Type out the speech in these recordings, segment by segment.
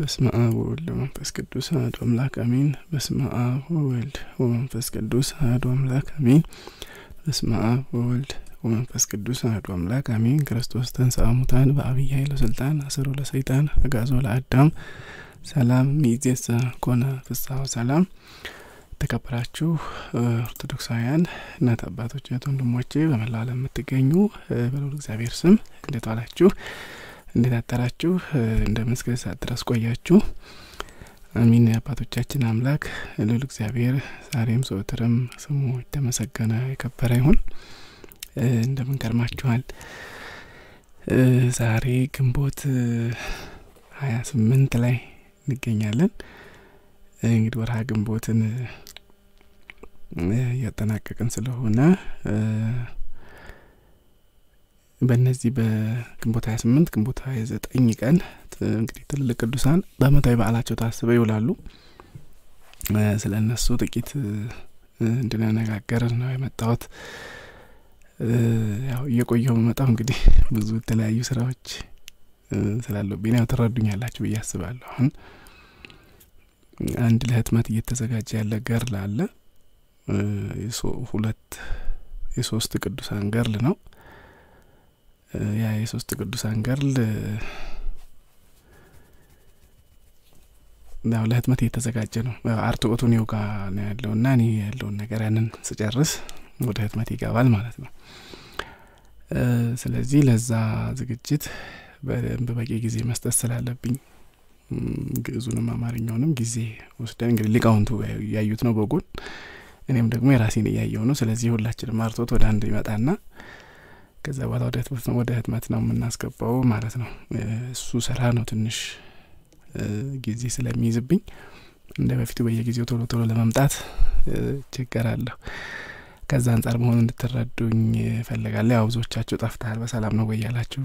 በስመ አብ ወወልድ ወመንፈስ ቅዱስ አሐዱ አምላክ አሜን። በስመ አብ ወወልድ ወመንፈስ ቅዱስ አሐዱ አምላክ አሜን። በስመ አብ ወወልድ ወመንፈስ ቅዱስ አሐዱ አምላክ አሜን። ክርስቶስ ተንሥአ እሙታን በዐቢይ ኃይል ወሥልጣን አሰሮ ለሰይጣን አግዓዞ ለአዳም ሰላም ሚዜሰ ኮነ ፍስሐ ሰላም። የተከበራችሁ ኦርቶዶክሳውያን እናት አባቶች፣ እህት ወንድሞቼ በመላው ዓለም የምትገኙ እግዚአብሔር ስም እንዴት ዋላችሁ? እንዴት አጠራችሁ? እንደምን እስከ ሰዓት ድረስ ቆያችሁ? አሚን። የአባቶቻችን አምላክ ልዑል እግዚአብሔር ዛሬም ዘወትርም ስሙ የተመሰገነ የከበረ ይሁን። እንደምን ከርማችኋል? ዛሬ ግንቦት ሀያ ስምንት ላይ እንገኛለን። እንግዲህ ወርሃ ግንቦትን እያጠናቀቅን ስለሆነ በእነዚህ በግንቦት 28 ግንቦት 29 ቀን እንግዲህ ትልልቅ ቅዱሳን በአመታዊ በዓላቸው ታስበው ይውላሉ። ስለ እነሱ ጥቂት እንድንነጋገር ነው የመጣሁት። ያው እየቆየው መጣው እንግዲህ ብዙ የተለያዩ ስራዎች ስላለብኝ ያው ትረዱኛላችሁ ብዬ አስባለሁ። አሁን አንድ ለህትመት እየተዘጋጀ ያለ ገርል አለ። ሁለት የሶስት ቅዱሳን ገርል ነው። ያ የሶስት ቅዱሳን ገርል ያው ለህትመት እየተዘጋጀ ነው። አርትኦቱን ይው ነው ያለው እና እኔ ያለውን ነገር ያንን ስጨርስ ወደ ህትመት ይገባል ማለት ነው። ስለዚህ ለዛ ዝግጅት በደንብ በቂ ጊዜ መስጠት ስላለብኝ ግዕዙንም አማርኛውንም ጊዜ ወስደን እንግዲህ ሊቃውንቱ ያዩት ነው በጎን እኔም ደግሞ የራሴን እያየው ነው። ስለዚህ ሁላችንም አርቶት ወደ አንድ ይመጣና ከዛ በኋላ ወደ ህትመት ነው የምናስገባው ማለት ነው። እሱ ስራ ነው ትንሽ ጊዜ ስለሚይዝብኝ እንደ በፊቱ በየጊዜው ቶሎ ቶሎ ለመምጣት ችግራለሁ። ከዛ አንጻር መሆኑ እንድትረዱኝ እፈልጋለሁ። ያው ብዙዎቻችሁ ጠፍተሃል በሰላም ነው ወያላችሁ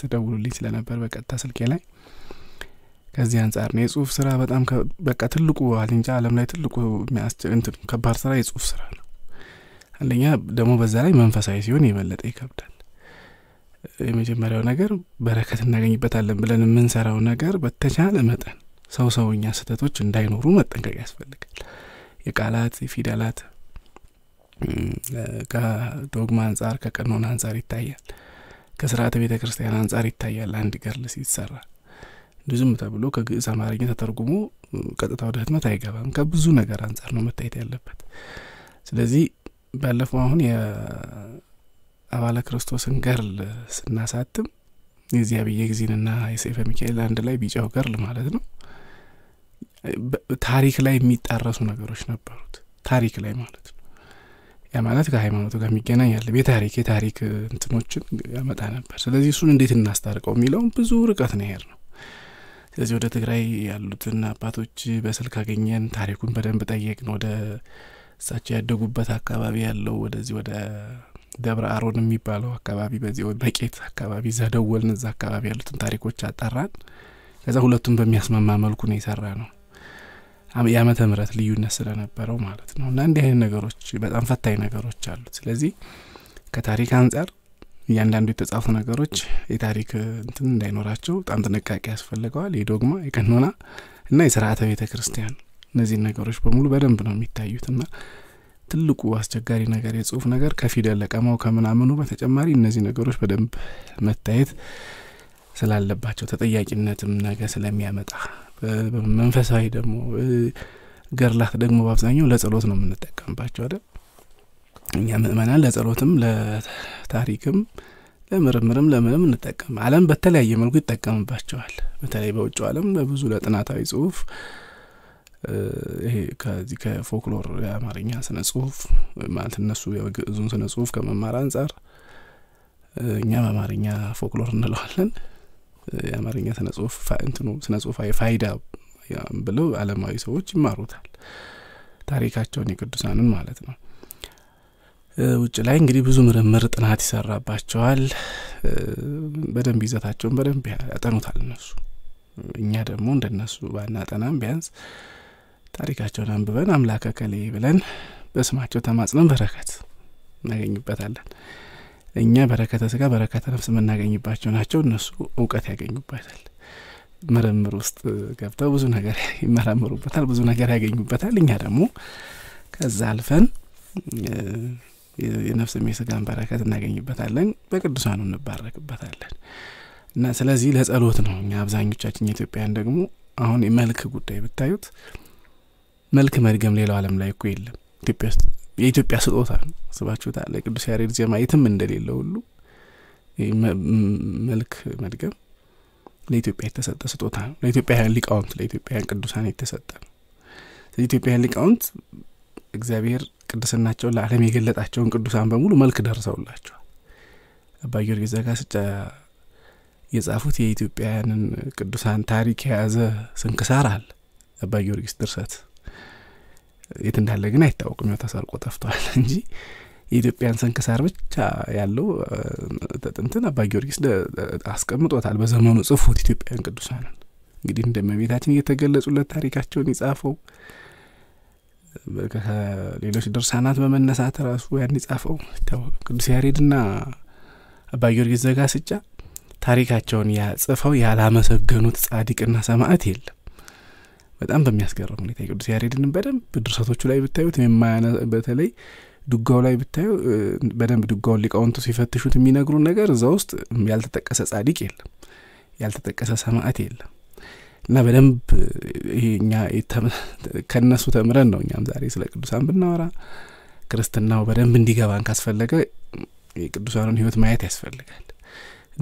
ስደውሉልኝ ስለነበር በቀጥታ ስልኬ ላይ ከዚህ አንጻር ነው የጽሁፍ ስራ በጣም በቃ ትልቁ አልንጃ አለም ላይ ትልቁ ከባድ ስራ የጽሁፍ ስራ ነው። አንደኛ ደግሞ በዛ ላይ መንፈሳዊ ሲሆን የበለጠ ይከብዳል። የመጀመሪያው ነገር በረከት እናገኝበታለን ብለን የምንሰራው ነገር በተቻለ መጠን ሰው ሰውኛ ስህተቶች እንዳይኖሩ መጠንቀቅ ያስፈልጋል። የቃላት የፊደላት ከዶግማ አንጻር ከቀኖን አንጻር ይታያል። ከስርዓተ ቤተ ክርስቲያን አንጻር ይታያል። አንድ ገርል ሲሰራ ዝም ተብሎ ከግዕዝ አማርኛ ተተርጉሞ ቀጥታ ወደ ህትመት አይገባም። ከብዙ ነገር አንጻር ነው መታየት ያለበት። ስለዚህ ባለፈው አሁን የአባለ ክርስቶስን ገርል ስናሳትም የዚህ አብየ ጊዜንና የሰይፈ ሚካኤል አንድ ላይ ቢጫው ገርል ማለት ነው ታሪክ ላይ የሚጣረሱ ነገሮች ነበሩት። ታሪክ ላይ ማለት ነው። ያ ማለት ከሃይማኖቱ ጋር የሚገናኝ ያለ የታሪክ የታሪክ እንትኖችን ያመጣ ነበር። ስለዚህ እሱን እንዴት እናስታርቀው የሚለውን ብዙ ርቀት ነው ይሄድ ነው። ስለዚህ ወደ ትግራይ ያሉትን አባቶች በስልክ አገኘን። ታሪኩን በደንብ ጠየቅን። ወደ እሳቸው ያደጉበት አካባቢ ያለው ወደዚህ ወደ ደብረ አሮን የሚባለው አካባቢ በዚህ በቄት አካባቢ እዛ ደወልን። እዛ አካባቢ ያሉትን ታሪኮች አጠራን ከዛ ሁለቱም በሚያስማማ መልኩ ነው የሰራ ነው የአመተ ምህረት ልዩነት ስለነበረው ማለት ነው። እና እንዲህ አይነት ነገሮች በጣም ፈታኝ ነገሮች አሉት። ስለዚህ ከታሪክ አንጻር እያንዳንዱ የተጻፉ ነገሮች የታሪክ እንትን እንዳይኖራቸው በጣም ጥንቃቄ ያስፈልገዋል። የዶግማ የቀኖና እና የስርአተ ቤተ ክርስቲያን እነዚህን ነገሮች በሙሉ በደንብ ነው የሚታዩት እና ትልቁ አስቸጋሪ ነገር የጽሁፍ ነገር ከፊደል ለቀማው ከምናምኑ በተጨማሪ እነዚህ ነገሮች በደንብ መታየት ስላለባቸው ተጠያቂነትም ነገ ስለሚያመጣ መንፈሳዊ ደግሞ ገርላት ደግሞ በአብዛኛው ለጸሎት ነው የምንጠቀምባቸው አይደል እኛ ምእመናን ለጸሎትም ለታሪክም ለምርምርም ለምንም እንጠቀም አለም በተለያየ መልኩ ይጠቀምባቸዋል በተለይ በውጭ አለም ለብዙ ለጥናታዊ ጽሁፍ ይሄ ከዚህ ከፎክሎር የአማርኛ ስነ ጽሁፍ ማለት እነሱ የግዕዙን ስነ ጽሁፍ ከመማር አንጻር እኛ በአማርኛ ፎክሎር እንለዋለን። የአማርኛ ስነ ጽሁፍ እንትኑ ስነ ጽሁፋዊ ፋይዳ ብለው አለማዊ ሰዎች ይማሩታል። ታሪካቸውን የቅዱሳንን ማለት ነው። ውጭ ላይ እንግዲህ ብዙ ምርምር ጥናት ይሰራባቸዋል። በደንብ ይዘታቸውን በደንብ ያጠኑታል እነሱ። እኛ ደግሞ እንደነሱ ባናጠናም ቢያንስ ታሪካቸውን አንብበን አምላከ ከሌ ብለን በስማቸው ተማጽነን በረከት እናገኝበታለን። እኛ በረከተ ስጋ በረከተ ነፍስ የምናገኝባቸው ናቸው። እነሱ እውቀት ያገኙበታል። ምርምር ውስጥ ገብተው ብዙ ነገር ይመራምሩበታል፣ ብዙ ነገር ያገኙበታል። እኛ ደግሞ ከዛ አልፈን የነፍስም የስጋን በረከት እናገኝበታለን፣ በቅዱሳኑ እንባረክበታለን እና ስለዚህ ለጸሎት ነው። እኛ አብዛኞቻችን የኢትዮጵያን ደግሞ አሁን የመልክ ጉዳይ ብታዩት መልክ መድገም ሌላው አለም ላይ እኮ የለም ኢትዮጵያ ውስጥ የኢትዮጵያ ስጦታ ነው አስባችሁታል ቅዱስ ያሬድ ዜማ የትም እንደሌለ ሁሉ መልክ መድገም ለኢትዮጵያ የተሰጠ ስጦታ ነው ለኢትዮጵያውያን ሊቃውንት ለኢትዮጵያውያን ቅዱሳን የተሰጠ ነው ስለዚህ ኢትዮጵያውያን ሊቃውንት እግዚአብሔር ቅድስናቸውን ለአለም የገለጣቸውን ቅዱሳን በሙሉ መልክ ደርሰውላቸዋል አባ ጊዮርጊስ ዘጋስጫ የጻፉት የኢትዮጵያውያንን ቅዱሳን ታሪክ የያዘ ስንክሳር አለ አባ ጊዮርጊስ ድርሰት የት እንዳለ ግን አይታወቅም። ያው ተሰርቆ ጠፍቷል እንጂ የኢትዮጵያን ስንክሳር ብቻ ያለው እንትን አባ ጊዮርጊስ አስቀምጦታል። በዘመኑ ጽፎት ኢትዮጵያን ቅዱሳን እንግዲህ እንደ እመቤታችን እየተገለጹለት ታሪካቸውን ይጻፈው ከሌሎች ድርሳናት በመነሳት ራሱ ያን ይጻፈው ይታወቃል። ቅዱስ ያሬድና አባ ጊዮርጊስ ዘጋስጫ ታሪካቸውን ጽፈው ያላመሰገኑት ጻድቅና ሰማዕት የለም። በጣም በሚያስገርም ሁኔታ የቅዱስ ያሬድንም በደንብ ድርሰቶቹ ላይ ብታዩት የማያነ በተለይ ዱጋው ላይ ብታዩ በደንብ ዱጋውን ሊቃውንቱ ሲፈትሹት የሚነግሩን ነገር እዛ ውስጥ ያልተጠቀሰ ጻድቅ የለም፣ ያልተጠቀሰ ሰማዕት የለም። እና በደንብ ይሄኛ ከነሱ ተምረን ነው እኛም ዛሬ ስለ ቅዱሳን ብናወራ ክርስትናው በደንብ እንዲገባን ካስፈለገ የቅዱሳኑን ህይወት ማየት ያስፈልጋል።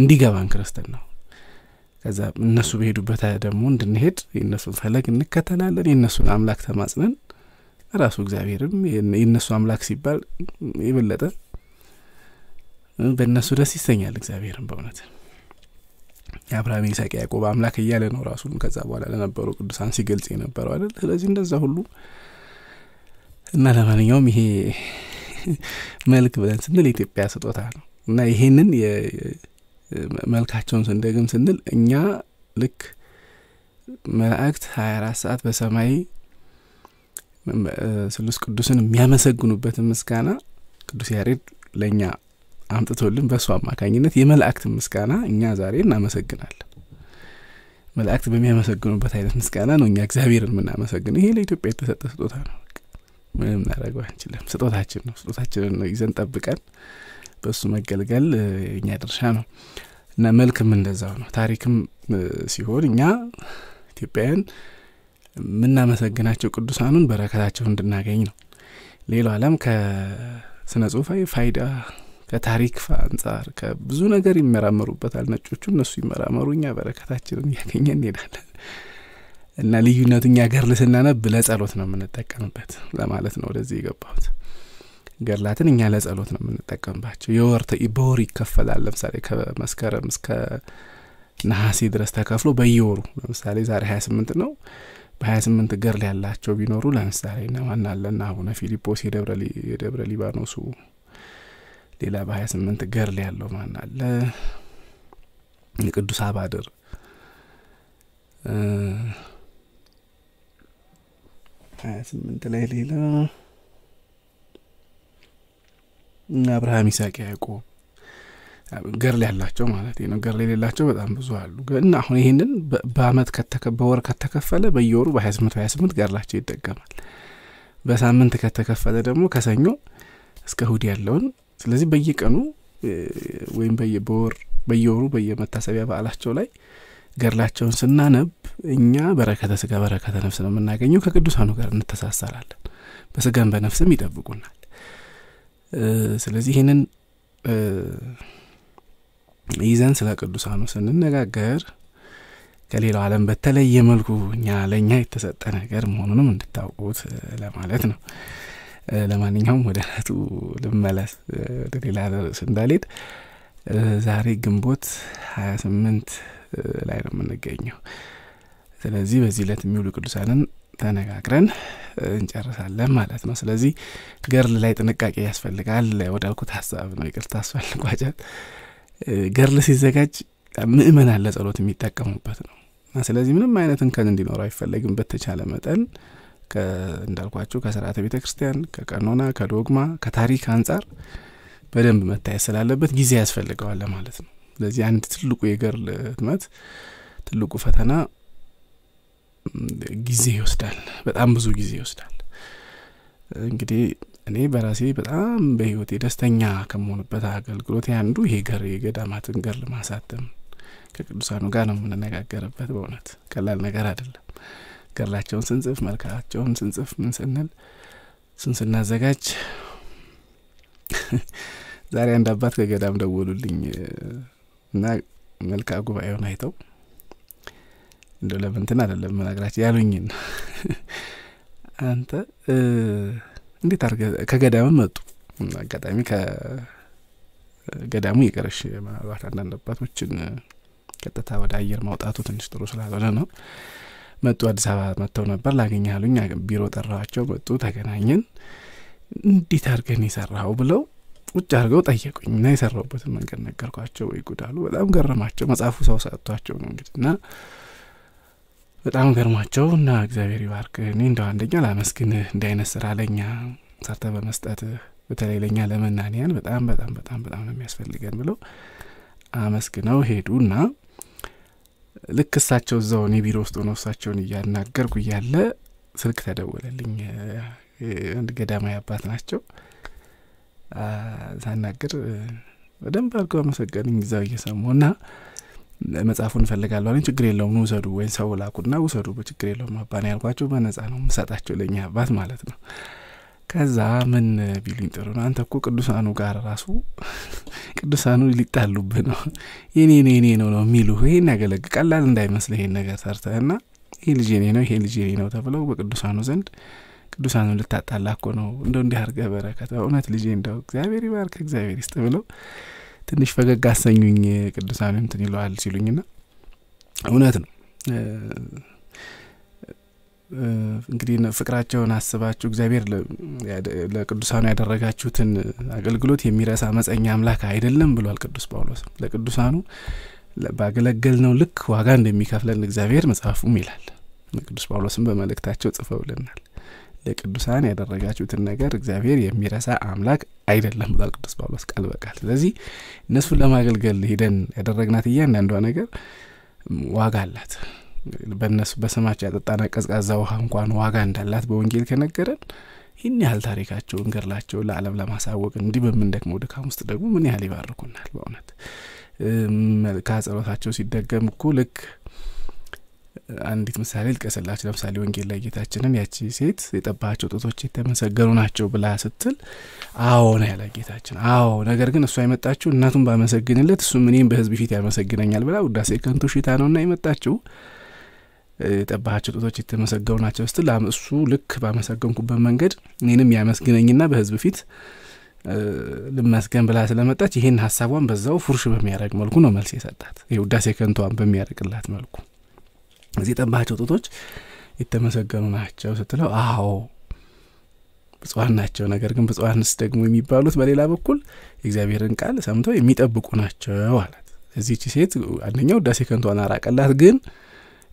እንዲገባን ክርስትናው ከዛ እነሱ በሄዱበት ደግሞ እንድንሄድ የእነሱን ፈለግ እንከተላለን የእነሱን አምላክ ተማጽነን ራሱ እግዚአብሔርም የእነሱ አምላክ ሲባል የበለጠ በእነሱ ደስ ይሰኛል እግዚአብሔርም በእውነት የአብርሃም ይስሐቅ ያዕቆብ አምላክ እያለ ነው ራሱን ከዛ በኋላ ለነበሩ ቅዱሳን ሲገልጽ የነበረው አይደል ስለዚህ እንደዛ ሁሉ እና ለማንኛውም ይሄ መልክ ብለን ስንል ኢትዮጵያ ስጦታ ነው እና ይሄንን መልካቸውን ስንደግም ስንል እኛ ልክ መላእክት 24 ሰዓት በሰማይ ስሉስ ቅዱስን የሚያመሰግኑበትን ምስጋና ቅዱስ ያሬድ ለእኛ አምጥቶልን በእሱ አማካኝነት የመላእክት ምስጋና እኛ ዛሬ እናመሰግናለን። መላእክት በሚያመሰግኑበት አይነት ምስጋና ነው እኛ እግዚአብሔርን የምናመሰግነው። ይሄ ለኢትዮጵያ የተሰጠ ስጦታ ነው። ምንም እናደረገው አንችልም። ስጦታችን ነው። ስጦታችንን ይዘን ጠብቀን በእሱ መገልገል እኛ ድርሻ ነው እና መልክም እንደዛው ነው። ታሪክም ሲሆን እኛ ኢትዮጵያውያን የምናመሰግናቸው ቅዱሳኑን በረከታቸው እንድናገኝ ነው። ሌላው አለም ከስነ ጽሁፋዊ ፋይዳ ከታሪክ አንጻር ከብዙ ነገር ይመራመሩበታል። ነጮቹ እነሱ ይመራመሩ፣ እኛ በረከታችንን እያገኘ እንሄዳለን እና ልዩነቱ እኛ ገር ልስናነብ ለጸሎት ነው የምንጠቀምበት ለማለት ነው ወደዚህ የገባሁት። ገድላትን እኛ ለጸሎት ነው የምንጠቀምባቸው። የወር በወር ይከፈላል። ለምሳሌ ከመስከረም እስከ ነሐሴ ድረስ ተከፍሎ በየወሩ ለምሳሌ ዛሬ ሀያ ስምንት ነው። በሀያ ስምንት ገርል ያላቸው ቢኖሩ ለምሳሌ ነማናለና አለና አቡነ ፊሊጶስ የደብረ ሊባኖሱ። ሌላ በሀያ ስምንት ገርል ያለው ማናለ የቅዱስ አባድር ሀያ ስምንት ላይ ሌላ አብርሃም ይስሐቅ፣ ያዕቆብ ገርል ያላቸው ማለት ነው። ገርል የሌላቸው በጣም ብዙ አሉ። ግን አሁን ይህንን በአመት በወር ከተከፈለ በየወሩ በ28 28 ገርላቸው ይጠቀማል። በሳምንት ከተከፈለ ደግሞ ከሰኞ እስከ እሁድ ያለውን ስለዚህ በየቀኑ ወይም በወር በየወሩ በየመታሰቢያ በዓላቸው ላይ ገድላቸውን ስናነብ እኛ በረከተ ስጋ በረከተ ነፍስ ነው የምናገኘው። ከቅዱሳኑ ጋር እንተሳሰራለን። በስጋም በነፍስም ይጠብቁናል። ስለዚህ ይህንን ይዘን ስለ ቅዱሳኑ ስንነጋገር ከሌላው አለም በተለየ መልኩ እኛ ለእኛ የተሰጠ ነገር መሆኑንም እንድታውቁት ለማለት ነው። ለማንኛውም ወደ እለቱ ልመለስ፣ ወደ ሌላ ርዕስ እንዳልሄድ። ዛሬ ግንቦት ሀያ ስምንት ላይ ነው የምንገኘው። ስለዚህ በዚህ ለት የሚውሉ ቅዱሳንን ተነጋግረን እንጨርሳለን ማለት ነው። ስለዚህ ገርል ላይ ጥንቃቄ ያስፈልጋል። ወዳልኩት ሀሳብ ነው፣ ይቅርታ አስፈልጓጫል። ገርል ሲዘጋጅ አለ ጸሎት የሚጠቀሙበት ነው ስለዚህ ምንም አይነት እንከን እንዲኖረው አይፈለግም። በተቻለ መጠን እንዳልኳችሁ ከስርዓተ ቤተ ክርስቲያን፣ ከቀኖና፣ ከዶግማ፣ ከታሪክ አንጻር በደንብ መታየት ስላለበት ጊዜ ያስፈልገዋለ ማለት ነው። ስለዚህ አንድ ትልቁ የገርል ህትመት ትልቁ ፈተና ጊዜ ይወስዳል፣ በጣም ብዙ ጊዜ ይወስዳል። እንግዲህ እኔ በራሴ በጣም በህይወቴ ደስተኛ ከመሆንበት አገልግሎት አንዱ ይሄ ገር የገዳማትን ገር ለማሳተም ከቅዱሳኑ ጋር ነው የምንነጋገርበት። በእውነት ቀላል ነገር አይደለም። ገላቸውን ስንጽፍ፣ መልካቸውን ስንጽፍ፣ ምን ስንል ስን ስናዘጋጅ ዛሬ አንድ አባት ከገዳም ደወሉልኝ እና መልካ ጉባኤውን አይተው እንደ ለምንትን አደለም መናገራቸው ያሉኝን አንተ እንዴት አርገ ከገዳምን መጡ አጋጣሚ ከገዳሙ የቀረሽ ምናልባት አንዳንድ አባቶችን ቀጥታ ወደ አየር ማውጣቱ ትንሽ ጥሩ ስላልሆነ ነው መጡ አዲስ አበባ መጥተው ነበር ላገኘ አሉኝ ቢሮ ጠራኋቸው መጡ ተገናኘን እንዴት አድርገን የሰራው ብለው ውጭ አድርገው ጠየቁኝ እና የሰራውበትን መንገድ ነገርኳቸው ወይ ጉዳሉ በጣም ገረማቸው መጽሐፉ ሰው ሰጥቷቸው ነው እንግዲህ እና በጣም ገርማቸው እና እግዚአብሔር ይባርክ። እኔ እንደው አንደኛ ላመስግንህ እንዲህ አይነት ስራ ለኛ ሰርተ በመስጠትህ በተለይ ለኛ ለመናንያን በጣም በጣም በጣም በጣም ነው የሚያስፈልገን ብለው አመስግነው ሄዱና ልክ እሳቸው እዛው እኔ ቢሮ ውስጥ ሆነው እሳቸውን እያናገርኩ እያለ ስልክ ተደወለልኝ። አንድ ገዳማዊ አባት ናቸው። ሳናገር በደንብ አድርገው አመሰገንኝ እዛው እየሰሙ እና መጽሐፉን እንፈልጋለሁ አለኝ ችግር የለውም ውሰዱ ወይም ሰው ላኩና ውሰዱ ችግር የለውም አባን ያልኳቸው በነጻ ነው ምሰጣቸው ለኛ አባት ማለት ነው ከዛ ምን ቢሉኝ ጥሩ ነው አንተ እኮ ቅዱሳኑ ጋር ራሱ ቅዱሳኑ ሊጣሉብህ ነው የኔ ነው የኔ ነው ነው የሚሉህ ይሄን ያገለግ ቀላል እንዳይመስልህ ይሄን ነገር ና ይሄ ልጅ የኔ ነው ይሄ ልጅ የኔ ነው ተብለው በቅዱሳኑ ዘንድ ቅዱሳኑ ልታጣላ እኮ ነው እንደው እንዲህ አርገህ በረከት በእውነት ልጄ እንደው እግዚአብሔር ይባርከ እግዚአብሔር ይስጥ ብለው ትንሽ ፈገግ አሰኙኝ ቅዱሳን እንትን ይለዋል ና እውነት ነው እንግዲህ ፍቅራቸውን አስባችሁ እግዚአብሔር ለቅዱሳኑ ያደረጋችሁትን አገልግሎት የሚረሳ መጸኛ አምላክ አይደለም ብሏል ቅዱስ ጳውሎስ። ለቅዱሳኑ ባገለገልነው ልክ ዋጋ እንደሚከፍለን እግዚአብሔር መጽሐፉም ይላል። ቅዱስ ጳውሎስም በመልእክታቸው ጽፈውልናል። ለቅዱሳን ያደረጋችሁትን ነገር እግዚአብሔር የሚረሳ አምላክ አይደለም ብሏል ቅዱስ ጳውሎስ ቃል በቃል። ስለዚህ እነሱን ለማገልገል ሂደን ያደረግናት እያንዳንዷ ነገር ዋጋ አላት። በእነሱ በስማቸው ያጠጣና ቀዝቃዛ ውሃ እንኳን ዋጋ እንዳላት በወንጌል ከነገረን ይህን ያህል ታሪካቸውን ገድላቸው ለዓለም ለማሳወቅ እንዲህ በምንደክመው ድካም ውስጥ ደግሞ ምን ያህል ይባርኩናል። በእውነት መልካ ጸሎታቸው ሲደገም እኮ ልክ አንዲት ምሳሌ ልቀስላችሁ። ለምሳሌ ወንጌል ላይ ጌታችንን ያቺ ሴት የጠባቸው ጡቶች የተመሰገኑ ናቸው ብላ ስትል አዎ ነው ያለ ጌታችን። አዎ ነገር ግን እሷ የመጣችው እናቱን ባመሰግንለት እሱም እኔም በህዝብ ፊት ያመሰግነኛል ብላ ውዳሴ ከንቱ ሽታ እና የመጣችው የጠባቸው ጡቶች የተመሰገኑ ናቸው ስትል እሱ ልክ ባመሰገንኩበት መንገድ እኔንም ያመስግነኝና በህዝብ ፊት ልመስገን ብላ ስለመጣች ይህን ሀሳቧን በዛው ፉርሽ በሚያደርግ መልኩ ነው መልስ የሰጣት። ይህ ውዳሴ ከንቷን በሚያደርግላት መልኩ እዚህ የጠባቸው ጡቶች የተመሰገኑ ናቸው ስትለው አዎ ብጽዋን ናቸው። ነገር ግን ብፁዓንስ ደግሞ የሚባሉት በሌላ በኩል የእግዚአብሔርን ቃል ሰምተው የሚጠብቁ ናቸው አላት። እዚች ሴት አንደኛው ውዳሴ ከንቷን አራቀላት፣ ግን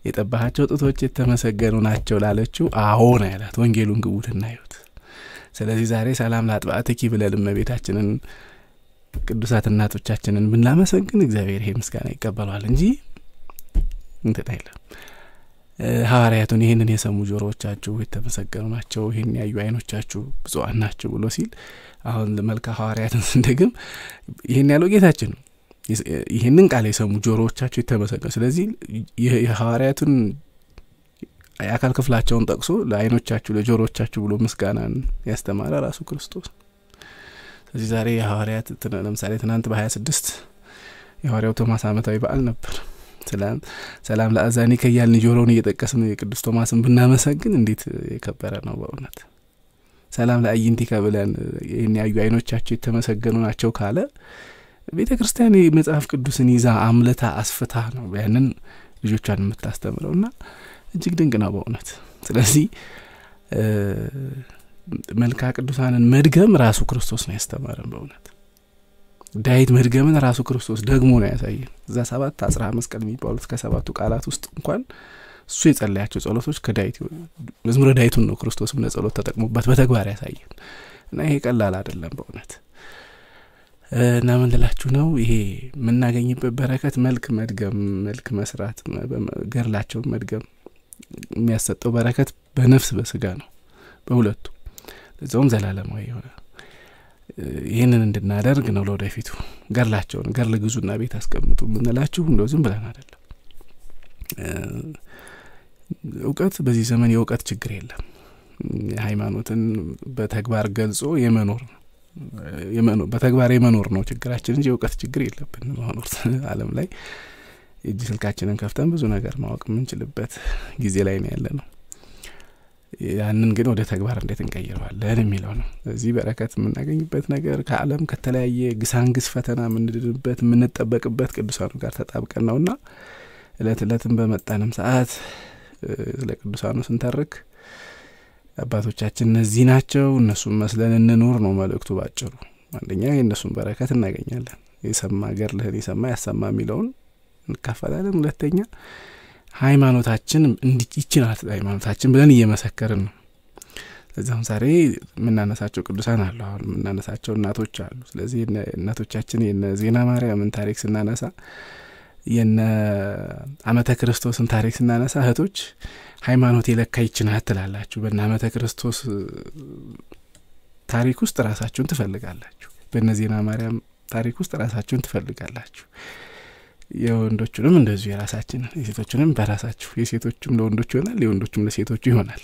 የጠባሃቸው ጥቶች የተመሰገኑ ናቸው ላለችው አዎ ነው ያላት። ወንጌሉን ግቡት ይዩት። ስለዚህ ዛሬ ሰላም ላጥባዕትኪ ብለን እመቤታችንን ቅዱሳት እናቶቻችንን ብናመሰግን እግዚአብሔር ይሄ ምስጋና ይቀበሏል እንጂ እንትን አይለም። ሐዋርያቱን ይህንን የሰሙ ጆሮዎቻችሁ የተመሰገኑ ናቸው፣ ይህን ያዩ አይኖቻችሁ ብፁዓን ናቸው ብሎ ሲል አሁን መልካ ሐዋርያትን ስንደግም ይህን ያለው ጌታችን ነው። ይህንን ቃል የሰሙ ጆሮዎቻቸው የተመሰገኑ። ስለዚህ የሐዋርያቱን የአካል ክፍላቸውን ጠቅሶ ለአይኖቻችሁ ለጆሮቻችሁ ብሎ ምስጋናን ያስተማረ ራሱ ክርስቶስ። ስለዚህ ዛሬ የሐዋርያት ለምሳሌ ትናንት በሀያ ስድስት የሐዋርያው ቶማስ ዓመታዊ በዓል ነበር። ስላል ሰላም ለአዛኔ ከያልን ጆሮውን እየጠቀስን የቅዱስ ቶማስን ብናመሰግን እንዴት የከበረ ነው በእውነት ሰላም ለአይንቲ ከብለን ይህን ያዩ አይኖቻቸው የተመሰገኑ ናቸው ካለ ቤተ ክርስቲያን መጽሐፍ ቅዱስን ይዛ አምልታ አስፍታ ነው ያንን ልጆቿን የምታስተምረው እና እጅግ ድንቅ ነው በእውነት ስለዚህ መልካ ቅዱሳንን መድገም ራሱ ክርስቶስ ነው ያስተማረን በእውነት ዳዊት መድገምን ራሱ ክርስቶስ ደግሞ ነው ያሳየ እዛ ሰባት አስራ አምስት ቀን የሚባሉት ከሰባቱ ቃላት ውስጥ እንኳን እሱ የጸለያቸው ጸሎቶች ከዳዊት መዝሙረ ዳዊቱን ነው ክርስቶስም ለጸሎት ተጠቅሞበት በተግባር ያሳየ እና ይሄ ቀላል አይደለም በእውነት እና ምን ልላችሁ ነው ይሄ የምናገኝበት በረከት መልክ መድገም፣ መልክ መስራት፣ ገድላቸውን መድገም የሚያሰጠው በረከት በነፍስ በስጋ ነው በሁለቱ ለዛውም ዘላለማዊ ይሆናል። ይህንን እንድናደርግ ነው ለወደፊቱ ገድላቸውን ገድል ግዙና ቤት አስቀምጡ የምንላችሁ እንደው ዝም ብለን አደለም እውቀት በዚህ ዘመን የእውቀት ችግር የለም። ሃይማኖትን በተግባር ገልጾ የመኖር በተግባር የመኖር ነው ችግራችን እንጂ የእውቀት ችግር የለብን። መኖር አለም ላይ እጅ ስልካችንን ከፍተን ብዙ ነገር ማወቅ የምንችልበት ጊዜ ላይ ነው ያለ ነው። ያንን ግን ወደ ተግባር እንዴት እንቀይረዋለን የሚለው ነው። እዚህ በረከት የምናገኝበት ነገር ከአለም ከተለያየ ግሳንግስ ፈተና የምንድንበት የምንጠበቅበት ቅዱሳኑ ጋር ተጣብቀን እና እለት እለትም በመጣንም ሰዓት ስለ ቅዱሳኑ ስንተርክ አባቶቻችን እነዚህ ናቸው፣ እነሱም መስለን እንኑር ነው መልእክቱ ባጭሩ። አንደኛ የእነሱን በረከት እናገኛለን። የሰማ ገር ልህን የሰማ ያሰማ የሚለውን እንካፈላለን። ሁለተኛ ሃይማኖታችን ይችን ሃይማኖታችን ብለን እየመሰከርን ነው። አሁን ዛሬ የምናነሳቸው ቅዱሳን አሉ። አሁን የምናነሳቸው እናቶች አሉ። ስለዚህ እናቶቻችን የነ ዜና ማርያምን ታሪክ ስናነሳ፣ የነ አመተ ክርስቶስን ታሪክ ስናነሳ እህቶች ሃይማኖት የለካ ይችናት ትላላችሁ። በነ አመተ ክርስቶስ ታሪክ ውስጥ ራሳችሁን ትፈልጋላችሁ። በነ ዜና ማርያም ታሪክ ውስጥ ራሳችሁን ትፈልጋላችሁ። የወንዶቹንም እንደዚሁ የራሳችን የሴቶችንም በራሳችሁ የሴቶችም ለወንዶች ይሆናል የወንዶቹም ለሴቶቹ ይሆናል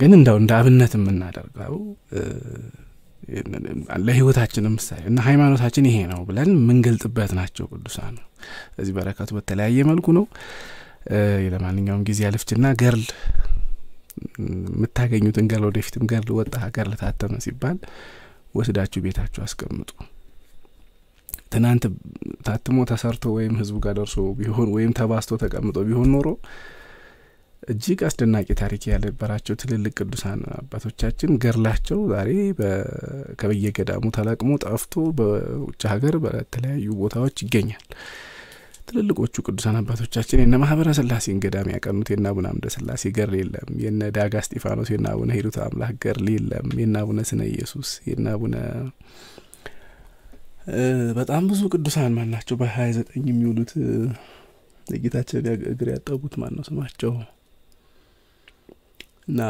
ግን እንደው እንደ አብነት የምናደርገው ለህይወታችን ምሳሌ እና ሃይማኖታችን ይሄ ነው ብለን የምንገልጥበት ናቸው ቅዱሳን ነው እዚህ በረከቱ በተለያየ መልኩ ነው ለማንኛውም ጊዜ አልፍችና ገርል የምታገኙትን ገርል ወደፊትም ገርል ወጣ ገርል ሲባል ወስዳችሁ ቤታችሁ አስቀምጡ ትናንት ታትሞ ተሰርቶ ወይም ህዝቡ ጋር ደርሶ ቢሆን ወይም ተባስቶ ተቀምጦ ቢሆን ኖሮ እጅግ አስደናቂ ታሪክ ያልነበራቸው ትልልቅ ቅዱሳን አባቶቻችን ገድላቸው ዛሬ ከበየገዳሙ ተለቅሞ ጠፍቶ በውጭ ሀገር በተለያዩ ቦታዎች ይገኛል። ትልልቆቹ ቅዱሳን አባቶቻችን የነ ማህበረ ስላሴን ገዳም ያቀኑት የነ አቡነ አምደ ስላሴ የለም። የነ ዳጋ ስጢፋኖስ የነ አቡነ አምላክ ገር የለም። የነ አቡነ ስነ ኢየሱስ፣ የነ አቡነ በጣም ብዙ ቅዱሳን ማን ናቸው በሀያ ዘጠኝ የሚውሉት የጌታችን እግር ያጠቡት ማን ነው ስማቸው እና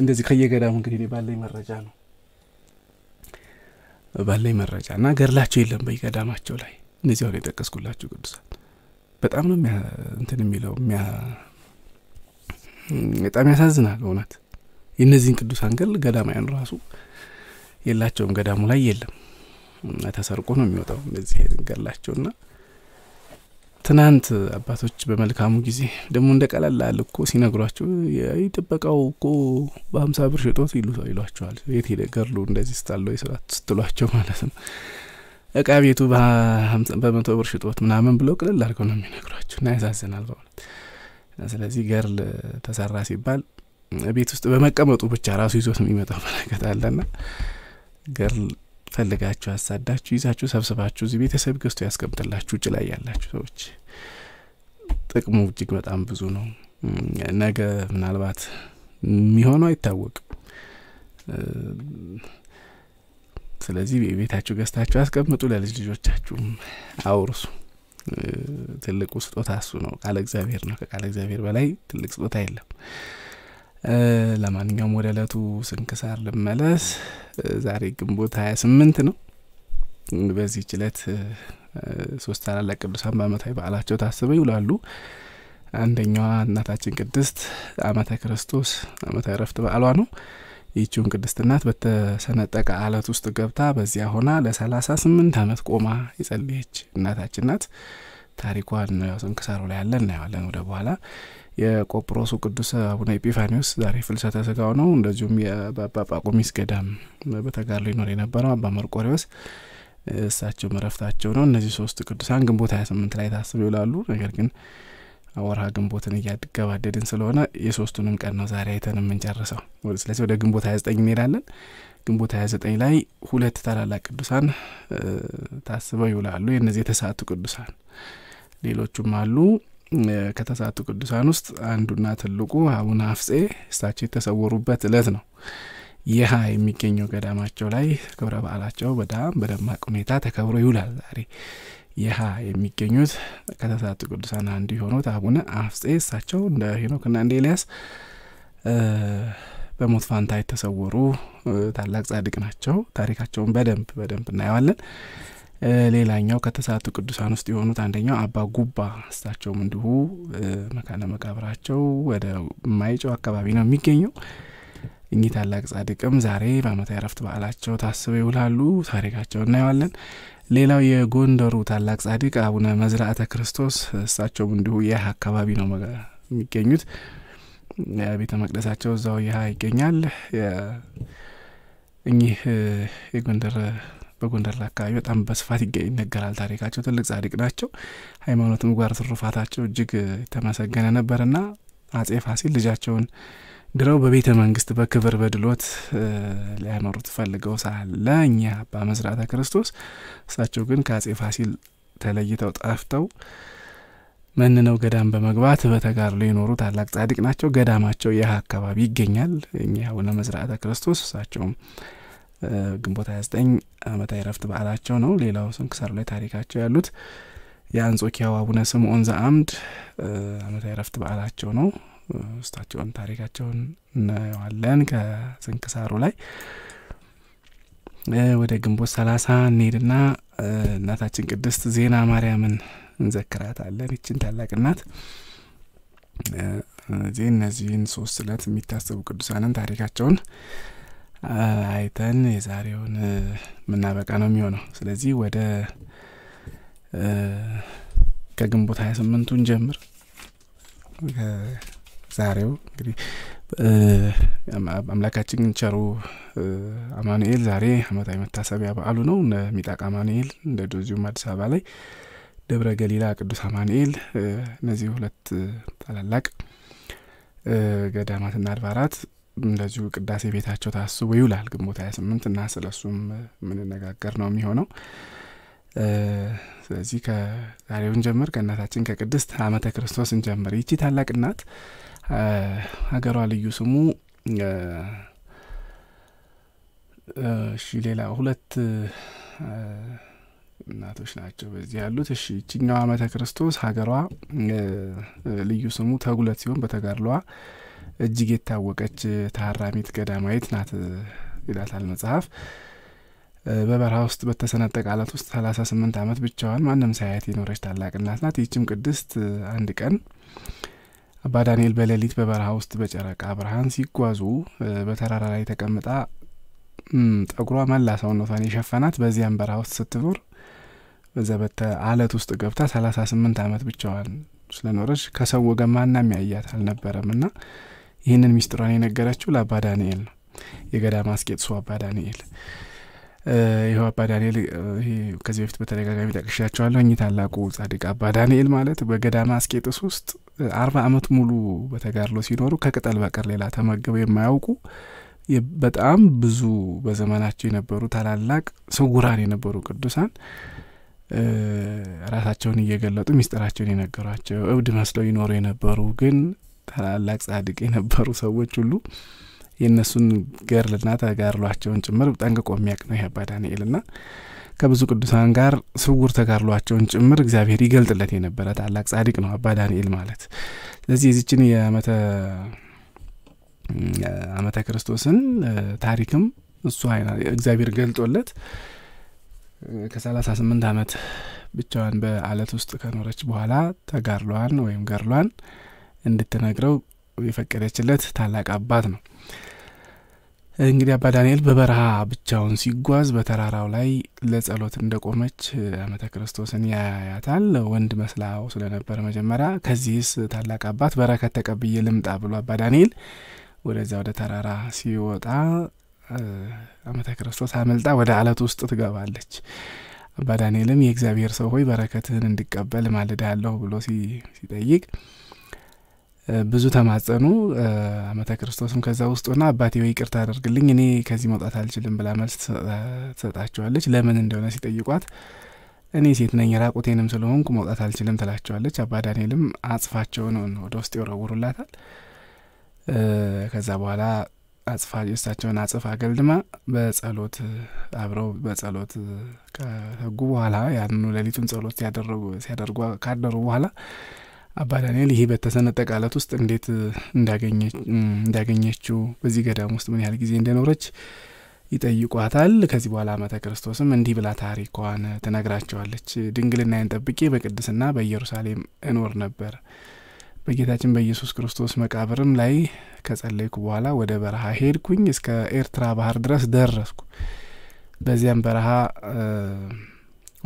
እንደዚህ ከየገዳሙ እንግዲህ እኔ ባለኝ መረጃ ነው ባለኝ መረጃ እና ገድላቸው የለም በየገዳማቸው ላይ እነዚህ አሁን የጠቀስኩላቸው ቅዱሳን በጣም ነው እንትን የሚለው በጣም ያሳዝናል እውነት የእነዚህን ቅዱሳን ገድል ገዳማያን ራሱ የላቸውም ገዳሙ ላይ የለም እና ተሰርቆ ነው የሚወጣው እንደዚህ ና ትናንት አባቶች በመልካሙ ጊዜ ደግሞ እንደ ቀላል እኮ ሲነግሯቸው ጥበቃው እኮ በሀምሳ ብር ሽጦት ይሏቸዋል የት ሄደ ገርሉ እንደዚህ ስታለው የስራት ስትሏቸው ማለት ነው እቃ ቤቱ በመቶ ብር ሽጦት ምናምን ብለው ቅልል አድርገው ነው የሚነግሯቸው እና ያሳዝናል በማለት ስለዚህ ገርል ተሰራ ሲባል ቤት ውስጥ በመቀመጡ ብቻ ራሱ ይዞት የሚመጣው በረከት አለና ገርል ፈልጋችሁ አሳዳችሁ ይዛችሁ ሰብስባችሁ እዚህ ቤተሰብ ገዝቶ ያስቀምጥላችሁ ውጭ ላይ ያላችሁ ሰዎች ጥቅሙ እጅግ በጣም ብዙ ነው። ነገ ምናልባት የሚሆነው አይታወቅም። ስለዚህ ቤታችሁ ገዝታችሁ አስቀምጡ፣ ለልጅ ልጆቻችሁም አውርሱ። ትልቁ ስጦታ እሱ ነው፣ ቃለ እግዚአብሔር ነው። ከቃለ እግዚአብሔር በላይ ትልቅ ስጦታ የለም። ለማንኛውም ወደ ለቱ ስንክሳር ልመለስ። ዛሬ ግንቦት ሀያ ስምንት ነው። በዚህ ችለት ሶስት ታላላቅ ቅዱሳን በአመታዊ በዓላቸው ታስበው ይውላሉ። አንደኛዋ እናታችን ቅድስት አመተ ክርስቶስ አመተ ረፍት በዓሏ ነው። ይህችውን ቅድስት እናት በተሰነጠቀ አለት ውስጥ ገብታ በዚያ ሆና ለሰላሳ ስምንት አመት ቆማ የጸልየች እናታችን ናት። ታሪኳን ያው ስንክሳሩ ላይ ያለ እናየዋለን ወደ በኋላ የቆጵሮሱ ቅዱስ አቡነ ኤጲፋኒዎስ ዛሬ ፍልሰተ ስጋው ነው። እንደዚሁም የአባ ጳቁሚስ ገዳም በተጋድሎ ይኖር የነበረው አባ መርቆሬዎስ እሳቸው መረፍታቸው ነው። እነዚህ ሶስት ቅዱሳን ግንቦት ስምንት ላይ ታስበው ይውላሉ። ነገር ግን ወርሃ ግንቦትን እያገባደድን ስለሆነ የሶስቱንም ቀን ነው ዛሬ አይተን የምንጨርሰው። ስለዚህ ወደ ግንቦት ዘጠኝ እንሄዳለን። ግንቦት 2ዘጠኝ ላይ ሁለት ታላላቅ ቅዱሳን ታስበው ይውላሉ። የእነዚህ የተሳቱ ቅዱሳን ሌሎቹም አሉ። ከተሳቱ ቅዱሳን ውስጥ አንዱና ትልቁ አቡነ አፍጼ እሳቸው የተሰወሩበት እለት ነው። ይሀ የሚገኘው ገዳማቸው ላይ ክብረ በዓላቸው በጣም በደማቅ ሁኔታ ተከብሮ ይውላል። ዛሬ ይሀ የሚገኙት ከተሳቱ ቅዱሳን አንዱ የሆኑት አቡነ አፍጼ እሳቸው እንደ ሄኖክና እንደ ኤልያስ በሞት ፋንታ የተሰወሩ ታላቅ ጻድቅ ናቸው። ታሪካቸውን በደንብ በደንብ እናየዋለን። ሌላኛው ከተሳቱ ቅዱሳን ውስጥ የሆኑት አንደኛው አባ ጉባ እሳቸውም እንዲሁ መካነ መቃብራቸው ወደ ማይጨው አካባቢ ነው የሚገኘው። እኚህ ታላቅ ጻድቅም ዛሬ በአመት ያረፍት በዓላቸው ታስበው ይውላሉ። ታሪካቸው እናየዋለን። ሌላው የጎንደሩ ታላቅ ጻድቅ አቡነ መዝራዕተ ክርስቶስ እሳቸውም እንዲሁ ይህ አካባቢ ነው የሚገኙት። ቤተ መቅደሳቸው እዛው ይህ ይገኛል። እኚህ የጎንደር በጎንደር አካባቢ በጣም በስፋት ይነገራል ታሪካቸው። ትልቅ ጻድቅ ናቸው። ሃይማኖት፣ ምግባር፣ ትሩፋታቸው እጅግ የተመሰገነ ነበርና አጼ ፋሲል ልጃቸውን ድረው በቤተ መንግስት በክብር በድሎት ሊያኖሩት ፈልገው ሳለ እኛ አባ መስራተ ክርስቶስ እሳቸው ግን ከአጼ ፋሲል ተለይተው ጠፍተው መንነው ገዳም በመግባት በተጋድሎ የኖሩ ታላቅ ጻድቅ ናቸው። ገዳማቸው ይህ አካባቢ ይገኛል። እኛ አቡነ መስራተ ክርስቶስ እሳቸውም ግንቦት 29 ዓመታዊ ረፍት በዓላቸው ነው። ሌላው ስንክሳር ላይ ታሪካቸው ያሉት የአንጾኪያው አቡነ ስምዖን ዘአምድ ዓመታዊ ረፍት በዓላቸው ነው። ውስጣቸውን ታሪካቸውን እናየዋለን ከስንክሳሩ ላይ። ወደ ግንቦት ሰላሳ እንሄድና እናታችን ቅድስት ዜና ማርያምን እንዘክራታለን። ይችን ታላቅ እናት እዚህ እነዚህን ሶስት ዕለት የሚታሰቡ ቅዱሳንን ታሪካቸውን አይተን የዛሬውን የምናበቃ ነው የሚሆነው። ስለዚህ ወደ ከግንቦት ሀያ ስምንቱን ጀምር ዛሬው እንግዲህ አምላካችን ቸሩ አማኑኤል ዛሬ አመታዊ መታሰቢያ በአሉ ነው። ሚጣቅ አማኑኤል እንደዚሁም አዲስ አበባ ላይ ደብረ ገሊላ ቅዱስ አማኑኤል እነዚህ ሁለት ታላላቅ ገዳማትና አድባራት እንደዚሁ ቅዳሴ ቤታቸው ታስቦ ይውላል ግንቦት ስምንት እና ስለ እሱም የምንነጋገር ነው የሚሆነው ስለዚህ ከዛሬውን ጀምር ከእናታችን ከቅድስት አመተ ክርስቶስ እንጀምር ይቺ ታላቅ እናት ሀገሯ ልዩ ስሙ እሺ ሌላ ሁለት እናቶች ናቸው በዚህ ያሉት እሺ ይችኛው አመተ ክርስቶስ ሀገሯ ልዩ ስሙ ተጉለት ሲሆን በተጋድሏ እጅግ የታወቀች ታራሚት ገዳማዊት ናት ይላታል መጽሐፍ። በበረሃ ውስጥ በተሰነጠቀ አለት ውስጥ 38 ዓመት ብቻዋን ማንም ሳያት የኖረች ታላቅ እናት ናት። ይህችም ቅድስት አንድ ቀን አባ ዳንኤል በሌሊት በበረሃ ውስጥ በጨረቃ ብርሃን ሲጓዙ በተራራ ላይ ተቀምጣ ጠጉሯ መላ ሰውነቷን የሸፈናት በዚያም በረሃ ውስጥ ስትኖር በዛ በተ አለት ውስጥ ገብታ 38 ዓመት ብቻዋን ስለኖረች ከሰው ወገን ማና የሚያያት አልነበረም እና ይህንን ሚስጥሯን የነገረችው ለአባ ዳንኤል ነው። የገዳመ አስቄጥሱ አባ ዳንኤል ይህ አባ ዳንኤል ከዚህ በፊት በተደጋጋሚ ጠቅሻቸዋለሁ። እኚህ ታላቁ ጻድቅ አባ ዳንኤል ማለት በገዳመ አስቄጥስ ውስጥ አርባ ዓመት ሙሉ በተጋድሎ ሲኖሩ ከቅጠል በቀር ሌላ ተመግበው የማያውቁ በጣም ብዙ በዘመናቸው የነበሩ ታላላቅ ስውራን የነበሩ ቅዱሳን ራሳቸውን እየገለጡ ሚስጥራቸውን የነገሯቸው እብድ መስለው ይኖሩ የነበሩ ግን ታላላቅ ጻድቅ የነበሩ ሰዎች ሁሉ የእነሱን ገርልና ተጋርሏቸውን ጭምር ጠንቅቆ የሚያቅ ነው ይህ አባ ዳንኤል ና ከብዙ ቅዱሳን ጋር ስውር ተጋርሏቸውን ጭምር እግዚአብሔር ይገልጥለት የነበረ ታላቅ ጻድቅ ነው አባ ዳንኤል ማለት። ስለዚህ የዚችን የዓመተ አመተ ክርስቶስን ታሪክም እሱ እግዚአብሔር ገልጦለት ከሰላሳ ስምንት ዓመት ብቻዋን በአለት ውስጥ ከኖረች በኋላ ተጋድሏን ወይም ገርሏን እንድትነግረው የፈቀደችለት ታላቅ አባት ነው። እንግዲህ አባ ዳንኤል በበረሃ ብቻውን ሲጓዝ በተራራው ላይ ለጸሎት እንደቆመች አመተ ክርስቶስን ያያታል። ወንድ መስላው ስለነበረ መጀመሪያ ከዚህስ ታላቅ አባት በረከት ተቀብዬ ልምጣ ብሎ አባ ዳንኤል ወደዚያ ወደ ተራራ ሲወጣ አመተ ክርስቶስ አመልጣ ወደ አለት ውስጥ ትገባለች። አባ ዳንኤልም የእግዚአብሔር ሰው ሆይ በረከትህን እንድቀበል ማልድሃለሁ ብሎ ሲጠይቅ ብዙ ተማጸኑ። አመተ ክርስቶስም ከዛ ውስጥ ሆና አባቴ ወይ ቅርታ አደርግልኝ እኔ ከዚህ መውጣት አልችልም ብላ መልስ ትሰጣቸዋለች። ለምን እንደሆነ ሲጠይቋት እኔ ሴት ነኝ ራቁቴንም ስለሆንኩ መውጣት አልችልም ትላቸዋለች። አባ ዳንኤልም አጽፋቸውን ወደ ውስጥ ይወረውሩላታል። ከዛ በኋላ አጽፋ የእሳቸውን አጽፋ ገልድማ በጸሎት አብረው በጸሎት ከህጉ በኋላ ያንኑ ሌሊቱን ጸሎት ሲያደርጉ ካደሩ በኋላ አባ ዳንኤል ይሄ በተሰነጠቀ አለት ውስጥ እንዴት እንዳገኘችው በዚህ ገዳም ውስጥ ምን ያህል ጊዜ እንደኖረች ይጠይቋታል። ከዚህ በኋላ አመተ ክርስቶስም እንዲህ ብላ ታሪኳን ትነግራቸዋለች። ድንግልናዬን ጠብቄ በቅድስና በኢየሩሳሌም እኖር ነበር። በጌታችን በኢየሱስ ክርስቶስ መቃብርም ላይ ከጸለይኩ በኋላ ወደ በረሃ ሄድኩኝ። እስከ ኤርትራ ባህር ድረስ ደረስኩ። በዚያም በረሃ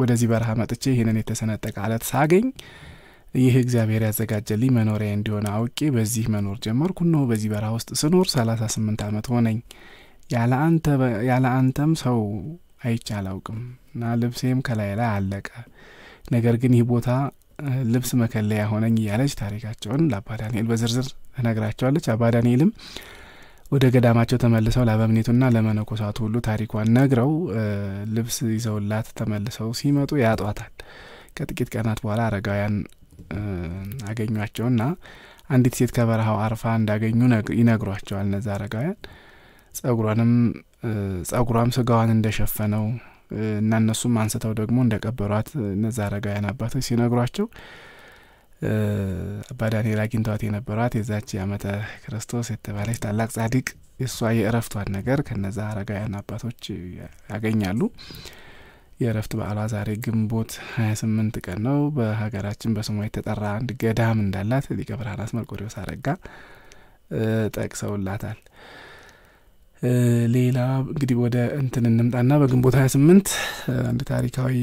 ወደዚህ በረሃ መጥቼ ይህንን የተሰነጠቀ አለት ሳገኝ ይህ እግዚአብሔር ያዘጋጀልኝ መኖሪያ እንዲሆነ አውቄ በዚህ መኖር ጀመርኩ። እነሆ በዚህ በረሃ ውስጥ ስኖር ሰላሳ ዓመት ሆነኝ። ያለ አንተም ሰው አይቼ አላውቅም እና ልብሴም ከላይ ላይ አለቀ። ነገር ግን ይህ ቦታ ልብስ መከለያ ሆነኝ እያለች ታሪካቸውን ለአባ ዳንኤል በዝርዝር ትነግራቸዋለች። አባ ዳንኤልም ወደ ገዳማቸው ተመልሰው ለአበምኔቱና ለመነኮሳቱ ሁሉ ታሪኳን ነግረው ልብስ ይዘውላት ተመልሰው ሲመጡ ያጧታል። ከጥቂት ቀናት በኋላ አረጋውያን አገኟቸውና አንዲት ሴት ከበረሃው አርፋ እንዳገኙ ይነግሯቸዋል። እነዚ አረጋውያን ጸጉሯንም ጸጉሯም ስጋዋን እንደሸፈነው እና እነሱም አንስተው ደግሞ እንደቀበሯት እነዚ አረጋውያን አባቶች ሲነግሯቸው አባ ዳንኤል አግኝተዋት የነበሯት የዛች የአመተ ክርስቶስ የተባለች ታላቅ ጻድቅ የእሷ የእረፍቷን ነገር ከነዛ አረጋውያን አባቶች ያገኛሉ። የእረፍት በዓሏ ዛሬ ግንቦት 28 ቀን ነው። በሀገራችን በስሟ የተጠራ አንድ ገዳም እንዳላት ሊቀ ብርሃናት መርቆሬዎስ አረጋ ጠቅሰውላታል። ሌላ እንግዲህ ወደ እንትን እንምጣና በግንቦት 28 አንድ ታሪካዊ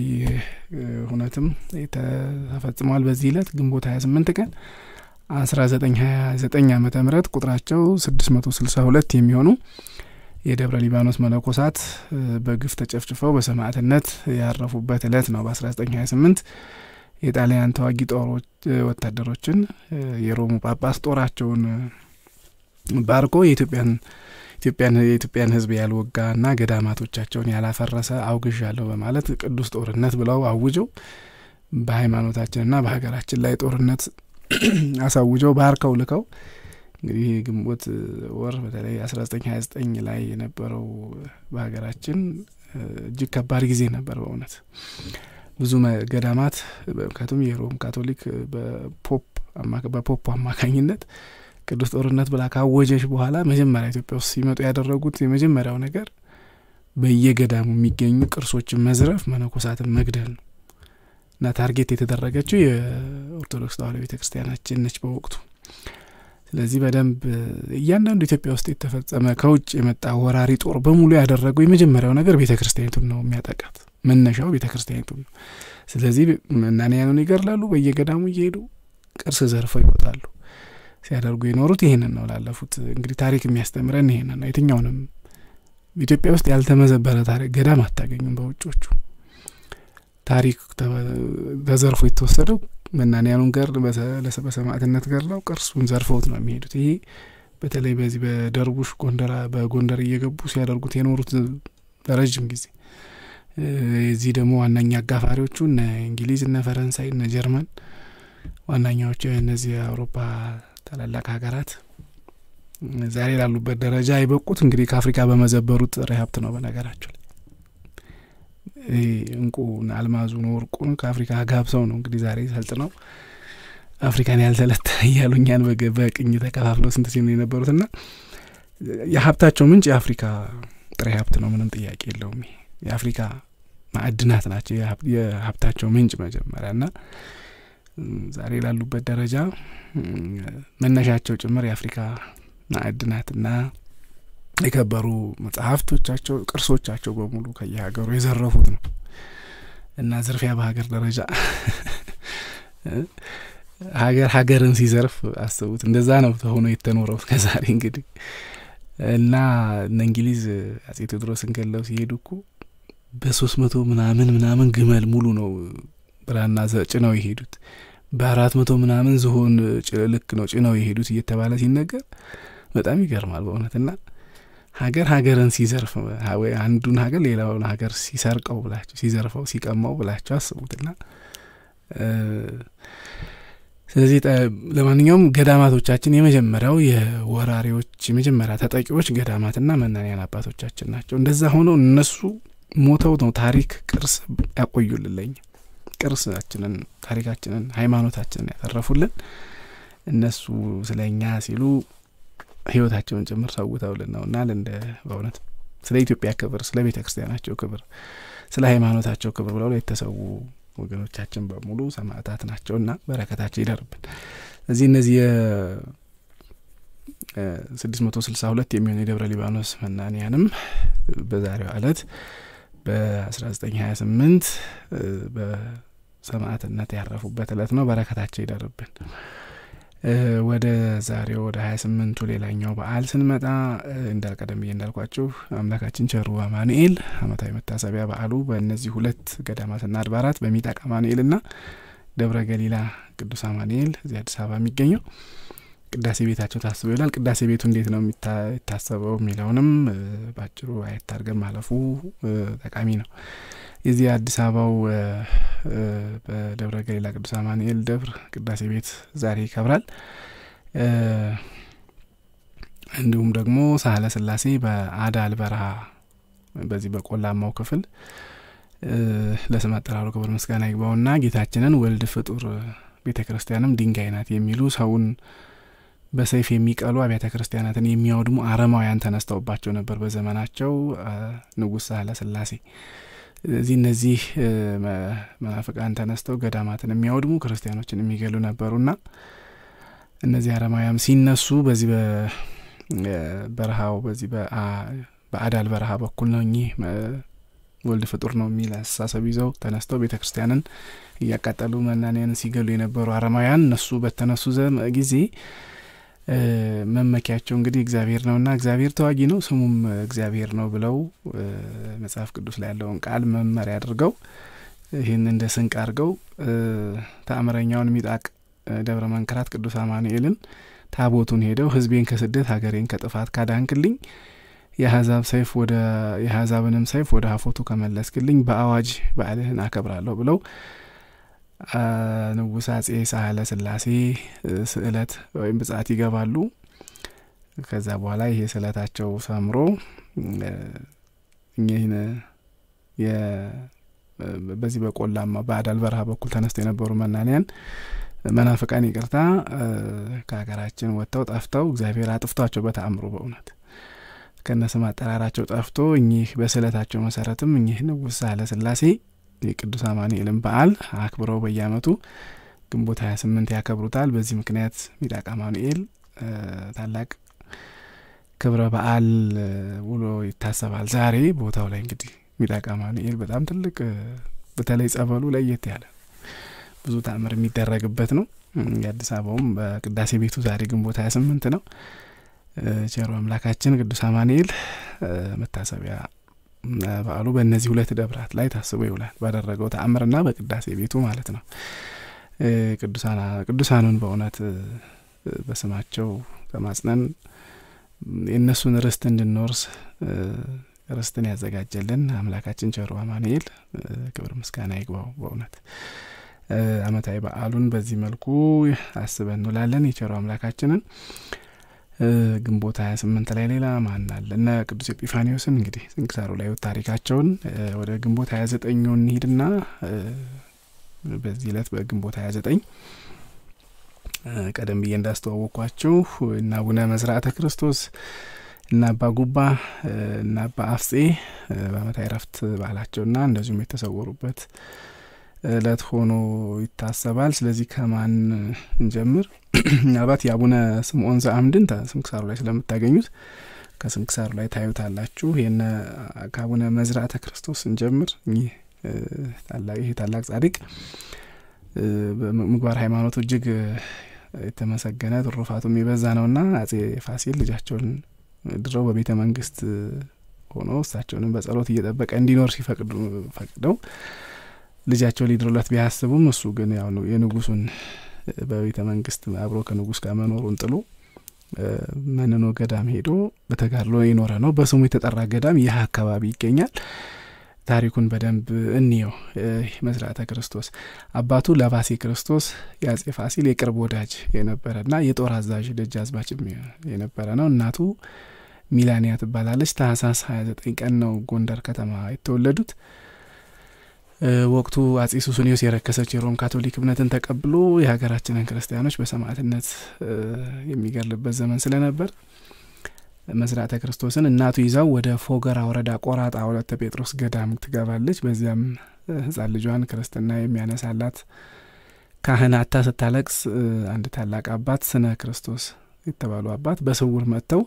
ሁነትም ተፈጽሟል። በዚህ ዕለት ግንቦት 28 ቀን 1929 ዓ ም ቁጥራቸው 662 የሚሆኑ የደብረ ሊባኖስ መለኮሳት በግፍ ተጨፍጭፈው በሰማዕትነት ያረፉበት ዕለት ነው። በ1928 የጣሊያን ተዋጊ ጦሮች ወታደሮችን የሮሙ ጳጳስ ጦራቸውን ባርኮ የኢትዮጵያን ኢትዮጵያን የኢትዮጵያን ሕዝብ ገዳማቶቻቸውን ያላፈረሰ አውግዣለሁ በማለት ቅዱስ ጦርነት ብለው አውጀው በሃይማኖታችንና በሀገራችን ላይ ጦርነት አሳውጀው ባርከው ልከው እንግዲህ ግንቦት ወር በተለይ አስራ ዘጠኝ ሀያ ዘጠኝ ላይ የነበረው በሀገራችን እጅግ ከባድ ጊዜ ነበር በእውነት ብዙ ገዳማት ምክንያቱም የሮም ካቶሊክ በፖፕ በፖፕ አማካኝነት ቅዱስ ጦርነት ብላ ካወጀች በኋላ መጀመሪያ ኢትዮጵያ ውስጥ ሲመጡ ያደረጉት የመጀመሪያው ነገር በየገዳሙ የሚገኙ ቅርሶችን መዝረፍ፣ መነኮሳትን መግደል ነው እና ታርጌት የተደረገችው የኦርቶዶክስ ተዋህዶ ቤተ ክርስቲያናችን ነች በወቅቱ ስለዚህ በደንብ እያንዳንዱ ኢትዮጵያ ውስጥ የተፈጸመ ከውጭ የመጣ ወራሪ ጦር በሙሉ ያደረገው የመጀመሪያው ነገር ቤተ ክርስቲያኒቱን ነው የሚያጠቃት። መነሻው ቤተ ክርስቲያኒቱን ነው። ስለዚህ መናንያኑን ይገርላሉ፣ በየገዳሙ እየሄዱ ቅርስ ዘርፈው ይወጣሉ። ሲያደርጉ የኖሩት ይህንን ነው። ላለፉት እንግዲህ ታሪክ የሚያስተምረን ይህንን ነው። የትኛውንም ኢትዮጵያ ውስጥ ያልተመዘበረ ታሪክ ገዳም አታገኙም። በውጮቹ ታሪክ ተዘርፎ የተወሰደው መናንያኑን ገር በሰማዕትነት ገድለው ቅርሱን ዘርፈውት ነው የሚሄዱት። ይሄ በተለይ በዚህ በደርቡሽ ጎንደራ በጎንደር እየገቡ ሲያደርጉት የኖሩት ለረዥም ጊዜ እዚህ ደግሞ ዋናኛ አጋፋሪዎቹ እነ እንግሊዝ፣ እነ ፈረንሳይ፣ እነ ጀርመን ዋናኛዎቹ እነዚህ የአውሮፓ ታላላቅ ሀገራት ዛሬ ላሉበት ደረጃ የበቁት እንግዲህ ከአፍሪካ በመዘበሩት ጥሬ ሀብት ነው በነገራቸው እንቁን አልማዙን ወርቁን ከአፍሪካ ጋብሰው ነው እንግዲህ ዛሬ ሰልጥነው አፍሪካን ያልተለታ እያሉ እኛን በቅኝ ተከፋፍለው ስንት ሲሆኑ የነበሩት ና የሀብታቸው ምንጭ የአፍሪካ ጥሬ ሀብት ነው። ምንም ጥያቄ የለውም። የአፍሪካ ማዕድናት ናቸው የሀብታቸው ምንጭ መጀመሪያ ና ዛሬ ላሉበት ደረጃ መነሻቸው ጭምር የአፍሪካ ማዕድናትና የከበሩ መጽሀፍቶቻቸው ቅርሶቻቸው በሙሉ ከየሀገሩ የዘረፉት ነው እና ዝርፊያ በሀገር ደረጃ ሀገር ሀገርን ሲዘርፍ አስቡት። እንደዛ ነው ተሆኖ የተኖረው ከዛሬ እንግዲህ እና እነ እንግሊዝ አጼ ቴዎድሮስን ገለው ሲሄዱ እኮ በሶስት መቶ ምናምን ምናምን ግመል ሙሉ ነው ብራና ጭነው የሄዱት በአራት መቶ ምናምን ዝሆን ልክ ነው ጭነው የሄዱት እየተባለ ሲነገር በጣም ይገርማል በእውነት እና ሀገር ሀገርን ሲዘርፍ አንዱን ሀገር ሌላውን ሀገር ሲሰርቀው ብላችሁ ሲዘርፈው ሲቀማው ብላቸው አስቡትና ስለዚህ ለማንኛውም ገዳማቶቻችን የመጀመሪያው የወራሪዎች የመጀመሪያ ተጠቂዎች ገዳማትና መናንያን አባቶቻችን ናቸው። እንደዛ ሆነው እነሱ ሞተው ነው ታሪክ ቅርስ ያቆዩልለኝ ቅርስችንን ታሪካችንን፣ ሃይማኖታችንን ያተረፉልን እነሱ ስለ እኛ ሲሉ ህይወታቸውን ጭምር ሰውተውልን ነው እና ለእንደ በእውነት ስለ ኢትዮጵያ ክብር፣ ስለ ቤተ ክርስቲያናቸው ክብር፣ ስለ ሃይማኖታቸው ክብር ብለው የተሰዉ ወገኖቻችን በሙሉ ሰማዕታት ናቸው እና በረከታቸው ይደርብን። እዚህ እነዚህ የስድስት መቶ ስልሳ ሁለት የሚሆኑ የደብረ ሊባኖስ መናንያንም በዛሬው ዕለት በ1928 በሰማዕትነት ያረፉበት ዕለት ነው። በረከታቸው ይደርብን። ወደ ዛሬው ወደ 28ቱ ሌላኛው በዓል ስንመጣ እንዳልቀደም ብዬ እንዳልኳችሁ አምላካችን ቸሩ አማኑኤል ዓመታዊ መታሰቢያ በዓሉ በእነዚህ ሁለት ገዳማትና አድባራት በሚጣቅ ና ደብረ ገሊላ ቅዱስ አማኑኤል እዚህ አዲስ አበባ የሚገኘው ቅዳሴ ቤታቸው ታስበው ይላል። ቅዳሴ ቤቱ እንዴት ነው የሚታሰበው የሚለውንም ባጭሩ አየት ማለፉ ጠቃሚ ነው። የዚህ አዲስ አበባው በደብረ ገሊላ ቅዱስ አማኑኤል ደብር ቅዳሴ ቤት ዛሬ ይከብራል። እንዲሁም ደግሞ ሳህለ ስላሴ በአዳል በረሃ በዚህ በቆላማው ክፍል ለስም አጠራሩ ክብር ምስጋና ይግባውና ጌታችንን ወልድ ፍጡር ቤተ ክርስቲያንም ድንጋይ ናት የሚሉ ሰውን በሰይፍ የሚቀሉ አብያተ ክርስቲያናትን የሚያወድሙ አረማውያን ተነስተውባቸው ነበር በዘመናቸው ንጉሥ ሳህለ ስላሴ። እዚህ እነዚህ መናፍቃን ተነስተው ገዳማትን የሚያወድሙ ክርስቲያኖችን የሚገሉ ነበሩና እነዚህ አረማውያን ሲነሱ በዚህ በበረሃው በዚህ በአዳል በረሃ በኩል ነው እኚህ ወልድ ፍጡር ነው የሚል አስተሳሰብ ይዘው ተነስተው ቤተ ክርስቲያንን እያቃጠሉ መናንያን ሲገሉ የነበሩ አረማውያን እነሱ በተነሱ ጊዜ መመኪያቸው እንግዲህ እግዚአብሔር ነው እና እግዚአብሔር ተዋጊ ነው ስሙም እግዚአብሔር ነው ብለው መጽሐፍ ቅዱስ ላይ ያለውን ቃል መመሪያ አድርገው ይህን እንደ ስንቅ አድርገው ተአምረኛውን ሚጣቅ ደብረ መንከራት ቅዱስ አማኑኤልን ታቦቱን ሄደው ህዝቤን ከስደት ሀገሬን ከጥፋት ካዳንክልኝ የአሕዛብ ሰይፍ ወደ የአሕዛብንም ሰይፍ ወደ ሀፎቱ ከመለስክልኝ በአዋጅ በዓልህን አከብራለሁ ብለው ንጉሥ አጼ ሳህለ ስላሴ ስዕለት ወይም ብጻት ይገባሉ። ከዛ በኋላ ይሄ ስዕለታቸው ሰምሮ እኚህን በዚህ በቆላማ በአዳል በረሃ በኩል ተነስተው የነበሩ መናንያን መናፍቃን ይቅርታ ከሀገራችን ወጥተው ጠፍተው እግዚአብሔር አጥፍቷቸው በተአምሮ በእውነት ከነስም አጠራራቸው ጠፍቶ እኚህ በስዕለታቸው መሰረትም እኚህ ንጉሥ ሳህለ ስላሴ የቅዱስ አማኑኤልን በዓል አክብረው በየአመቱ ግንቦት ስምንት ያከብሩታል። በዚህ ምክንያት ሚዳቅ አማኑኤል ታላቅ ክብረ በዓል ውሎ ይታሰባል። ዛሬ ቦታው ላይ እንግዲህ ሚዳቅ አማኑኤል በጣም ትልቅ በተለይ ጸበሉ ለየት ያለ ብዙ ታምር የሚደረግበት ነው። የአዲስ አበባውም በቅዳሴ ቤቱ ዛሬ ግንቦት 28 ነው። ቸሩ አምላካችን ቅዱስ አማኑኤል መታሰቢያ በዓሉ በእነዚህ ሁለት ደብራት ላይ ታስቦ ይውላል። ባደረገው ተአምርና በቅዳሴ ቤቱ ማለት ነው። ቅዱሳኑን በእውነት በስማቸው ከማጽነን የእነሱን ርስት እንድንወርስ ርስትን ያዘጋጀልን አምላካችን ቸሩ አማንኤል ክብር ምስጋና ይግባው። በእውነት አመታዊ በዓሉን በዚህ መልኩ አስበን እንውላለን። የቸሩ አምላካችንን ግንቦት 28 ላይ ሌላ ማን አለ? እነ ቅዱስ ኤጲፋኒዎስን እንግዲህ ስንክሳሩ ላይ ታሪካቸውን ወደ ግንቦት 29 እንሂድና በዚህ ዕለት በግንቦት 29 ቀደም ብዬ እንዳስተዋወቅኳችሁ እና አቡነ መስራተ ክርስቶስ እና አባ ጉባ እና አባ አፍጼ በዓመታዊ ዕረፍት በዓላቸውና እንደዚሁም የተሰወሩበት ዕለት ሆኖ ይታሰባል። ስለዚህ ከማን እንጀምር? ምናልባት የአቡነ ስምዖን ዘአምድን ስንክሳሩ ላይ ስለምታገኙት ከስንክሳሩ ላይ ታዩታላችሁ። ይህነ ከአቡነ መዝራተ ክርስቶስ ስንጀምር ይህ ታላቅ ጻድቅ በምግባር ሃይማኖቱ እጅግ የተመሰገነ የሚበዛ የበዛ ነውና አጼ ፋሲል ልጃቸውን ድረው በቤተ መንግስት ሆኖ እሳቸውንም በጸሎት እየጠበቀ እንዲኖር ሲፈቅዱ ፈቅደው ልጃቸው ሊድሩለት ቢያስቡም እሱ ግን ያው የንጉሱን በቤተ መንግስት አብሮ ከንጉስ ጋር መኖሩን ጥሎ መንኖ ገዳም ሄዶ በተጋድሎ የኖረ ነው። በስሙ የተጠራ ገዳም ይህ አካባቢ ይገኛል። ታሪኩን በደንብ እንየው። መስራተ ክርስቶስ አባቱ ለባሴ ክርስቶስ የአጼ ፋሲል የቅርብ ወዳጅ የነበረና የጦር አዛዥ አዝባጭ የነበረ ነው። እናቱ ሚላንያ ትባላለች። ታህሳስ 29 ቀን ነው ጎንደር ከተማ የተወለዱት። ወቅቱ አጼ ሱስንዮስ የረከሰች የሮም ካቶሊክ እምነትን ተቀብሎ የሀገራችንን ክርስቲያኖች በሰማዕትነት የሚገድልበት ዘመን ስለነበር መስራተ ክርስቶስን እናቱ ይዛው ወደ ፎገራ ወረዳ ቆራጣ ሁለተ ጴጥሮስ ገዳም ትገባለች። በዚያም ሕፃን ልጇን ክርስትና የሚያነሳላት ካህን አታ ስታለቅስ አንድ ታላቅ አባት ስነ ክርስቶስ የተባሉ አባት በስውር መጥተው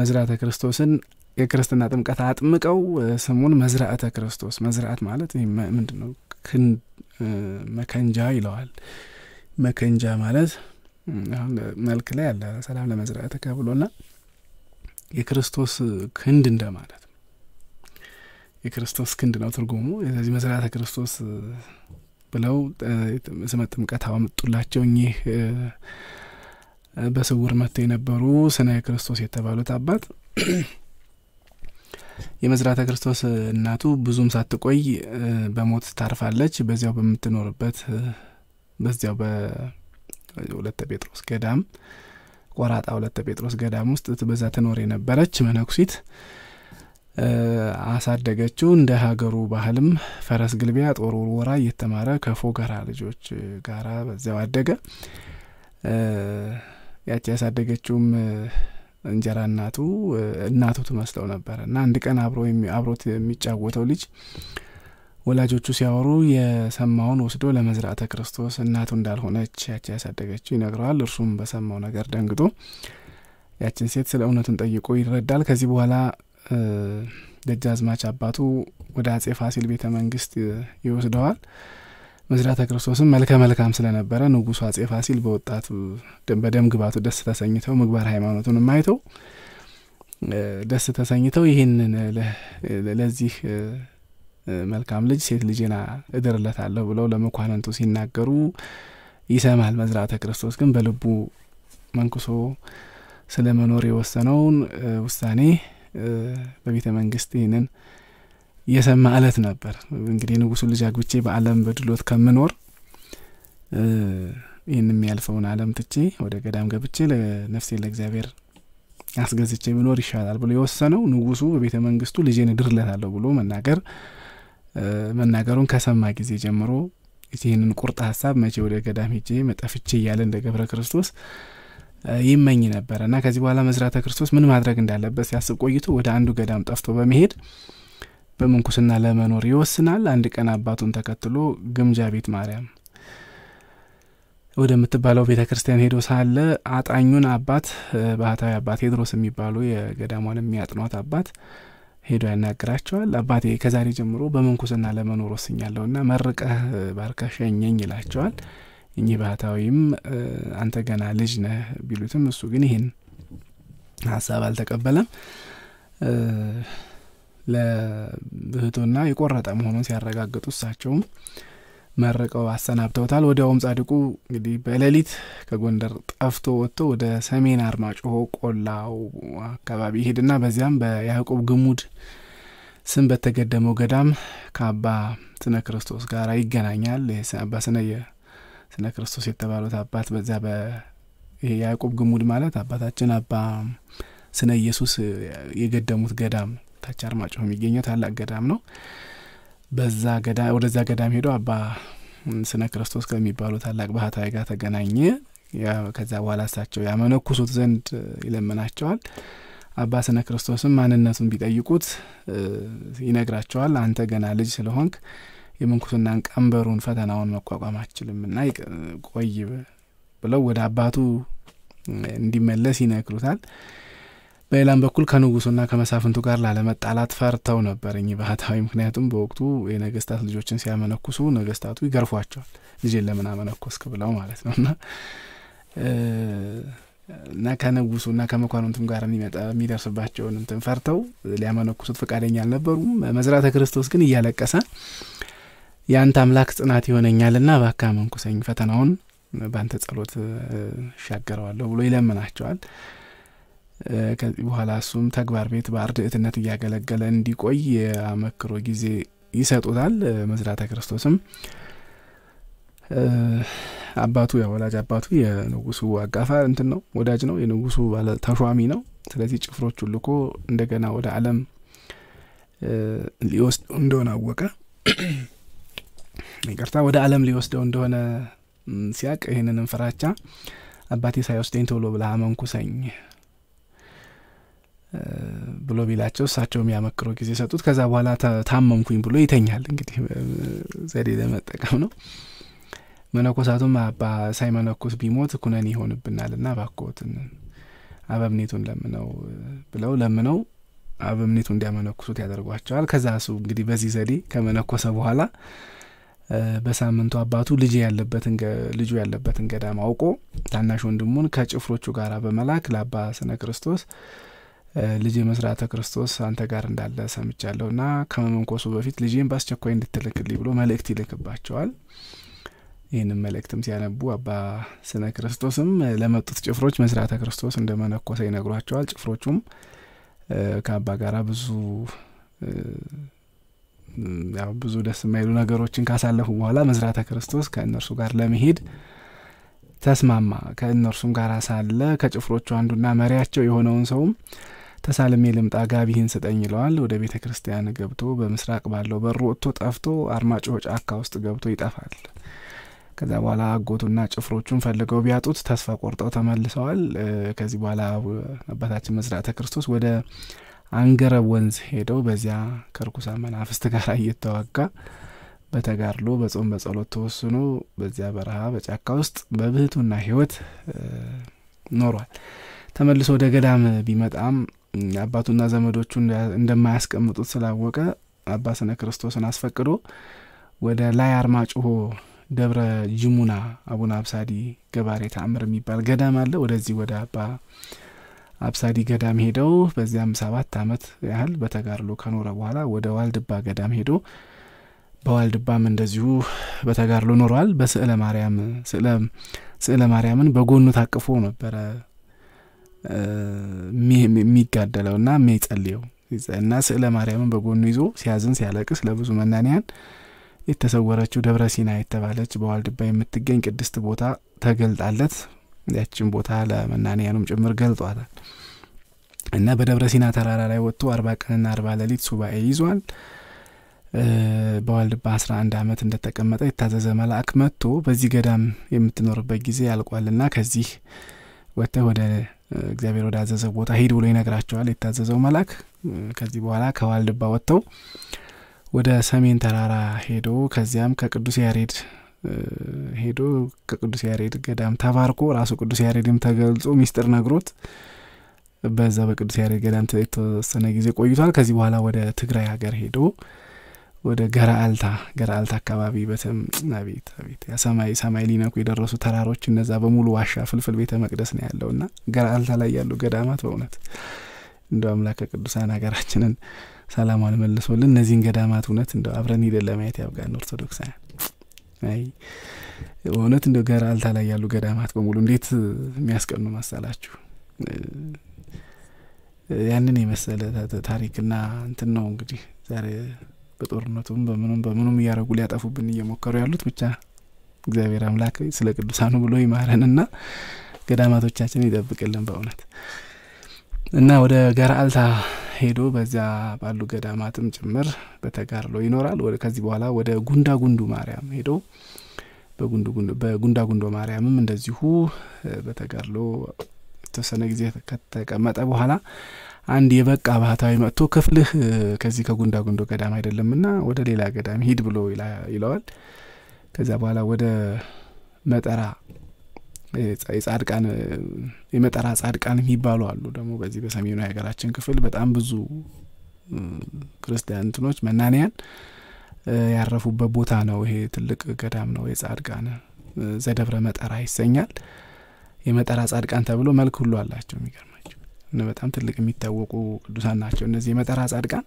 መሥራተ ክርስቶስን የክርስትና ጥምቀት አጥምቀው ስሙን መዝራእተ ክርስቶስ መዝራእት ማለት ምንድን ነው? መከንጃ ይለዋል። መከንጃ ማለት አሁን መልክ ላይ አለ ሰላም ለመዝራዕተ ከብሎና የክርስቶስ ክንድ እንደማለት ነው። የክርስቶስ ክንድ ነው ትርጉሙ። ስለዚህ መዝራእተ ክርስቶስ ብለው ስመ ጥምቀት አመጡላቸው እኚህ በስውር መጥተው የነበሩ ስነ ክርስቶስ የተባሉት አባት የመዝራተ ክርስቶስ እናቱ ብዙም ሳትቆይ በሞት ታርፋለች። በዚያው በምትኖርበት በዚያው በሁለተ ጴጥሮስ ገዳም ቆራጣ ሁለተ ጴጥሮስ ገዳም ውስጥ በዛ ትኖር የነበረች መነኩሲት አሳደገችው። እንደ ሀገሩ ባህልም ፈረስ ግልቢያ፣ ጦር ውርወራ እየተማረ ከፎገራ ልጆች ጋራ በዚያው አደገ። ያቺ ያሳደገችውም እንጀራ እናቱ እናቱ ትመስለው ነበር እና አንድ ቀን አብሮ አብሮት የሚጫወተው ልጅ ወላጆቹ ሲያወሩ የሰማውን ወስዶ ለመዝራተ ክርስቶስ እናቱ እንዳልሆነች ያቺ ያሳደገችው ይነግረዋል። እርሱም በሰማው ነገር ደንግጦ ያችን ሴት ስለ እውነቱን ጠይቆ ይረዳል። ከዚህ በኋላ ደጃዝማች አባቱ ወደ አጼ ፋሲል ቤተ መንግስት ይወስደዋል። መዝራተ ክርስቶስም መልከ መልካም ስለነበረ ንጉሱ አጼ ፋሲል በወጣቱ በደም ግባቱ ደስ ተሰኝተው ምግባር ሃይማኖቱን የማይተው ደስ ተሰኝተው ይህንን ለዚህ መልካም ልጅ ሴት ልጅና እድርለታለሁ ብለው ለመኳንንቱ ሲናገሩ ይሰማል። መዝራተ ክርስቶስ ግን በልቡ መንኩሶ ስለ መኖር የወሰነውን ውሳኔ በቤተ መንግስት ይህንን የሰማ እለት ነበር። እንግዲህ ንጉሱ ልጅ አግብቼ በአለም በድሎት ከምኖር ይህን የሚያልፈውን አለም ትቼ ወደ ገዳም ገብቼ ለነፍሴ ለእግዚአብሔር አስገዝቼ ብኖር ይሻላል ብሎ የወሰነው ንጉሱ በቤተ መንግስቱ ልጄን እድርለታለሁ ብሎ መናገር መናገሩን ከሰማ ጊዜ ጀምሮ ይህንን ቁርጥ ሀሳብ መቼ ወደ ገዳም ሄጄ መጠፍቼ እያለ እንደ ገብረ ክርስቶስ ይመኝ ነበር እና ከዚህ በኋላ መዝራተ ክርስቶስ ምን ማድረግ እንዳለበት ሲያስብ ቆይቶ ወደ አንዱ ገዳም ጠፍቶ በመሄድ በምንኩስና ለመኖር ይወስናል። አንድ ቀን አባቱን ተከትሎ ግምጃ ቤት ማርያም ወደምትባለው ቤተ ክርስቲያን ሄዶ ሳለ አጣኙን አባት ባህታዊ አባት ቴድሮስ የሚባሉ የገዳሟን የሚያጥኗት አባት ሄዶ ያናግራቸዋል። አባቴ ከዛሬ ጀምሮ በምንኩስና ለመኖር ወስኛለሁና መርቀህ ባርከህ ሸኘኝ ይላቸዋል። እኚህ ባህታዊም አንተ ገና ልጅ ነህ ቢሉትም እሱ ግን ይህን ሀሳብ አልተቀበለም። ለብህቱና የቆረጠ መሆኑን ሲያረጋግጡ እሳቸውም መርቀው አሰናብተውታል። ወዲያውም ጻድቁ እንግዲህ በሌሊት ከጎንደር ጠፍቶ ወጥቶ ወደ ሰሜን አርማጭሆ ቆላው አካባቢ ይሄድና በዚያም በያዕቆብ ግሙድ ስም በተገደመው ገዳም ከአባ ስነ ክርስቶስ ጋር ይገናኛል። አባ ስነ የስነ ክርስቶስ የተባሉት አባት በዚያ ያዕቆብ ግሙድ ማለት አባታችን አባ ስነ ኢየሱስ የገደሙት ገዳም ታች አርማጭሆ የሚገኘው ታላቅ ገዳም ነው። በዛ ገዳ ወደዛ ገዳም ሄዶ አባ ስነ ክርስቶስ ከሚባሉ ታላቅ ባህታዊ ጋር ተገናኘ። ከዛ በኋላ እሳቸው ያመነኩሱት ዘንድ ይለምናቸዋል። አባ ስነ ክርስቶስም ማንነቱን ቢጠይቁት ይነግራቸዋል። አንተ ገና ልጅ ስለሆንክ የምንኩስናን ቀንበሩን ፈተናውን መቋቋም አችልምና ቆይ ብለው ወደ አባቱ እንዲመለስ ይነግሩታል። በሌላም በኩል ከንጉሱና ከመሳፍንቱ ጋር ላለመጣላት ፈርተው ነበር እኚህ ባህታዊ። ምክንያቱም በወቅቱ የነገስታት ልጆችን ሲያመነኩሱ ነገስታቱ ይገርፏቸዋል። ልጄን ለምን አመነኮስክ ብለው ማለት ነው እና እና ከንጉሱና ከመኳንንቱም ጋር የሚደርስባቸውን እንትን ፈርተው ሊያመነኩሱት ፈቃደኛ አልነበሩም። መዝራተ ክርስቶስ ግን እያለቀሰ የአንተ አምላክ ጽናት ይሆነኛልና እባክህ አመንኩሰኝ፣ ፈተናውን በአንተ ጸሎት እሻገረዋለሁ ብሎ ይለምናቸዋል። ከዚህ በኋላ እሱም ተግባር ቤት በአርድእትነት እያገለገለ እንዲቆይ የአመክሮ ጊዜ ይሰጡታል። መዝራተ ክርስቶስም አባቱ የወላጅ አባቱ የንጉሱ አጋፋ እንትን ነው ወዳጅ ነው፣ የንጉሱ ተሿሚ ነው። ስለዚህ ጭፍሮቹን ልኮ እንደገና ወደ አለም ሊወስደው እንደሆነ አወቀ። ይቅርታ፣ ወደ አለም ሊወስደው እንደሆነ ሲያቅ ይህንንም ፍራቻ አባቴ ሳይወስደኝ ቶሎ ብላ አመንኩሰኝ ብሎ ቢላቸው እሳቸው የሚያመክረው ጊዜ ሰጡት ከዛ በኋላ ታመምኩኝ ብሎ ይተኛል እንግዲህ ዘዴ ለመጠቀም ነው መነኮሳቱም አባ ሳይመነኩስ ቢሞት ኩነኔ ይሆንብናል ና ባኮትን አበምኔቱን ለምነው ብለው ለምነው አበምኔቱ እንዲያመነኩሱት ያደርጓቸዋል ከዛ እሱ እንግዲህ በዚህ ዘዴ ከመነኮሰ በኋላ በሳምንቱ አባቱ ልጅ ያለበትን ልጁ ያለበትን ገዳም አውቆ ታናሽ ወንድሙን ከጭፍሮቹ ጋር በመላክ ለአባ ስነ ክርስቶስ ልጅ መስራተ ክርስቶስ አንተ ጋር እንዳለ ሰምቻለሁ እና ከመመንኮሱ በፊት ልጅም በአስቸኳይ እንድትልክልኝ ብሎ መልእክት ይልክባቸዋል። ይህንም መልእክትም ሲያነቡ አባ ስነ ክርስቶስም ለመጡት ጭፍሮች መስራተ ክርስቶስ እንደ መነኮሰ ይነግሯቸዋል። ጭፍሮቹም ከአባ ጋራ ብዙ ያው ብዙ ደስ የማይሉ ነገሮችን ካሳለፉ በኋላ መስራተ ክርስቶስ ከእነርሱ ጋር ለመሄድ ተስማማ። ከእነርሱም ጋር ሳለ ከጭፍሮቹ አንዱና መሪያቸው የሆነውን ሰውም ተሳልሜ ልምጣ ጋቢህን ስጠኝ ይለዋል። ወደ ቤተ ክርስቲያን ገብቶ በምስራቅ ባለው በር ወጥቶ ጠፍቶ አርማጭሆ ጫካ ውስጥ ገብቶ ይጠፋል። ከዚያ በኋላ አጎቱና ጭፍሮቹን ፈልገው ቢያጡት ተስፋ ቆርጠው ተመልሰዋል። ከዚህ በኋላ አባታችን መዝራተ ክርስቶስ ወደ አንገረብ ወንዝ ሄደው በዚያ ከርኩሳ መናፍስት ጋር እየተዋጋ በተጋድሎ በጾም በጸሎት ተወስኖ በዚያ በረሃ በጫካ ውስጥ በብህቱና ሕይወት ኖሯል። ተመልሶ ወደ ገዳም ቢመጣም አባቱና ዘመዶቹ እንደማያስቀምጡት ስላወቀ አባ ስነ ክርስቶስን አስፈቅዶ ወደ ላይ አርማጭሆ ደብረ ጅሙና አቡነ አብሳዲ ገባሬ ተአምር የሚባል ገዳም አለ። ወደዚህ ወደ አባ አብሳዲ ገዳም ሄደው በዚያም ሰባት አመት ያህል በተጋድሎ ከኖረ በኋላ ወደ ዋልድባ ገዳም ሄዶ በዋልድባም እንደዚሁ በተጋድሎ ኖረዋል። በስዕለ ማርያም ስዕለ ማርያምን በጎኑ ታቅፎ ነበረ ና የሚጸልየው እና ስዕለ ማርያምን በጎኑ ይዞ ሲያዝን ሲያለቅስ ለብዙ መናንያን የተሰወረችው ደብረ ሲና የተባለች በዋልድባ የምትገኝ ቅድስት ቦታ ተገልጣለት ያችን ቦታ ለመናንያኑም ጭምር ገልጧታል እና በደብረ ሲና ተራራ ላይ ወጥቶ አርባ ቀንና አርባ ሌሊት ሱባኤ ይዟል። በዋልድባ አንድ ዓመት እንደተቀመጠ የታዘዘ መልአክ መጥቶ በዚህ ገዳም የምትኖርበት ጊዜ ያልቋልና ከዚህ ወጥተህ ወደ እግዚአብሔር ወዳዘዘው ቦታ ሂድ ብሎ ይነግራቸዋል። የታዘዘው መልአክ ከዚህ በኋላ ከዋልድባ ወጥተው ወደ ሰሜን ተራራ ሄዶ ከዚያም ከቅዱስ ያሬድ ሄዶ ከቅዱስ ያሬድ ገዳም ተባርኮ ራሱ ቅዱስ ያሬድም ተገልጾ ሚስጥር ነግሮት በዛ በቅዱስ ያሬድ ገዳም የተወሰነ ጊዜ ቆይቷል። ከዚህ በኋላ ወደ ትግራይ ሀገር ሄዶ ወደ ገራአልታ ገራአልታ አካባቢ በትም አቤት አቤት ሰማይ ሰማይ ሊነኩ የደረሱ ተራሮች እነዛ በሙሉ ዋሻ ፍልፍል ቤተ መቅደስ ነው ያለው እና ገራአልታ ላይ ያሉ ገዳማት በእውነት እንደ አምላከ ቅዱሳን ሀገራችንን ሰላሟን መልሶልን እነዚህን ገዳማት እውነት እንደ አብረን ሂደን ለማየት ያብቃን። ኦርቶዶክሳውያን አይ በእውነት እንደ ገራአልታ ላይ ያሉ ገዳማት በሙሉ እንዴት የሚያስቀኑ መሰላችሁ! ያንን የመሰለ ታሪክና እንትን ነው እንግዲህ ዛሬ በጦርነቱም በምኑም በምኑም እያረጉ ሊያጠፉብን እየሞከሩ ያሉት ብቻ እግዚአብሔር አምላክ ስለ ቅዱሳኑ ብሎ ይማረንና ገዳማቶቻችን ይጠብቅልን በእውነት እና ወደ ገርአልታ ሄዶ በዚያ ባሉ ገዳማትም ጭምር በተጋድሎ ይኖራል። ከዚህ በኋላ ወደ ጉንዳ ጉንዱ ማርያም ሄዶ በጉንዳ ጉንዶ ማርያምም እንደዚሁ በተጋድሎ የተወሰነ ጊዜ ከተቀመጠ በኋላ አንድ የበቃ ባህታዊ መጥቶ ክፍልህ ከዚህ ከጉንዳ ጉንዶ ገዳም አይደለምና ወደ ሌላ ገዳም ሂድ ብሎ ይለዋል ከዛ በኋላ ወደ መጠራ የጻድቃን የመጠራ ጻድቃን የሚባሉ አሉ ደግሞ በዚህ በሰሜኑ የሀገራችን ክፍል በጣም ብዙ ክርስቲያን እንትኖች መናንያን ያረፉበት ቦታ ነው ይሄ ትልቅ ገዳም ነው የጻድቃን ዘደብረ መጠራ ይሰኛል የመጠራ ጻድቃን ተብሎ መልክ ሁሉ አላቸው የሚገርም በጣም ትልቅ የሚታወቁ ቅዱሳን ናቸው። እነዚህ የመጠራ ጻድቃን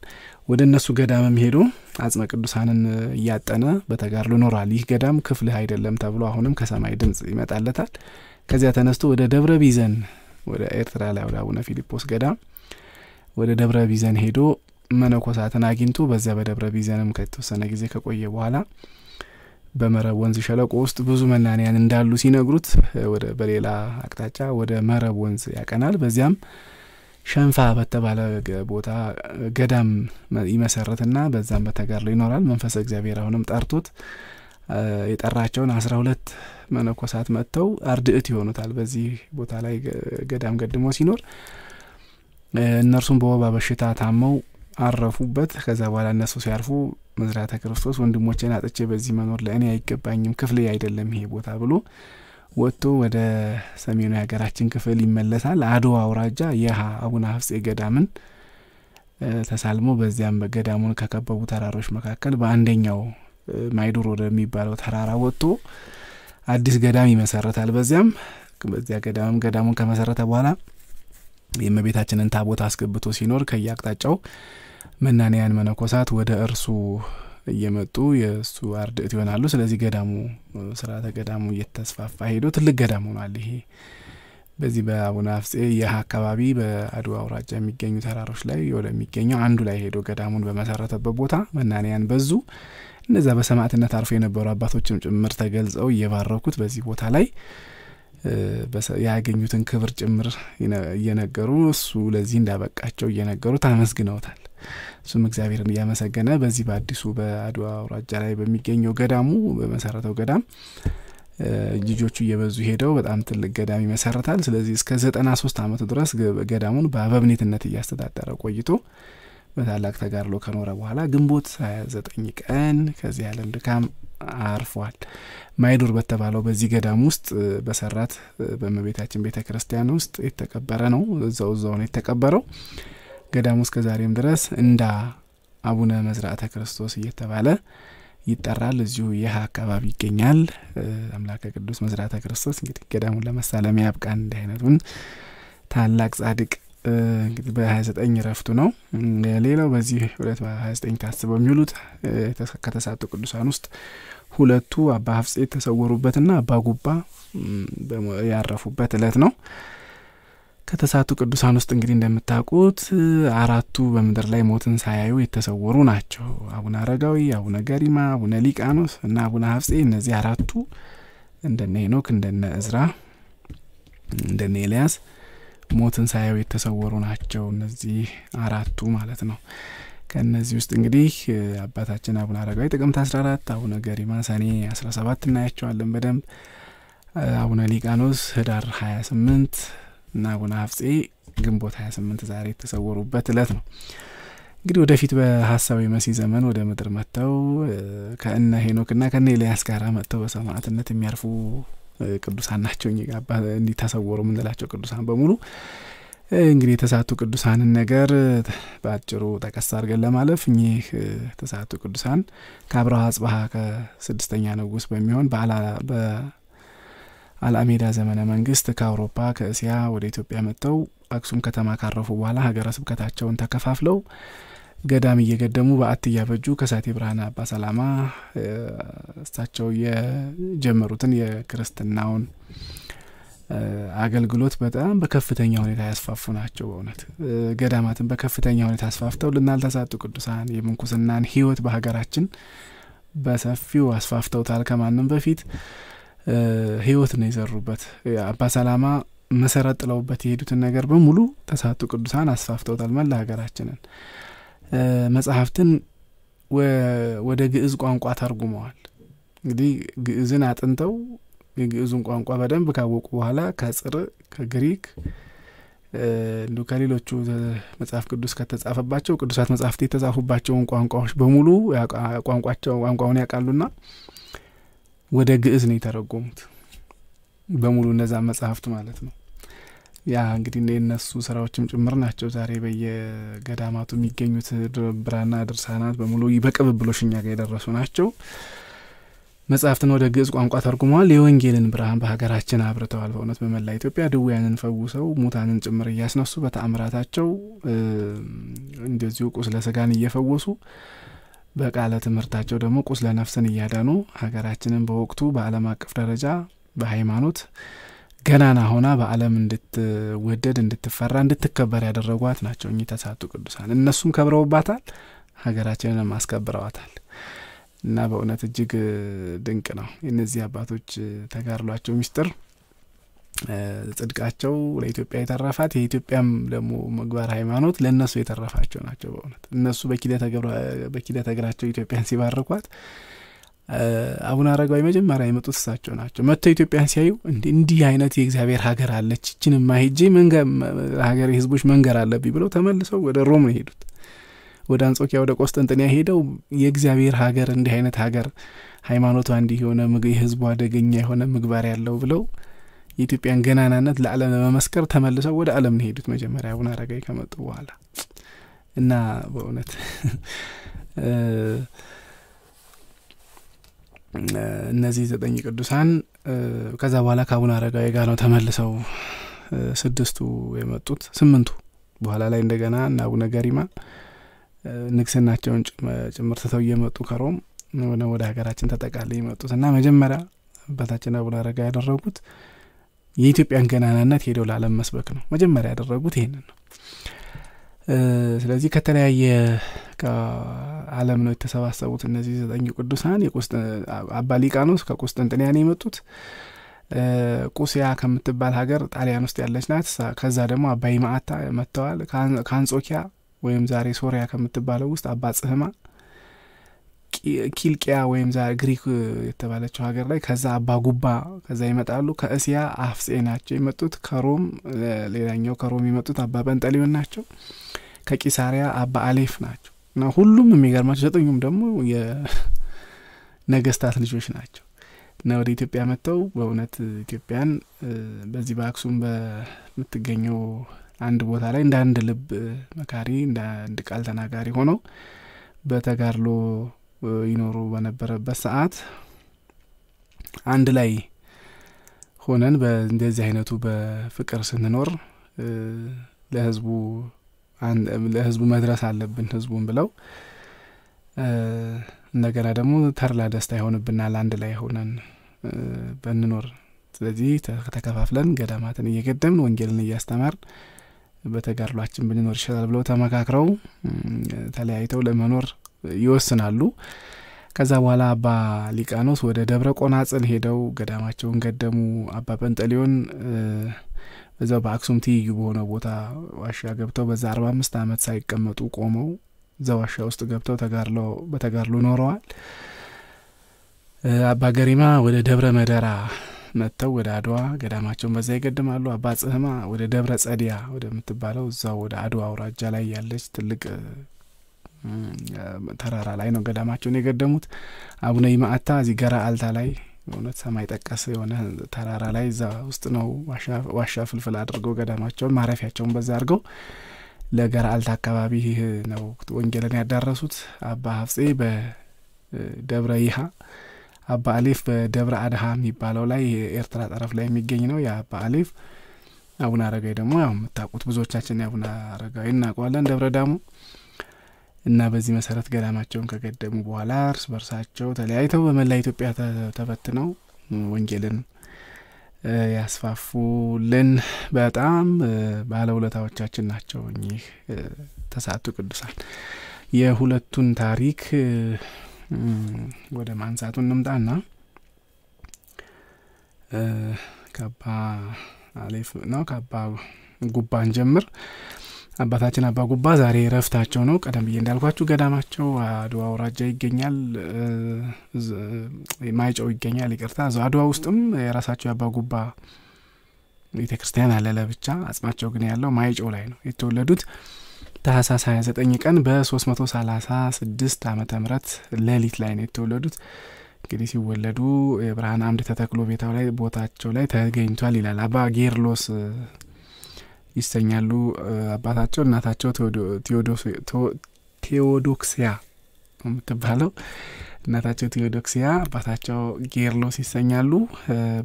ወደ እነሱ ገዳምም ሄዶ አጽመ ቅዱሳንን እያጠነ በተጋድሎ ይኖራል። ይህ ገዳም ክፍልህ አይደለም ተብሎ አሁንም ከሰማይ ድምጽ ይመጣለታል። ከዚያ ተነስቶ ወደ ደብረ ቢዘን ወደ ኤርትራ ላይ ወደ አቡነ ፊልጶስ ገዳም ወደ ደብረ ቢዘን ሄዶ መነኮሳትን አግኝቶ በዚያ በደብረ ቢዘንም ከተወሰነ ጊዜ ከቆየ በኋላ በመረብ ወንዝ ሸለቆ ውስጥ ብዙ መናንያን እንዳሉ ሲነግሩት ወደ በሌላ አቅጣጫ ወደ መረብ ወንዝ ያቀናል። በዚያም ሸንፋ በተባለ ቦታ ገዳም ይመሰረትና በዛም በተጋድሎ ይኖራል። መንፈሰ እግዚአብሔር አሁንም ጠርቶት የጠራቸውን አስራ ሁለት መነኮሳት መጥተው አርድእት ይሆኑታል። በዚህ ቦታ ላይ ገዳም ገድሞ ሲኖር እነርሱም በወባ በሽታ ታመው አረፉበት። ከዛ በኋላ እነሱ ሲያርፉ መዝራተ ክርስቶስ ወንድሞቼን አጥቼ በዚህ መኖር ለእኔ አይገባኝም፣ ክፍሌ አይደለም ይሄ ቦታ ብሎ ወጥቶ ወደ ሰሜኑ የሀገራችን ክፍል ይመለሳል። አድዋ አውራጃ ይህ አቡነ ሀፍጼ ገዳምን ተሳልሞ በዚያም ገዳሙን ከከበቡ ተራሮች መካከል በአንደኛው ማይዱር ወደሚባለው ተራራ ወጥቶ አዲስ ገዳም ይመሰረታል። በዚያም በዚያ ገዳምም ገዳሙን ከመሰረተ በኋላ የእመቤታችንን ታቦት አስገብቶ ሲኖር ከየአቅጣጫው መናንያን መነኮሳት ወደ እርሱ እየመጡ የእሱ አርድእት ይሆናሉ። ስለዚህ ገዳሙ ስርዓተ ገዳሙ እየተስፋፋ ሄዶ ትልቅ ገዳም ሆኗል። ይሄ በዚህ በአቡነ አፍጼ ይህ አካባቢ በአድዋ አውራጃ የሚገኙ ተራሮች ላይ ወደሚገኘው አንዱ ላይ ሄዶ ገዳሙን በመሰረተበት ቦታ መናንያን በዙ። እነዚያ በሰማዕትነት አርፎ የነበሩ አባቶችም ጭምር ተገልጸው እየባረኩት በዚህ ቦታ ላይ ያገኙትን ክብር ጭምር እየነገሩ እሱ ለዚህ እንዳበቃቸው እየነገሩት አመስግነውታል። እሱም እግዚአብሔርን እያመሰገነ በዚህ በአዲሱ በአድዋ አውራጃ ላይ በሚገኘው ገዳሙ በመሰረተው ገዳም ልጆቹ እየበዙ ሄደው በጣም ትልቅ ገዳም ይመሰረታል። ስለዚህ እስከ ዘጠና ሶስት አመቱ ድረስ ገዳሙን በአበብኔትነት እያስተዳደረ ቆይቶ በታላቅ ተጋድሎ ከኖረ በኋላ ግንቦት 29 ቀን ከዚህ ያለን ድካም አርፏል። ማይዶር በተባለው በዚህ ገዳም ውስጥ በሰራት በመቤታችን ቤተ ክርስቲያን ውስጥ የተቀበረ ነው። እዛው እዛው ነው የተቀበረው። ገዳሙ እስከ ዛሬም ድረስ እንዳ አቡነ መዝራእተ ክርስቶስ እየተባለ ይጠራል። እዚሁ ይህ አካባቢ ይገኛል። አምላከ ቅዱስ መዝራእተ ክርስቶስ እንግዲህ ገዳሙን ለመሳለም ያብቃን። እንዲህ አይነቱን ታላቅ ጻድቅ እንግዲህ በ29 ረፍቱ ነው። ሌላው በዚህ ሁለት በ29 ታስበው የሚውሉት ከተሳቱ ቅዱሳን ውስጥ ሁለቱ አባ ሀፍጼ የተሰወሩበትና አባ ጉባ ያረፉበት እለት ነው። ከተሳቱ ቅዱሳን ውስጥ እንግዲህ እንደምታውቁት አራቱ በምድር ላይ ሞትን ሳያዩ የተሰወሩ ናቸው። አቡነ አረጋዊ፣ አቡነ ገሪማ፣ አቡነ ሊቃኖስ እና አቡነ ሀፍጼ። እነዚህ አራቱ እንደነ ሄኖክ፣ እንደነ እዝራ፣ እንደነ ኤልያስ ሞትን ሳያዩ የተሰወሩ ናቸው። እነዚህ አራቱ ማለት ነው። ከእነዚህ ውስጥ እንግዲህ አባታችን አቡነ አረጋዊ ጥቅምት 14 አቡነ ገሪማ ሰኔ 17 እናያቸዋለን በደንብ አቡነ ሊቃኖስ ህዳር 28 እና አቡነ ሀፍጼ ግንቦት 28 ዛሬ የተሰወሩበት እለት ነው። እንግዲህ ወደፊት በሀሳዊ መሲህ ዘመን ወደ ምድር መጥተው ከእነ ሄኖክና ከእነ ኤልያስ ጋር መጥተው በሰማዕትነት የሚያርፉ ቅዱሳን ናቸው። እንዲህ እንዲተሰወሩ የምንላቸው ቅዱሳን በሙሉ እንግዲህ የተሳቱ ቅዱሳንን ነገር በአጭሩ ጠቀስ አድርገን ለማለፍ እኚህ የተሳቱ ቅዱሳን ከአብረሃ አጽብሃ ከስድስተኛ ንጉስ በሚሆን አልአሜዳ ዘመነ መንግስት ከአውሮፓ ከእስያ ወደ ኢትዮጵያ መጥተው አክሱም ከተማ ካረፉ በኋላ ሀገረ ስብከታቸውን ተከፋፍለው ገዳም እየገደሙ በአት እያበጁ ከሳቴ ብርሃነ አባ ሰላማ እሳቸው የጀመሩትን የክርስትናውን አገልግሎት በጣም በከፍተኛ ሁኔታ ያስፋፉ ናቸው። በእውነት ገዳማትን በከፍተኛ ሁኔታ አስፋፍተው ልናልተሳጡ ቅዱሳን የምንኩስናን ህይወት በሀገራችን በሰፊው አስፋፍተውታል ከማንም በፊት። ህይወት ነው የዘሩበት። አባ ሰላማ መሰረት ጥለውበት የሄዱትን ነገር በሙሉ ተሳቱ ቅዱሳን አስፋፍተውታል መላ ሀገራችንን። መጽሐፍትን ወደ ግዕዝ ቋንቋ ተርጉመዋል። እንግዲህ ግዕዝን አጥንተው የግዕዙን ቋንቋ በደንብ ካወቁ በኋላ ከጽር ከግሪክ እንዲሁ ከሌሎቹ መጽሐፍ ቅዱስ ከተጻፈባቸው ቅዱሳት መጽሐፍት የተጻፉባቸውን ቋንቋዎች በሙሉ ቋንቋውን ያውቃሉና ወደ ግዕዝ ነው የተረጎሙት በሙሉ እነዛ መጽሐፍት ማለት ነው። ያ እንግዲህ የእነሱ ስራዎችም ጭምር ናቸው። ዛሬ በየገዳማቱ የሚገኙት ብራና ድርሳናት በሙሉ በቅብብሎሽ እኛ ጋር የደረሱ ናቸው። መጽሐፍትን ወደ ግዕዝ ቋንቋ ተርጉመዋል። የወንጌልን ብርሃን በሀገራችን አብርተዋል። በእውነት በመላ ኢትዮጵያ ድውያንን ፈውሰው ሙታንን ጭምር እያስነሱ በተአምራታቸው እንደዚሁ ቁስለ ስጋን እየፈወሱ በቃለ ትምህርታቸው ደግሞ ቁስለ ነፍስን እያዳኑ ሀገራችንን በወቅቱ በዓለም አቀፍ ደረጃ በሃይማኖት ገናና ሆና በዓለም እንድትወደድ፣ እንድትፈራ፣ እንድትከበር ያደረጓት ናቸው እኚህ ተስዓቱ ቅዱሳን። እነሱም ከብረውባታል፣ ሀገራችንንም አስከብረዋታል እና በእውነት እጅግ ድንቅ ነው የእነዚህ አባቶች ተጋድሏቸው ሚስጥር። ጽድቃቸው ለኢትዮጵያ የተረፋት የኢትዮጵያም ደግሞ ምግባር ሃይማኖት ለእነሱ የተረፋቸው ናቸው። በእውነት እነሱ በኪደተ እግራቸው ኢትዮጵያን ሲባርኳት አቡነ አረጋዊ መጀመሪያ የመጡት እሳቸው ናቸው። መጥተው ኢትዮጵያን ሲያዩ እንዲህ አይነት የእግዚአብሔር ሀገር አለች፣ እችን ማሄጄ ሀገር ህዝቦች መንገር አለብኝ ብለው ተመልሰው ወደ ሮም ነው ሄዱት ወደ አንጾኪያ ወደ ቆስጠንጥንያ ሄደው የእግዚአብሔር ሀገር እንዲህ አይነት ሀገር ሃይማኖቷ እንዲህ የሆነ የህዝቡ አደገኛ የሆነ ምግባር ያለው ብለው የኢትዮጵያን ገናናነት ለዓለም ለመመስከር ተመልሰው ወደ ዓለም ነው ሄዱት መጀመሪያ አቡነ አረጋዊ ከመጡ በኋላ እና በእውነት እነዚህ ዘጠኝ ቅዱሳን ከዛ በኋላ ከአቡነ አረጋዊ ጋር ነው ተመልሰው ስድስቱ የመጡት ስምንቱ በኋላ ላይ እንደገና እና አቡነ ገሪማ ንግስናቸውን ጭምር ትተው እየመጡ ከሮም ወደ ሀገራችን ተጠቃለ የመጡት እና መጀመሪያ አባታችን አቡነ አረጋ ያደረጉት የኢትዮጵያን ገናናነት ሄደው ለዓለም መስበክ ነው መጀመሪያ ያደረጉት ይህንን ነው። ስለዚህ ከተለያየ ከአለም ነው የተሰባሰቡት እነዚህ ዘጠኝ ቅዱሳን አባ ሊቃኖስ ከቁስጥንጥንያ ነው የመጡት። ቁስያ ከምትባል ሀገር ጣሊያን ውስጥ ያለች ናት። ከዛ ደግሞ አባይ ማአታ መጥተዋል። ከአንጾኪያ ወይም ዛሬ ሶሪያ ከምትባለው ውስጥ አባ ጽህማ ኪልቅያ ወይም ዛ ግሪክ የተባለችው ሀገር ላይ ከዛ አባጉባ ከዛ ይመጣሉ። ከእስያ አፍፄ ናቸው የመጡት። ከሮም ሌላኛው ከሮም የመጡት አባ ጰንጠሊዮን ናቸው። ከቂሳሪያ አባ አሌፍ ናቸው እና ሁሉም የሚገርማቸው ዘጠኙም ደግሞ የነገስታት ልጆች ናቸው እና ወደ ኢትዮጵያ መጥተው በእውነት ኢትዮጵያን በዚህ በአክሱም በምትገኘው አንድ ቦታ ላይ እንደ አንድ ልብ መካሪ እንደ አንድ ቃል ተናጋሪ ሆነው በተጋድሎ ይኖሩ በነበረበት ሰዓት አንድ ላይ ሆነን እንደዚህ አይነቱ በፍቅር ስንኖር ለህዝቡ ለህዝቡ መድረስ አለብን ህዝቡን ብለው እንደገና ደግሞ ተርላ ደስታ ይሆንብናል አንድ ላይ ሆነን በንኖር። ስለዚህ ተከፋፍለን ገዳማትን እየገደምን ወንጌልን እያስተማር በተጋድሏችን ብንኖር ይሻላል ብለው ተመካክረው ተለያይተው ለመኖር ይወስናሉ። ከዛ በኋላ አባ ሊቃኖስ ወደ ደብረ ቆናጽል ሄደው ገዳማቸውን ገደሙ። አባ ጰንጠሊዮን በዛው በአክሱም ትይዩ በሆነው ቦታ ዋሻ ገብተው በዛ አርባ አምስት ዓመት ሳይቀመጡ ቆመው እዛ ዋሻ ውስጥ ገብተው በተጋድሎ ኖረዋል። አባ ገሪማ ወደ ደብረ መደራ መጥተው ወደ አድዋ ገዳማቸውን በዛ ይገድማሉ። አባ ጽህማ ወደ ደብረ ጸዲያ ወደምትባለው እዛው ወደ አድዋ አውራጃ ላይ ያለች ትልቅ ተራራ ላይ ነው ገዳማቸውን የገደሙት። አቡነ ይማአታ እዚህ ገራ አልታ ላይ በእውነት ሰማይ ጠቀስ የሆነ ተራራ ላይ እዛ ውስጥ ነው ዋሻ ፍልፍል አድርገው ገዳማቸውን ማረፊያቸውን በዛ አድርገው ለገራ አልታ አካባቢ ነው ወንጌልን ያዳረሱት። አባ ሀፍፄ በደብረ ይሃ አባ አሌፍ በደብረ አድሃ የሚባለው ላይ የኤርትራ ጠረፍ ላይ የሚገኝ ነው የአባ አሌፍ። አቡነ አረጋዊ ደግሞ ያው የምታውቁት ብዙዎቻችን የአቡነ አረጋዊ እናውቀዋለን። ደብረ ዳሞ እና በዚህ መሰረት ገዳማቸውን ከገደሙ በኋላ እርስ በርሳቸው ተለያይተው በመላ ኢትዮጵያ ተበትነው ወንጌልን ያስፋፉልን በጣም ባለውለታዎቻችን ናቸው እኚህ ተስዓቱ ቅዱሳን። የሁለቱን ታሪክ ወደ ማንሳቱ እንምጣና ከአባ አሌፍ ነው ከአባ ጉባን ጀምር አባታችን አባ ጉባ ዛሬ ረፍታቸው ነው። ቀደም ብዬ እንዳልኳችሁ ገዳማቸው አድዋ አውራጃ ይገኛል፣ ማይጨው ይገኛል። ይቅርታ እዛ አድዋ ውስጥም የራሳቸው የአባ ጉባ ቤተ ክርስቲያን አለ ለብቻ። አጽማቸው ግን ያለው ማይጨው ላይ ነው የተወለዱት። ታህሳስ 29 ቀን በ336 ዓመተ ምህረት ሌሊት ላይ ነው የተወለዱት። እንግዲህ ሲወለዱ የብርሃን አምድ ተተክሎ ቤታው ላይ ቦታቸው ላይ ተገኝቷል ይላል አባ ጌርሎስ ይሰኛሉ። አባታቸው እናታቸው ቴዎዶክሲያ የምትባለው እናታቸው ቴዎዶክሲያ አባታቸው ጌርሎስ ይሰኛሉ።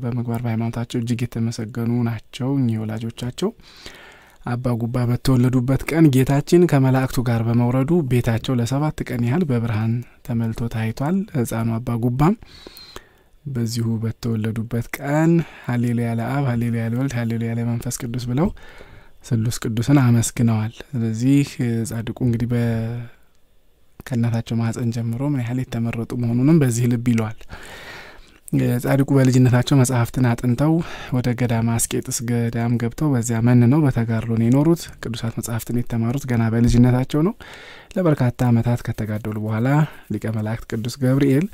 በምግባር በሃይማኖታቸው እጅግ የተመሰገኑ ናቸው እኚህ ወላጆቻቸው። አባ ጉባ በተወለዱበት ቀን ጌታችን ከመላእክቱ ጋር በመውረዱ ቤታቸው ለሰባት ቀን ያህል በብርሃን ተመልቶ ታይቷል። ህፃኑ አባ ጉባም በዚሁ በተወለዱበት ቀን ሀሌሉያ ለአብ፣ ሀሌሉያ ለወልድ፣ ሀሌሉያ ለመንፈስ ቅዱስ ብለው ስሉስ ቅዱስን አመስግነዋል። ስለዚህ ጻድቁ እንግዲህ ከእናታቸው ማህፀን ጀምሮ ምን ያህል የተመረጡ መሆኑንም በዚህ ልብ ይለዋል። ጻድቁ በልጅነታቸው መጽሐፍትን አጥንተው ወደ ገዳማ አስቄጥስ ገዳም ገብተው በዚያ መን ነው በተጋድሎ ነው የኖሩት። ቅዱሳት መጽሐፍትን የተማሩት ገና በልጅነታቸው ነው። ለበርካታ ዓመታት ከተጋደሉ በኋላ ሊቀ መላእክት ቅዱስ ገብርኤል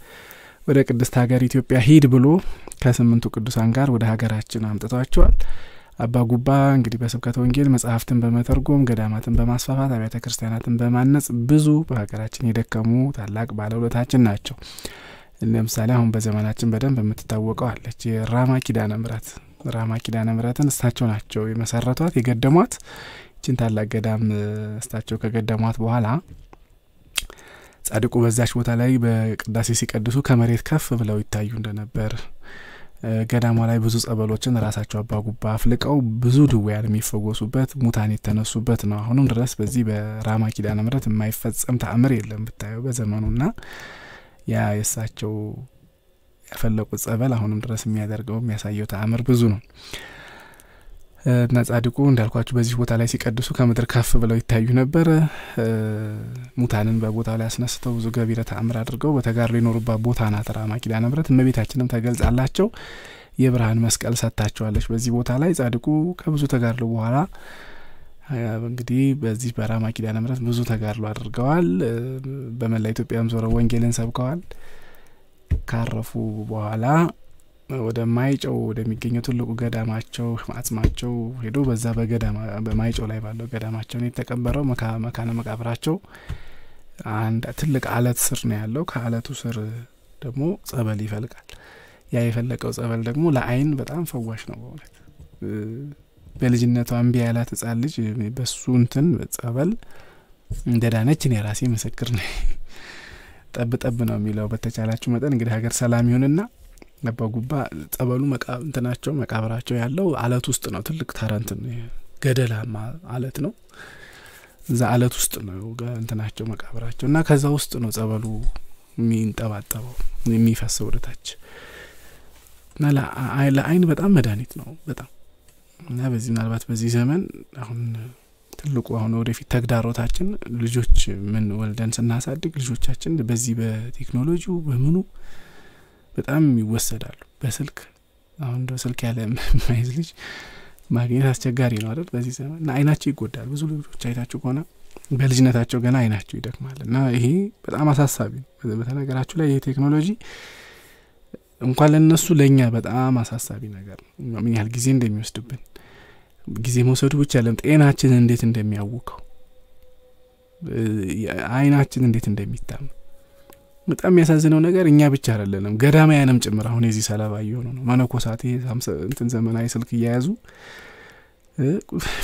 ወደ ቅድስት ሀገር ኢትዮጵያ ሂድ ብሎ ከስምንቱ ቅዱሳን ጋር ወደ ሀገራችን አምጥቷቸዋል። አባ ጉባ እንግዲህ በስብከተ ወንጌል መጽሐፍትን በመተርጎም ገዳማትን በማስፋፋት አብያተ ክርስቲያናትን በማነጽ ብዙ በሀገራችን የደከሙ ታላቅ ባለውለታችን ናቸው። ለምሳሌ አሁን በዘመናችን በደንብ የምትታወቀው አለች የራማ ኪዳነ ምረት ራማ ኪዳነ ምረትን እሳቸው ናቸው የመሰረቷት የገደሟት። ይችን ታላቅ ገዳም እሳቸው ከገደሟት በኋላ ጻድቁ በዛች ቦታ ላይ በቅዳሴ ሲቀድሱ ከመሬት ከፍ ብለው ይታዩ እንደነበር ገዳማ ላይ ብዙ ጸበሎችን ራሳቸው አባጉባ አፍልቀው ብዙ ድውያን የሚፈወሱበት ሙታን የተነሱበት ነው። አሁንም ድረስ በዚህ በራማ ኪዳነ ምሕረት የማይፈጸም ተአምር የለም ብታየው በዘመኑ ና ያ የእሳቸው ያፈለቁት ጸበል አሁንም ድረስ የሚያደርገው የሚያሳየው ተአምር ብዙ ነው። እና ጻድቁ እንዳልኳችሁ በዚህ ቦታ ላይ ሲቀድሱ ከምድር ከፍ ብለው ይታዩ ነበር ሙታንን በቦታው ላይ አስነስተው ብዙ ገቢረ ተአምር አድርገው በተጋድሎ የኖሩባት ቦታ ናት ራማ ኪዳነ ምሕረት። እመቤታችንም ተገልጻላቸው የብርሃን መስቀል ሰጥታቸዋለች። በዚህ ቦታ ላይ ጻድቁ ከብዙ ተጋድሎ በኋላ እንግዲህ በዚህ በራማ ኪዳነ ምሕረት ብዙ ተጋድሎ አድርገዋል። በመላ ኢትዮጵያም ዞረው ወንጌልን ሰብከዋል። ካረፉ በኋላ ወደ ማይጨው ወደሚገኘው ትልቁ ገዳማቸው አጽማቸው ሄዶ በዛ በማይጨው ላይ ባለው ገዳማቸው የተቀበረው መካነ መቃብራቸው አንድ ትልቅ አለት ስር ነው ያለው። ከአለቱ ስር ደግሞ ጸበል ይፈልቃል። ያ የፈለቀው ጸበል ደግሞ ለአይን በጣም ፈዋሽ ነው። በእውነት በልጅነቷ እምቢ ያላት ህጻን ልጅ በሱ እንትን ጸበል እንደዳነች እኔ ራሴ ምስክር ነኝ። ጠብ ጠብ ነው የሚለው። በተቻላችሁ መጠን እንግዲህ ሀገር ሰላም ይሁንና አባጉባ ጸበሉ እንትናቸው መቃብራቸው ያለው አለት ውስጥ ነው። ትልቅ ታረንት ገደላማ አለት ነው። እዛ አለት ውስጥ ነው እንትናቸው መቃብራቸው እና ከዛ ውስጥ ነው ጸበሉ የሚንጠባጠበው የሚፈሰው ወደታች እና ለአይን በጣም መድኃኒት ነው በጣም እና በዚህ ምናልባት በዚህ ዘመን አሁን ትልቁ አሁን ወደፊት ተግዳሮታችን ልጆች ምን ወልደን ስናሳድግ ልጆቻችን በዚህ በቴክኖሎጂው በምኑ በጣም ይወሰዳሉ በስልክ አሁን እንደ ስልክ ያለ የማይዝ ልጅ ማግኘት አስቸጋሪ ነው አይደል በዚህ ዘመን እና አይናቸው ይጎዳል ብዙ ልጆች አይታችሁ ከሆነ በልጅነታቸው ገና አይናቸው ይደክማል እና ይሄ በጣም አሳሳቢ ነው በተነገራችሁ ላይ ይህ ቴክኖሎጂ እንኳን ለነሱ ለእኛ በጣም አሳሳቢ ነገር ነው ምን ያህል ጊዜ እንደሚወስድብን ጊዜ መውሰዱ ብቻ ለም ጤናችን እንዴት እንደሚያውቀው አይናችን እንዴት እንደሚታመም በጣም የሚያሳዝነው ነገር እኛ ብቻ አይደለንም፣ ገዳማያንም ጭምር አሁን የዚህ ሰለባ እየሆኑ ነው። መነኮሳት እንትን ዘመናዊ ስልክ እያያዙ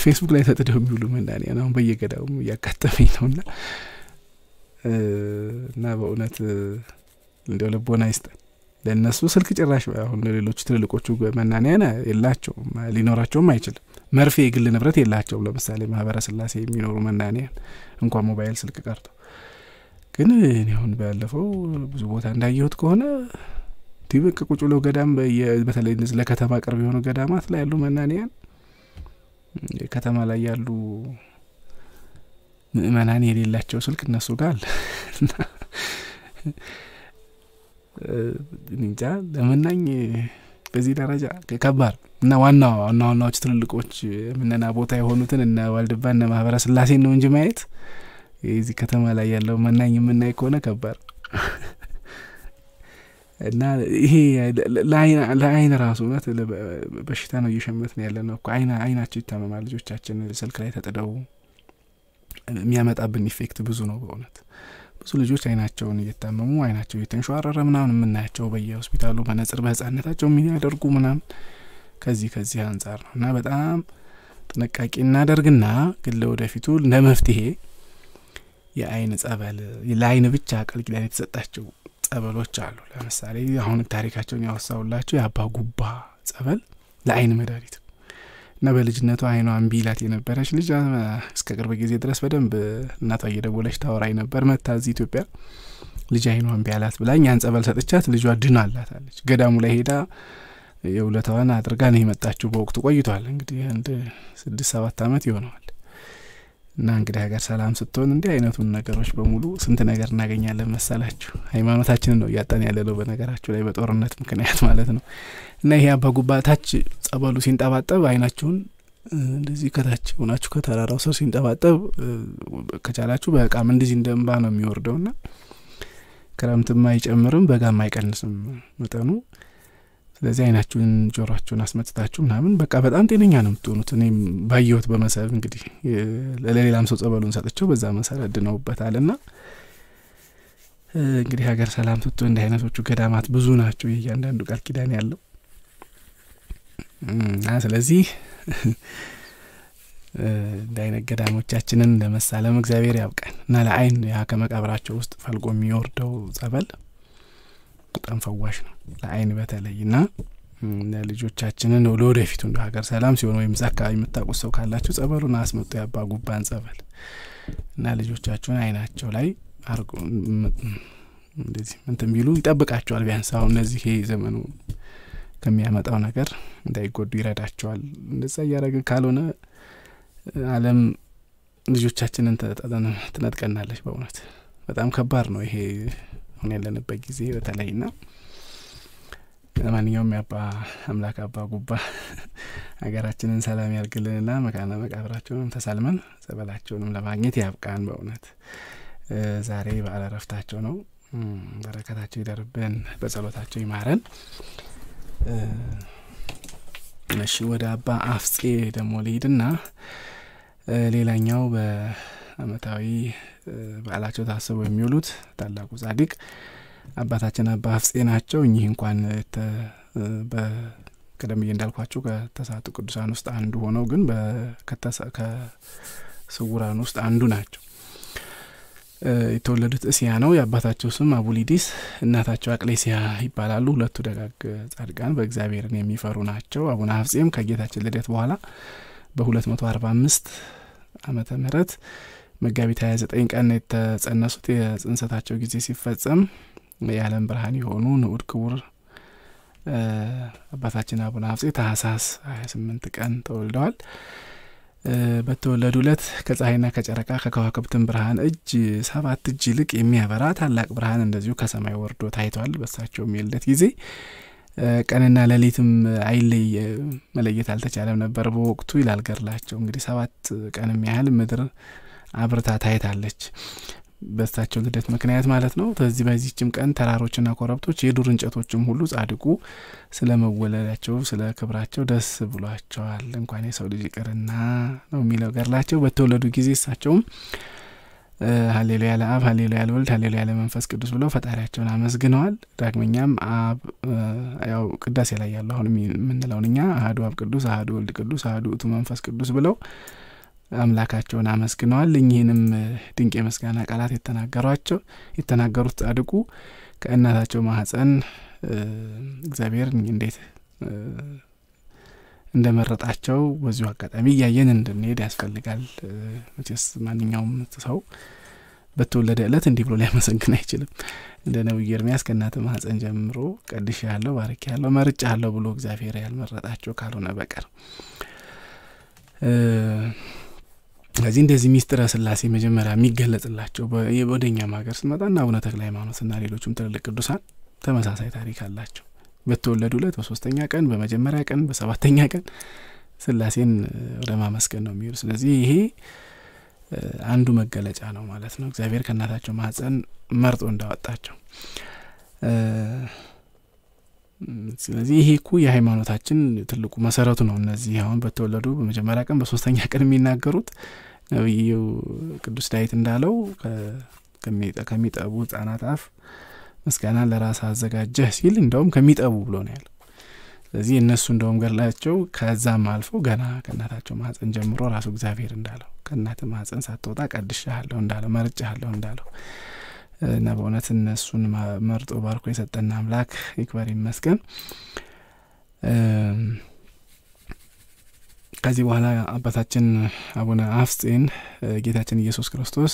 ፌስቡክ ላይ ተጥደው የሚውሉ መናንያን አሁን በየገዳሙ እያጋጠመኝ ነውና እና በእውነት እንዲያው ልቦና ይስጠን። ለእነሱ ስልክ ጭራሽ አሁን ሌሎቹ ትልልቆቹ መናንያን የላቸውም፣ ሊኖራቸውም አይችልም። መርፌ የግል ንብረት የላቸውም። ለምሳሌ ማህበረ ስላሴ የሚኖሩ መናንያን እንኳን ሞባይል ስልክ ቀርቶ ግን እኔ አሁን ባለፈው ብዙ ቦታ እንዳየሁት ከሆነ ቲበቅ ቁጭ ብለው ገዳም በተለይ ለከተማ ቅርብ የሆኑ ገዳማት ላይ ያሉ መናንያን ከተማ ላይ ያሉ ምእመናን የሌላቸው ስልክ እነሱ ጋር አለ እና እንጃ ለመናኝ በዚህ ደረጃ ከባድ እና ዋና ዋና ዋናዎች ትልልቆች ምነና ቦታ የሆኑትን እነ ዋልድባ እነ ማህበረ ስላሴን ነው እንጂ ማየት የዚህ ከተማ ላይ ያለው መናኝ የምናይ ከሆነ ከባድ እና ይሄ ለአይን ራሱ እውነት በሽታ ነው እየሸመትን ያለ ነው እኮ አይናቸው ይታመማል ልጆቻችን ስልክ ላይ ተጥደው የሚያመጣብን ኢፌክት ብዙ ነው በእውነት ብዙ ልጆች አይናቸውን እየታመሙ አይናቸው እየተንሸዋረረ ምናምን የምናያቸው በየሆስፒታሉ መነጽር በህጻነታቸው የሚያደርጉ ምናምን ከዚህ ከዚህ አንጻር ነው እና በጣም ጥንቃቄ እናደርግና ግን ለወደፊቱ ለመፍትሄ የአይን ጸበል ለአይን ብቻ ቃል ኪዳን የተሰጣቸው ጸበሎች አሉ። ለምሳሌ አሁን ታሪካቸውን ያወሳውላቸው የአባ ጉባ ጸበል ለአይን መድኃኒት እና በልጅነቱ አይኗ እምቢ ይላት የነበረች ልጅ እስከ ቅርብ ጊዜ ድረስ በደንብ እናቷ እየደወለች ታወራኝ ነበር። መታ እዚህ ኢትዮጵያ ልጅ አይኗ እምቢ አላት ብላኝ ያን ጸበል ሰጥቻት ልጇ ድን አላታለች። ገዳሙ ላይ ሄዳ የውለታዋን አድርጋ ነው የመጣችው። በወቅቱ ቆይቷል እንግዲህ አንድ ስድስት ሰባት አመት ይሆነዋል። እና እንግዲህ ሀገር ሰላም ስትሆን እንዲህ አይነቱን ነገሮች በሙሉ ስንት ነገር እናገኛለን መሰላችሁ። ሃይማኖታችንን ነው እያጣን ያለለው በነገራችሁ ላይ በጦርነት ምክንያት ማለት ነው። እና ይሄ አባ ጸበሉ ሲንጠባጠብ አይናችሁን እንደዚህ ከታች ሆናችሁ ከተራራው ስር ሲንጠባጠብ ከቻላችሁ በቃም እንደዚህ እንደ እንባ ነው የሚወርደውና ክረምትም አይጨምርም በጋም አይቀንስም መጠኑ ስለዚህ አይናችሁን ጆሯችሁን አስመጥታችሁ ምናምን በቃ በጣም ጤነኛ ነው የምትሆኑት እኔም ባየሁት በመሰብ እንግዲህ ለሌላም ሰው ጸበሉን ሰጥቸው በዛ መሰረት ድነውበታል እና እንግዲህ ሀገር ሰላም ስቶ እንደ አይነቶቹ ገዳማት ብዙ ናቸው እያንዳንዱ ቃል ኪዳን ያለው ስለዚህ እንደ አይነት ገዳሞቻችንን ለመሳለም እግዚአብሔር ያውቃል እና ለአይን ያ ከመቃብራቸው ውስጥ ፈልጎ የሚወርደው ጸበል በጣም ፈዋሽ ነው ለአይን በተለይ ና ልጆቻችንን ለወደፊቱ እንደ ሀገር ሰላም ሲሆን ወይም እዛ አካባቢ የምታውቁት ሰው ካላችሁ ጸበሉን አስመጡ ያባ ጉባን ጸበል እና ልጆቻችሁን አይናቸው ላይ አርጎ እንደዚህ እንትን ቢሉ ይጠብቃቸዋል። ቢያንስ አሁን እነዚህ ይሄ ዘመኑ ከሚያመጣው ነገር እንዳይጎዱ ይረዳቸዋል። እንደዛ እያደረግ ካልሆነ አለም ልጆቻችንን ትነጥቀናለች። በእውነት በጣም ከባድ ነው ይሄ አሁን ያለንበት ጊዜ በተለይ ና ለማንኛውም የአባ አምላክ አባ ጉባ ሀገራችንን ሰላም ያርግልንና መካነ መቃብራቸውንም ተሳልመን ጸበላቸውንም ለማግኘት ያብቃን። በእውነት ዛሬ በዓለ ረፍታቸው ነው። በረከታቸው ይደርብን፣ በጸሎታቸው ይማረን። እሺ ወደ አባ አፍጼ ደግሞ ልሂድና ሌላኛው በ አመታዊ በዓላቸው ታስበው የሚውሉት ታላቁ ጻድቅ አባታችን አባ ፍፄ ናቸው። እኚህ እንኳን በቀደም ብዬ እንዳልኳቸው ከተስዓቱ ቅዱሳን ውስጥ አንዱ ሆነው ግን ከስውራን ውስጥ አንዱ ናቸው። የተወለዱት እስያ ነው። የአባታቸው ስም አቡሊዲስ፣ እናታቸው አቅሌሲያ ይባላሉ። ሁለቱ ደጋግ ጻድቃን በእግዚአብሔርን የሚፈሩ ናቸው። አቡነ ሀፍፄም ከጌታችን ልደት በኋላ በ245 ዓመተ ምህረት መጋቢት 29 ቀን የተጸነሱት የጽንሰታቸው ጊዜ ሲፈጸም የዓለም ብርሃን የሆኑ ንዑድ ክቡር አባታችን አቡነ ሀብሴ ታህሳስ 28 ቀን ተወልደዋል። በተወለዱ ዕለት ከፀሐይና ከጨረቃ ከከዋክብትን ብርሃን እጅ ሰባት እጅ ይልቅ የሚያበራ ታላቅ ብርሃን እንደዚሁ ከሰማይ ወርዶ ታይቷል። በሳቸውም የልደት ጊዜ ቀንና ሌሊትም አይለይ መለየት አልተቻለም ነበር በወቅቱ ይላል ገድላቸው። እንግዲህ ሰባት ቀንም ያህል ምድር አብርታ ታይታለች። በሳቸው ልደት ምክንያት ማለት ነው። ተዚህ በዚህችም ቀን ተራሮችና ኮረብቶች የዱር እንጨቶችም ሁሉ ጻድቁ ስለ መወለዳቸው ስለ ክብራቸው ደስ ብሏቸዋል። እንኳን የሰው ልጅ ይቅርና ነው የሚለው ገርላቸው በተወለዱ ጊዜ እሳቸውም ሀሌሉያ ለአብ፣ ሀሌሉያ ለወልድ፣ ሀሌሉያ ለመንፈስ ቅዱስ ብለው ፈጣሪያቸውን አመስግነዋል። ዳግመኛም አብ ያው ቅዳሴ ላይ ያለው አሁን የምንለውን እኛ አህዱ አብ ቅዱስ፣ አህዱ ወልድ ቅዱስ፣ አህዱ እቱ መንፈስ ቅዱስ ብለው አምላካቸውን አመስግነዋል። እኚህንም ድንቅ የምስጋና ቃላት የተናገሯቸው የተናገሩት ጻድቁ ከእናታቸው ማህፀን እግዚአብሔር እንዴት እንደመረጣቸው በዚሁ አጋጣሚ እያየን እንድንሄድ ያስፈልጋል። መቼስ ማንኛውም ሰው በተወለደ ዕለት እንዲህ ብሎ ሊያመሰግን አይችልም። እንደ ነቢዩ ኤርምያስ ከእናተ ማህፀን ጀምሮ ቀድሽ ያለው ባርኪ ያለው መርጫ ያለው ብሎ እግዚአብሔር ያልመረጣቸው ካልሆነ በቀር ስለዚህ እንደዚህ ሚስጥረ ስላሴ መጀመሪያ የሚገለጽላቸው ወደኛም ሀገር እና አቡነ ተክለ ሃይማኖትና ሌሎችም ትልልቅ ቅዱሳን ተመሳሳይ ታሪክ አላቸው። በተወለዱ ለት በሶስተኛ ቀን፣ በመጀመሪያ ቀን፣ በሰባተኛ ቀን ስላሴን ወደ ማመስገን ነው የሚሄዱ። ስለዚህ ይሄ አንዱ መገለጫ ነው ማለት ነው። እግዚአብሔር ከእናታቸው ማህፀን መርጦ እንዳወጣቸው ስለዚህ ይሄ እኮ የሃይማኖታችን ትልቁ መሰረቱ ነው። እነዚህ አሁን በተወለዱ በመጀመሪያ ቀን በሶስተኛ ቀን የሚናገሩት ነቢዩ ቅዱስ ዳዊት እንዳለው ከሚጠቡ ህጻናት አፍ ምስጋና ለራስ አዘጋጀህ ሲል እንደውም ከሚጠቡ ብሎ ነው ያለው። ስለዚህ እነሱ እንደውም ገድላቸው ከዛም አልፎ ገና ከእናታቸው ማህፀን ጀምሮ ራሱ እግዚአብሔር እንዳለው ከእናት ማህፀን ሳትወጣ ቀድሻለሁ እንዳለው መርጫለሁ እንዳለው እና በእውነት እነሱን መርጦ ባርኮ የሰጠን አምላክ ይክበር ይመስገን። ከዚህ በኋላ አባታችን አቡነ አፍጼን ጌታችን ኢየሱስ ክርስቶስ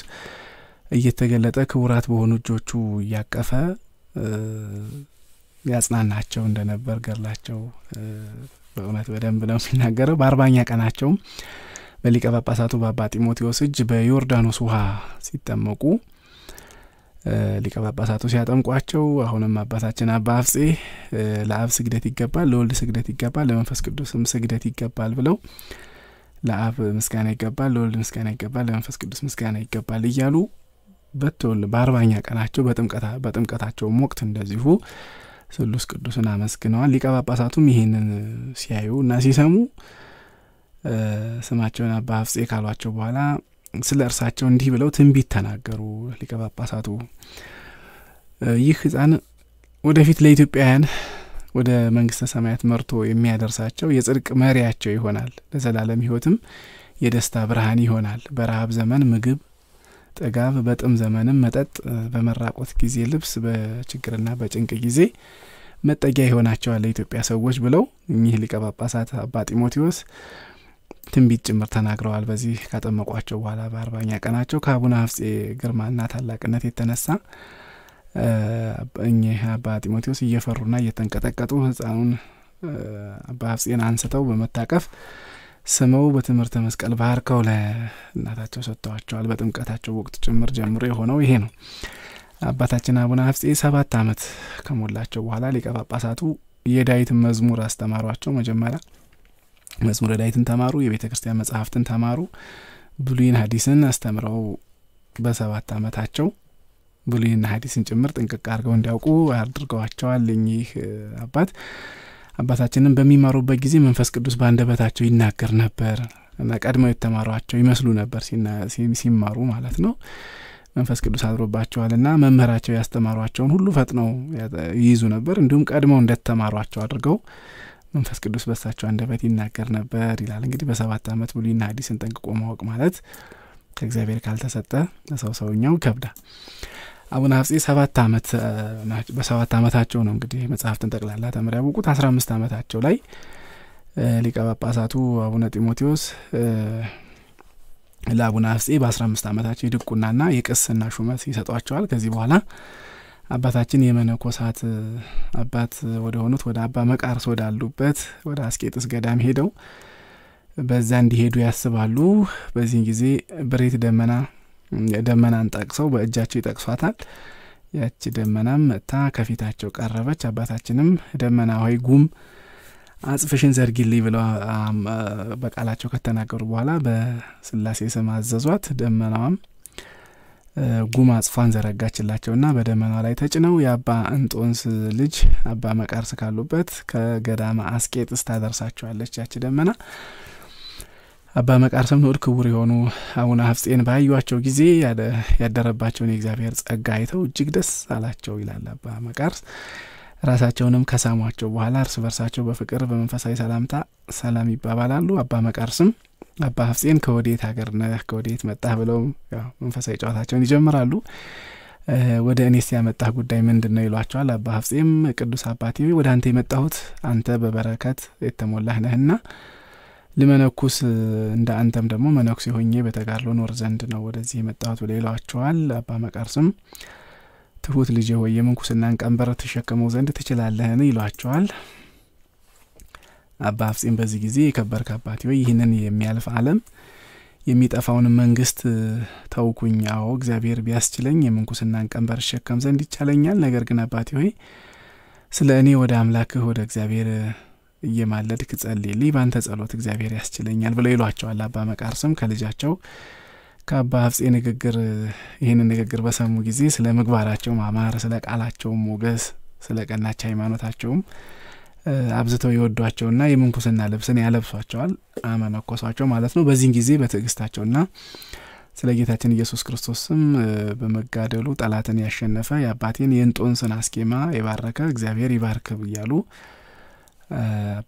እየተገለጠ ክቡራት በሆኑ እጆቹ እያቀፈ ያጽናናቸው እንደነበር ገድላቸው በእውነት በደንብ ነው የሚናገረው። በአርባኛ ቀናቸውም በሊቀ ጳጳሳቱ በአባ ጢሞቴዎስ እጅ በዮርዳኖስ ውሃ ሲጠመቁ ሊቀ ጳጳሳቱ ሲያጠምቋቸው አሁንም አባታችን አባ አፍጼ ለአብ ስግደት ይገባል፣ ለወልድ ስግደት ይገባል፣ ለመንፈስ ቅዱስም ስግደት ይገባል ብለው ለአብ ምስጋና ይገባል፣ ለወልድ ምስጋና ይገባል፣ ለመንፈስ ቅዱስ ምስጋና ይገባል እያሉ በትውል በአርባኛ ቀናቸው በጥምቀታቸውም ወቅት እንደዚሁ ስሉስ ቅዱስን አመስግነዋል። ሊቀ ጳጳሳቱም ይህንን ሲያዩ እና ሲሰሙ ስማቸውን አባ አፍጼ ካሏቸው በኋላ ስለ እርሳቸው እንዲህ ብለው ትንቢት ተናገሩ ሊቀ ጳጳሳቱ። ይህ ህፃን ወደፊት ለኢትዮጵያውያን ወደ መንግስተ ሰማያት መርቶ የሚያደርሳቸው የጽድቅ መሪያቸው ይሆናል፣ ለዘላለም ህይወትም የደስታ ብርሃን ይሆናል። በረሃብ ዘመን ምግብ ጥጋብ፣ በጥም ዘመንም መጠጥ፣ በመራቆት ጊዜ ልብስ፣ በችግርና በጭንቅ ጊዜ መጠጊያ ይሆናቸዋል ለኢትዮጵያ ሰዎች ብለው እኚህ ሊቀ ጳጳሳት አባ ጢሞቴዎስ ትንቢት ጭምር ተናግረዋል። በዚህ ካጠመቋቸው በኋላ በአርባኛ ቀናቸው ከአቡነ ሀፍፄ ግርማና ታላቅነት የተነሳ እኚህ አባ ጢሞቴዎስ እየፈሩና እየተንቀጠቀጡ ህፃኑን አባ ሀፍጼን አንስተው በመታቀፍ ስመው በትምህርተ መስቀል ባርከው ለእናታቸው ሰጥተዋቸዋል። በጥምቀታቸው ወቅት ጭምር ጀምሮ የሆነው ይሄ ነው። አባታችን አቡነ ሀፍጼ ሰባት ዓመት ከሞላቸው በኋላ ሊቀ ጳጳሳቱ የዳዊት መዝሙር አስተማሯቸው መጀመሪያ መዝሙረ ዳዊትን ተማሩ፣ የቤተ ክርስቲያን መጽሐፍትን ተማሩ፣ ብሉይን ሀዲስን አስተምረው በሰባት ዓመታቸው ብሉይን ሀዲስን ጭምር ጥንቅቅ አድርገው እንዲያውቁ አድርገዋቸዋል። እኚህ አባት አባታችንን በሚማሩበት ጊዜ መንፈስ ቅዱስ በአንደበታቸው ይናገር ነበር እና ቀድመው የተማሯቸው ይመስሉ ነበር ሲማሩ ማለት ነው። መንፈስ ቅዱስ አድሮባቸዋል ና መምህራቸው ያስተማሯቸውን ሁሉ ፈጥነው ይይዙ ነበር። እንዲሁም ቀድመው እንደተማሯቸው አድርገው መንፈስ ቅዱስ በሳቸው አንደበት ይናገር ነበር ይላል። እንግዲህ በሰባት ዓመት ብሉይና አዲስን ጠንቅቆ ማወቅ ማለት ከእግዚአብሔር ካልተሰጠ ለሰው ሰውኛው ከብዳ አቡነ ሀፍጼ ሰባት ዓመት በሰባት ዓመታቸው ነው እንግዲህ መጽሐፍትን ጠቅላላ ተምር ያወቁት። አስራ አምስት ዓመታቸው ላይ ሊቀ ጳጳሳቱ አቡነ ጢሞቴዎስ ለአቡነ ሀፍጼ በአስራ አምስት ዓመታቸው የድቁናና የቅስና ሹመት ይሰጧቸዋል። ከዚህ በኋላ አባታችን የመነኮሳት አባት ወደ ሆኑት ወደ አባ መቃርስ ወዳሉበት ወደ አስቄጥስ ገዳም ሄደው በዛ እንዲሄዱ ያስባሉ። በዚህን ጊዜ ብሬት ደመና ደመናን ጠቅሰው በእጃቸው ይጠቅሷታል። ያቺ ደመናም መጥታ ከፊታቸው ቀረበች። አባታችንም ደመና ሆይ ጉም አጽፍሽን ዘርጊልኝ ብለው በቃላቸው ከተናገሩ በኋላ በስላሴ ስም አዘዟት። ደመናዋም ጉማ ጽፏን ዘረጋችላቸው ና በደመና ላይ ተጭነው የአባ እንጦንስ ልጅ አባ መቃርስ ካሉበት ከገዳማ አስቄጥስ ታደርሳቸዋለች ያች ደመና። አባ መቃርስም ንዑድ ክቡር የሆኑ አቡነ ሀፍፄን ባዩቸው ጊዜ ያደረባቸውን የእግዚአብሔር ጸጋ አይተው እጅግ ደስ አላቸው ይላል አባ መቃርስ። ራሳቸውንም ከሳሟቸው በኋላ እርስ በርሳቸው በፍቅር በመንፈሳዊ ሰላምታ ሰላም ይባባላሉ። አባ መቃርስም አባ ሀፍጼን ከወዴት ሀገር ነህ ከወዴት መጣህ ብለው መንፈሳዊ ጨዋታቸውን ይጀምራሉ። ወደ እኔስ ያመጣህ ጉዳይ ምንድን ነው ይሏቸዋል። አባ ሀፍጼም ቅዱስ አባቴ ወደ አንተ የመጣሁት አንተ በበረከት የተሞላህ ነህና ልመነኩስ እንደ አንተም ደግሞ መነኩሴ ሆኜ በተጋድሎ ኖር ዘንድ ነው ወደዚህ የመጣሁት ብለው ይሏቸዋል። አባ መቃርስም ትሁት ልጅ ሆይ የምንኩስናን ቀንበር ትሸከመው ዘንድ ትችላለህን? ይሏቸዋል። አባ አፍጺም በዚህ ጊዜ የከበርክ አባቴ ሆይ ይህንን የሚያልፍ ዓለም የሚጠፋውን መንግስት ተውኩኝ። አዎ እግዚአብሔር ቢያስችለኝ የምንኩስናን ቀንበር እሸከም ዘንድ ይቻለኛል። ነገር ግን አባቴ ሆይ ስለ እኔ ወደ አምላክህ ወደ እግዚአብሔር እየማለድክ ጸልይልኝ፣ ባንተ ጸሎት እግዚአብሔር ያስችለኛል ብለው ይሏቸዋል። አባ መቃርስም ከልጃቸው ከአባ ሀፍፄ ንግግር ይህንን ንግግር በሰሙ ጊዜ ስለ ምግባራቸው ማማር፣ ስለ ቃላቸው ሞገስ፣ ስለ ቀናች ሃይማኖታቸውም አብዝተው የወዷቸውና የምንኩስና ልብስን ያለብሷቸዋል አመነኮሷቸው ማለት ነው። በዚህን ጊዜ በትዕግስታቸውና ስለ ጌታችን ኢየሱስ ክርስቶስም በመጋደሉ ጠላትን ያሸነፈ የአባቴን የእንጦንስን አስኬማ የባረከ እግዚአብሔር ይባርክ እያሉ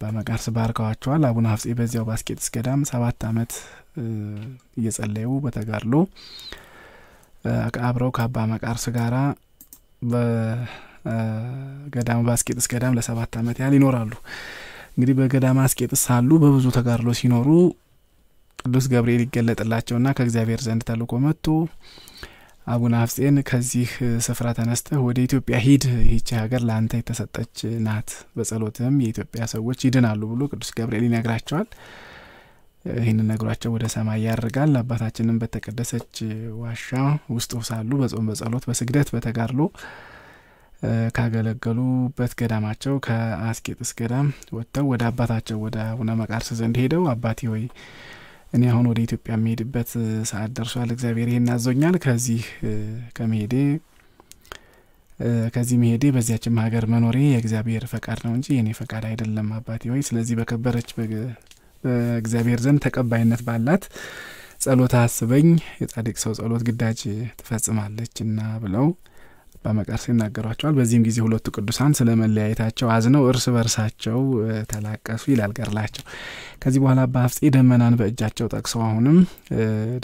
በመቃርስ ባርከዋቸዋል። አቡነ ሀፍፄ በዚያው ባስኬጥስ ገዳም ሰባት አመት እየጸለዩ በተጋድሎ አብረው ከአባ መቃርስ ጋራ በገዳም ባስኬጥስ ገዳም ለሰባት ዓመት ያህል ይኖራሉ። እንግዲህ በገዳም አስቄጥስ ሳሉ በብዙ ተጋድሎ ሲኖሩ ቅዱስ ገብርኤል ይገለጥላቸውና ከእግዚአብሔር ዘንድ ተልእኮ መጥቶ አቡነ አፍጼን ከዚህ ስፍራ ተነስተህ ወደ ኢትዮጵያ ሂድ፣ ይህቺ ሀገር ለአንተ የተሰጠች ናት፣ በጸሎትም የኢትዮጵያ ሰዎች ይድናሉ ብሎ ቅዱስ ገብርኤል ይነግራቸዋል። ይህን ነግሯቸው ወደ ሰማይ ያደርጋል። አባታችንም በተቀደሰች ዋሻ ውስጥ ሳሉ በጾም በጸሎት በስግደት በተጋድሎ ካገለገሉበት ገዳማቸው ከአስቄጥስ ገዳም ወጥተው ወደ አባታቸው ወደ አቡነ መቃርስ ዘንድ ሄደው አባቴ ሆይ እኔ አሁን ወደ ኢትዮጵያ የሚሄድበት ሰዓት ደርሷል። እግዚአብሔር ይሄን አዞኛል። ከዚህ ከመሄዴ ከዚህ መሄዴ በዚያችም ሀገር መኖሬ የእግዚአብሔር ፈቃድ ነው እንጂ የእኔ ፈቃድ አይደለም አባቴ ወይ። ስለዚህ በከበረች በእግዚአብሔር ዘንድ ተቀባይነት ባላት ጸሎት አስበኝ፣ የጻድቅ ሰው ጸሎት ግዳጅ ትፈጽማለች እና ብለው በመቀርስ ይናገሯቸዋል። በዚህም ጊዜ ሁለቱ ቅዱሳን ስለ መለያየታቸው አዝነው እርስ በርሳቸው ተላቀሱ ይላል ገድላቸው። ከዚህ በኋላ አባ ደመናን በእጃቸው ጠቅሰው አሁንም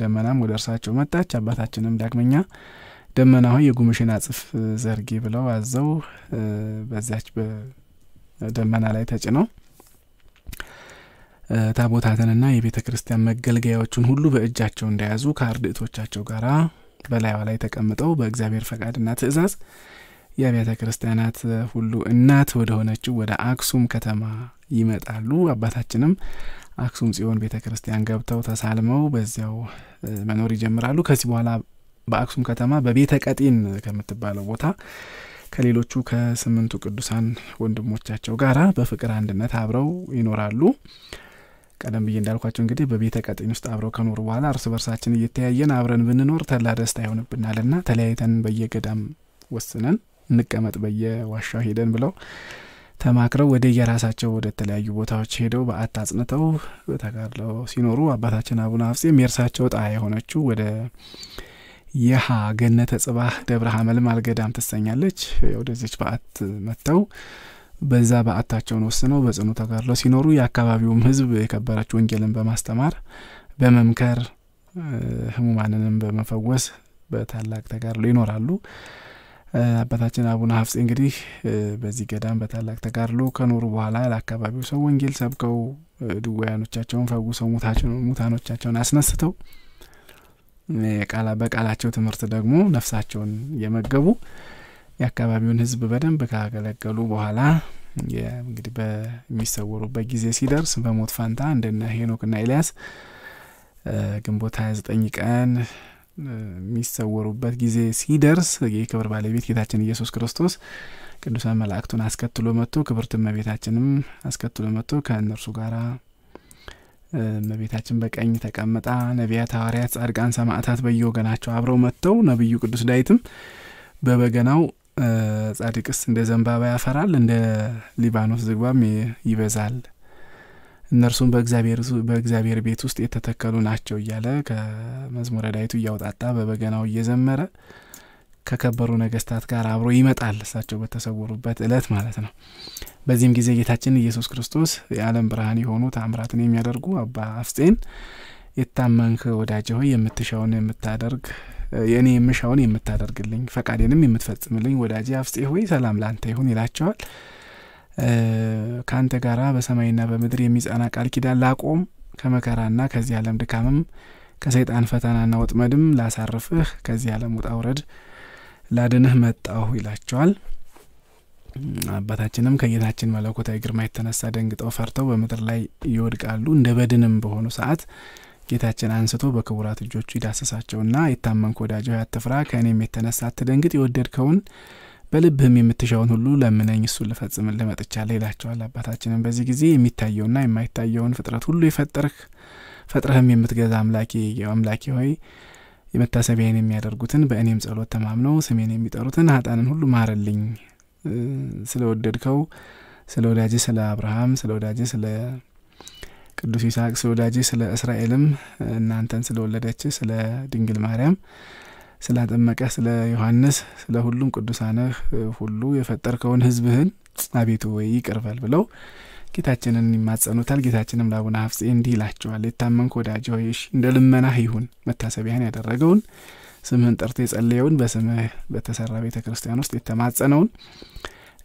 ደመናም ወደ እርሳቸው መጣች። አባታችንም ዳግመኛ ደመና ሆይ የጉምሽን አጽፍ ዘርጊ ብለው አዘው በዚያች በደመና ላይ ተጭነው ታቦታትንና የቤተ ክርስቲያን መገልገያዎችን ሁሉ በእጃቸው እንደያዙ ከአርድእቶቻቸው ጋራ በላይዋ ላይ ተቀምጠው በእግዚአብሔር ፈቃድና ትእዛዝ የአብያተ ክርስቲያናት ሁሉ እናት ወደ ሆነችው ወደ አክሱም ከተማ ይመጣሉ። አባታችንም አክሱም ጽዮን ቤተ ክርስቲያን ገብተው ተሳልመው በዚያው መኖር ይጀምራሉ። ከዚህ በኋላ በአክሱም ከተማ በቤተ ቀጢን ከምትባለው ቦታ ከሌሎቹ ከስምንቱ ቅዱሳን ወንድሞቻቸው ጋራ በፍቅር አንድነት አብረው ይኖራሉ። ቀደም ብዬ እንዳልኳቸው እንግዲህ በቤተ ቀጤን ውስጥ አብረው ከኖሩ በኋላ እርስ በርሳችን እየተያየን አብረን ብንኖር ተላ ደስታ ይሆንብናል ና ተለያይተን በየገዳም ወስነን እንቀመጥ በየዋሻው ሄደን ብለው ተማክረው ወደ የራሳቸው ወደ ተለያዩ ቦታዎች ሄደው በአት አጽንተው ተጋድለው ሲኖሩ አባታችን አቡነ አፍጼም የእርሳቸው ጣ የሆነችው ወደ የሃ ገነተ ጽባህ ደብረ ሀመልማል ገዳም ትሰኛለች። ወደዚች በዓት መጥተው በዛ በዓታቸውን ወስነው በጽኑ ተጋድለው ሲኖሩ የአካባቢውም ሕዝብ የከበረች ወንጌልን በማስተማር በመምከር ህሙማንንም በመፈወስ በታላቅ ተጋድሎ ይኖራሉ። አባታችን አቡነ ሀፍጼ እንግዲህ በዚህ ገዳም በታላቅ ተጋድሎ ከኖሩ በኋላ ለአካባቢው ሰው ወንጌል ሰብከው ድውያኖቻቸውን ፈውሰው ሙታኖቻቸውን አስነስተው በቃላቸው ትምህርት ደግሞ ነፍሳቸውን የመገቡ የአካባቢውን ህዝብ በደንብ ካገለገሉ በኋላ እንግዲህ በሚሰወሩበት ጊዜ ሲደርስ በሞት ፋንታ እንደነ ሄኖክና ኤልያስ ግንቦት 29 ቀን የሚሰወሩበት ጊዜ ሲደርስ የክብር ባለቤት ጌታችን ኢየሱስ ክርስቶስ ቅዱሳን መላእክቱን አስከትሎ መጥቶ ክብርት እመቤታችንም አስከትሎ መጥቶ ከእነርሱ ጋራ እመቤታችን በቀኝ ተቀምጣ፣ ነቢያት፣ ሐዋርያት፣ ጻድቃን፣ ሰማዕታት በየወገናቸው አብረው መጥተው ነቢዩ ቅዱስ ዳዊትም በበገናው ጻድቅስ እንደ ዘንባባ ያፈራል፣ እንደ ሊባኖስ ዝግባም ይበዛል። እነርሱም በእግዚአብሔር ቤት ውስጥ የተተከሉ ናቸው እያለ ከመዝሙረ ዳዊቱ እያውጣጣ በበገናው እየዘመረ ከከበሩ ነገስታት ጋር አብሮ ይመጣል፣ እሳቸው በተሰወሩበት እለት ማለት ነው። በዚህም ጊዜ ጌታችን ኢየሱስ ክርስቶስ የዓለም ብርሃን የሆኑ ተአምራትን የሚያደርጉ አባ አፍጼን የታመንክ ወዳጅ ሆይ የምትሻውን የምታደርግ የእኔ የምሻውን የምታደርግልኝ ፈቃዴንም የምትፈጽምልኝ ወዳጄ አፍጼ ሆይ ሰላም ለአንተ ይሁን ይላቸዋል። ከአንተ ጋራ በሰማይና በምድር የሚጸና ቃል ኪዳን ላቆም ከመከራና ከዚህ ዓለም ድካምም ከሰይጣን ፈተናና ወጥመድም ላሳርፍህ ከዚህ ዓለም ውጣ ውረድ ላድንህ መጣሁ ይላቸዋል። አባታችንም ከጌታችን መለኮታዊ ግርማ የተነሳ ደንግጠው ፈርተው በምድር ላይ ይወድቃሉ። እንደ በድንም በሆኑ ሰዓት ጌታችን አንስቶ በክቡራት እጆቹ ይዳሰሳቸውና የታመንክ ወዳጅ ሆይ አትፍራ፣ ከእኔም የተነሳ አትደንግጥ፣ የወደድከውን በልብህም የምትሻውን ሁሉ ለምነኝ፣ እሱን ልፈጽም መጥቻለሁ ይላቸዋል። አባታችንም በዚህ ጊዜ የሚታየውና የማይታየውን ፍጥረት ሁሉ የፈጠርህ ፈጥረህም የምትገዛ አምላኬ አምላኬ ሆይ የመታሰቢያን የሚያደርጉትን በእኔም ጸሎት ተማምነው ስሜን የሚጠሩትን ሀጣንን ሁሉ ማረልኝ። ስለ ወደድከው ስለ ወዳጅ ስለ አብርሃም ስለ ወዳጅ ስለ ቅዱስ ይስሐቅ ስለ ስወዳጄ ስለ እስራኤልም እናንተን ስለ ወለደች ስለ ድንግል ማርያም ስላጠመቀ ስለ ዮሐንስ ስለ ሁሉም ቅዱሳንህ ሁሉ የፈጠርከውን ህዝብህን አቤቱ ወይ ይቅርበል ብለው ጌታችንን ይማጸኑታል። ጌታችንም ለአቡነ ሐፍፄ እንዲህ ይላቸዋል። የታመንክ ወዳጅ ሆይ እንደ ልመናህ ይሁን። መታሰቢያን ያደረገውን ስምህን ጠርቶ የጸለየውን በስምህ በተሰራ ቤተ ክርስቲያን ውስጥ የተማጸነውን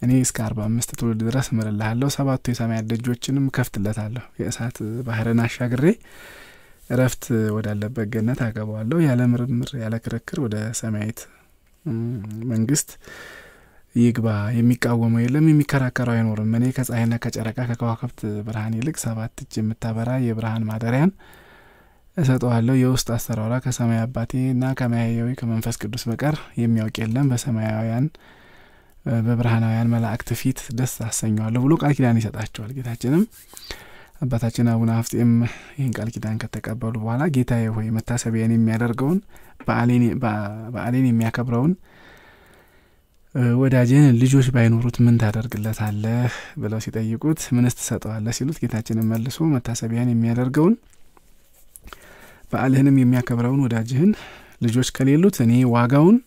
እኔ እስከ አርባ አምስት ትውልድ ድረስ እምርልሃለሁ፣ ሰባቱ የሰማያት ደጆችንም ከፍትለታለሁ፣ የእሳት ባህርን አሻግሬ እረፍት ወዳለበት ገነት አገባዋለሁ፣ ያለ ምርምር ያለ ክርክር ወደ ሰማያዊት መንግስት ይግባ። የሚቃወመው የለም፣ የሚከራከረው አይኖርም። እኔ ከፀሐይና ከጨረቃ ከከዋክብት ብርሃን ይልቅ ሰባት እጅ የምታበራ የብርሃን ማደሪያን እሰጠዋለሁ። የውስጥ አሰራሯ ከሰማይ አባቴና ከማያያዊ ከመንፈስ ቅዱስ በቀር የሚያውቅ የለም። በሰማያውያን በብርሃናውያን መላእክት ፊት ደስ አሰኘዋለሁ ብሎ ቃል ኪዳን ይሰጣቸዋል። ጌታችንም አባታችን አቡነ ሀፍጤም ይህን ቃል ኪዳን ከተቀበሉ በኋላ ጌታዬ ሆይ መታሰቢያን የሚያደርገውን በዓሌን የሚያከብረውን ወዳጄን ልጆች ባይኖሩት ምን ታደርግለታለህ ብለው ሲጠይቁት ምንስ ትሰጠዋለህ ሲሉት ጌታችንን መልሶ መታሰቢያን የሚያደርገውን በዓልህንም የሚያከብረውን ወዳጅህን ልጆች ከሌሉት እኔ ዋጋውን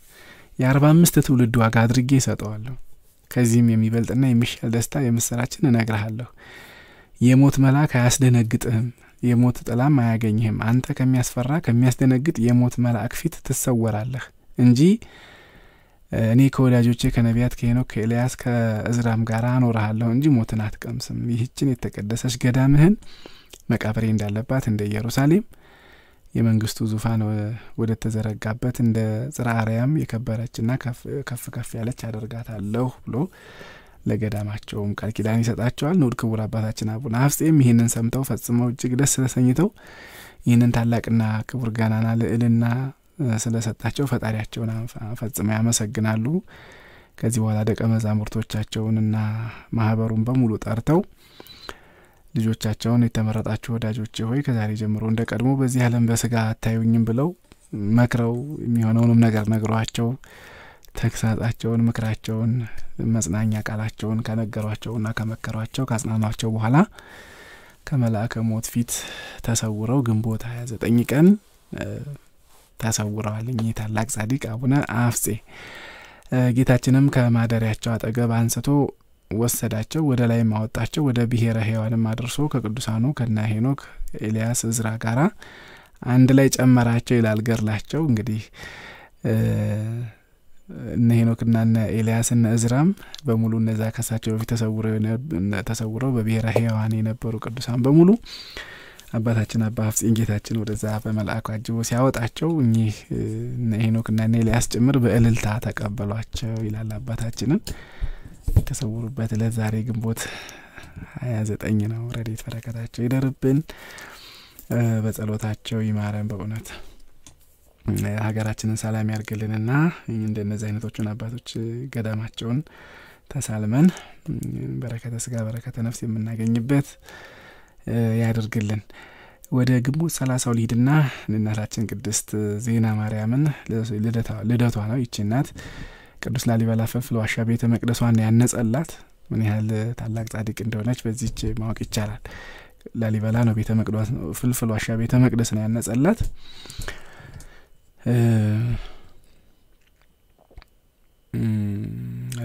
የአርባ አምስት ትውልድ ዋጋ አድርጌ እሰጠዋለሁ። ከዚህም የሚበልጥና የሚሻል ደስታ የምስራችን እነግርሃለሁ። የሞት መልአክ አያስደነግጥህም፣ የሞት ጥላም አያገኝህም። አንተ ከሚያስፈራ ከሚያስደነግጥ የሞት መልአክ ፊት ትሰወራለህ እንጂ እኔ ከወዳጆቼ ከነቢያት ከሄኖክ ከኤልያስ ከእዝራም ጋር አኖርሃለሁ እንጂ ሞትን አትቀምስም። ይህችን የተቀደሰች ገዳምህን መቃብሬ እንዳለባት እንደ ኢየሩሳሌም የመንግስቱ ዙፋን ወደ ተዘረጋበት እንደ ጽርሐ አርያም የከበረችና ከፍ ከፍ ያለች አደርጋታለሁ ብሎ ለገዳማቸውም ቃል ኪዳን ይሰጣቸዋል። ንዑድ ክቡር አባታችን አቡነ አፍጼም ይህንን ሰምተው ፈጽመው እጅግ ደስ ተሰኝተው ይህንን ታላቅና ክቡር ገናና ልዕልና ስለሰጣቸው ፈጣሪያቸውን ፈጽመው ያመሰግናሉ። ከዚህ በኋላ ደቀ መዛሙርቶቻቸውንና ማህበሩን በሙሉ ጠርተው ልጆቻቸውን የተመረጣችሁ ወዳጆች ሆይ ከዛሬ ጀምሮ እንደ ቀድሞ በዚህ ዓለም በስጋ አታዩኝም ብለው መክረው የሚሆነውንም ነገር ነግሯቸው ተግሳጻቸውን፣ ምክራቸውን፣ መጽናኛ ቃላቸውን ከነገሯቸውና ከመከሯቸው ካጽናኗቸው በኋላ ከመልአከ ሞት ፊት ተሰውረው ግንቦት 29 ቀን ተሰውረዋል። እኚህ ታላቅ ጻድቅ አቡነ አፍጼ ጌታችንም ከማደሪያቸው አጠገብ አንስቶ ወሰዳቸው፣ ወደ ላይ ማወጣቸው፣ ወደ ብሔረ ሕያዋንም አድርሶ ከቅዱሳኑ ከነ ሄኖክ፣ ኤልያስ፣ እዝራ ጋራ አንድ ላይ ጨመራቸው ይላል ገድላቸው። እንግዲህ እነ ሄኖክና እነ ኤልያስ እነ እዝራም በሙሉ እነዛ ከሳቸው በፊት ተሰውረው በብሔረ ሕያዋን የነበሩ ቅዱሳን በሙሉ አባታችን አባ ፍጼን ጌታችን ወደዛ በመልአኩ አጅቦ ሲያወጣቸው እኚህ እነ ሄኖክና እነ ኤልያስ ጭምር በእልልታ ተቀበሏቸው ይላል አባታችንን የተሰውሩበት ለዛሬ ዛሬ ግንቦት ሀያ ዘጠኝ ነው። ረድኤት በረከታቸው ይደርብን፣ በጸሎታቸው ይማረን። በእውነት ሀገራችንን ሰላም ያርግልንና እንደነዚህ አይነቶቹን አባቶች ገዳማቸውን ተሳልመን በረከተ ስጋ በረከተ ነፍስ የምናገኝበት ያደርግልን። ወደ ግንቦት ሰላሳው ሊሂድና እናታችን ቅድስት ዜና ማርያምን ልደቷ ነው። ይቺ እናት ቅዱስ ላሊበላ ፈንፍል ዋሻ ቤተ መቅደሷን ያነጸላት ምን ያህል ታላቅ ጻድቅ እንደሆነች በዚች ማወቅ ይቻላል። ላሊበላ ነው ቤተ መቅደስ ፍልፍል ዋሻ ቤተ መቅደስ ነው ያነጸላት።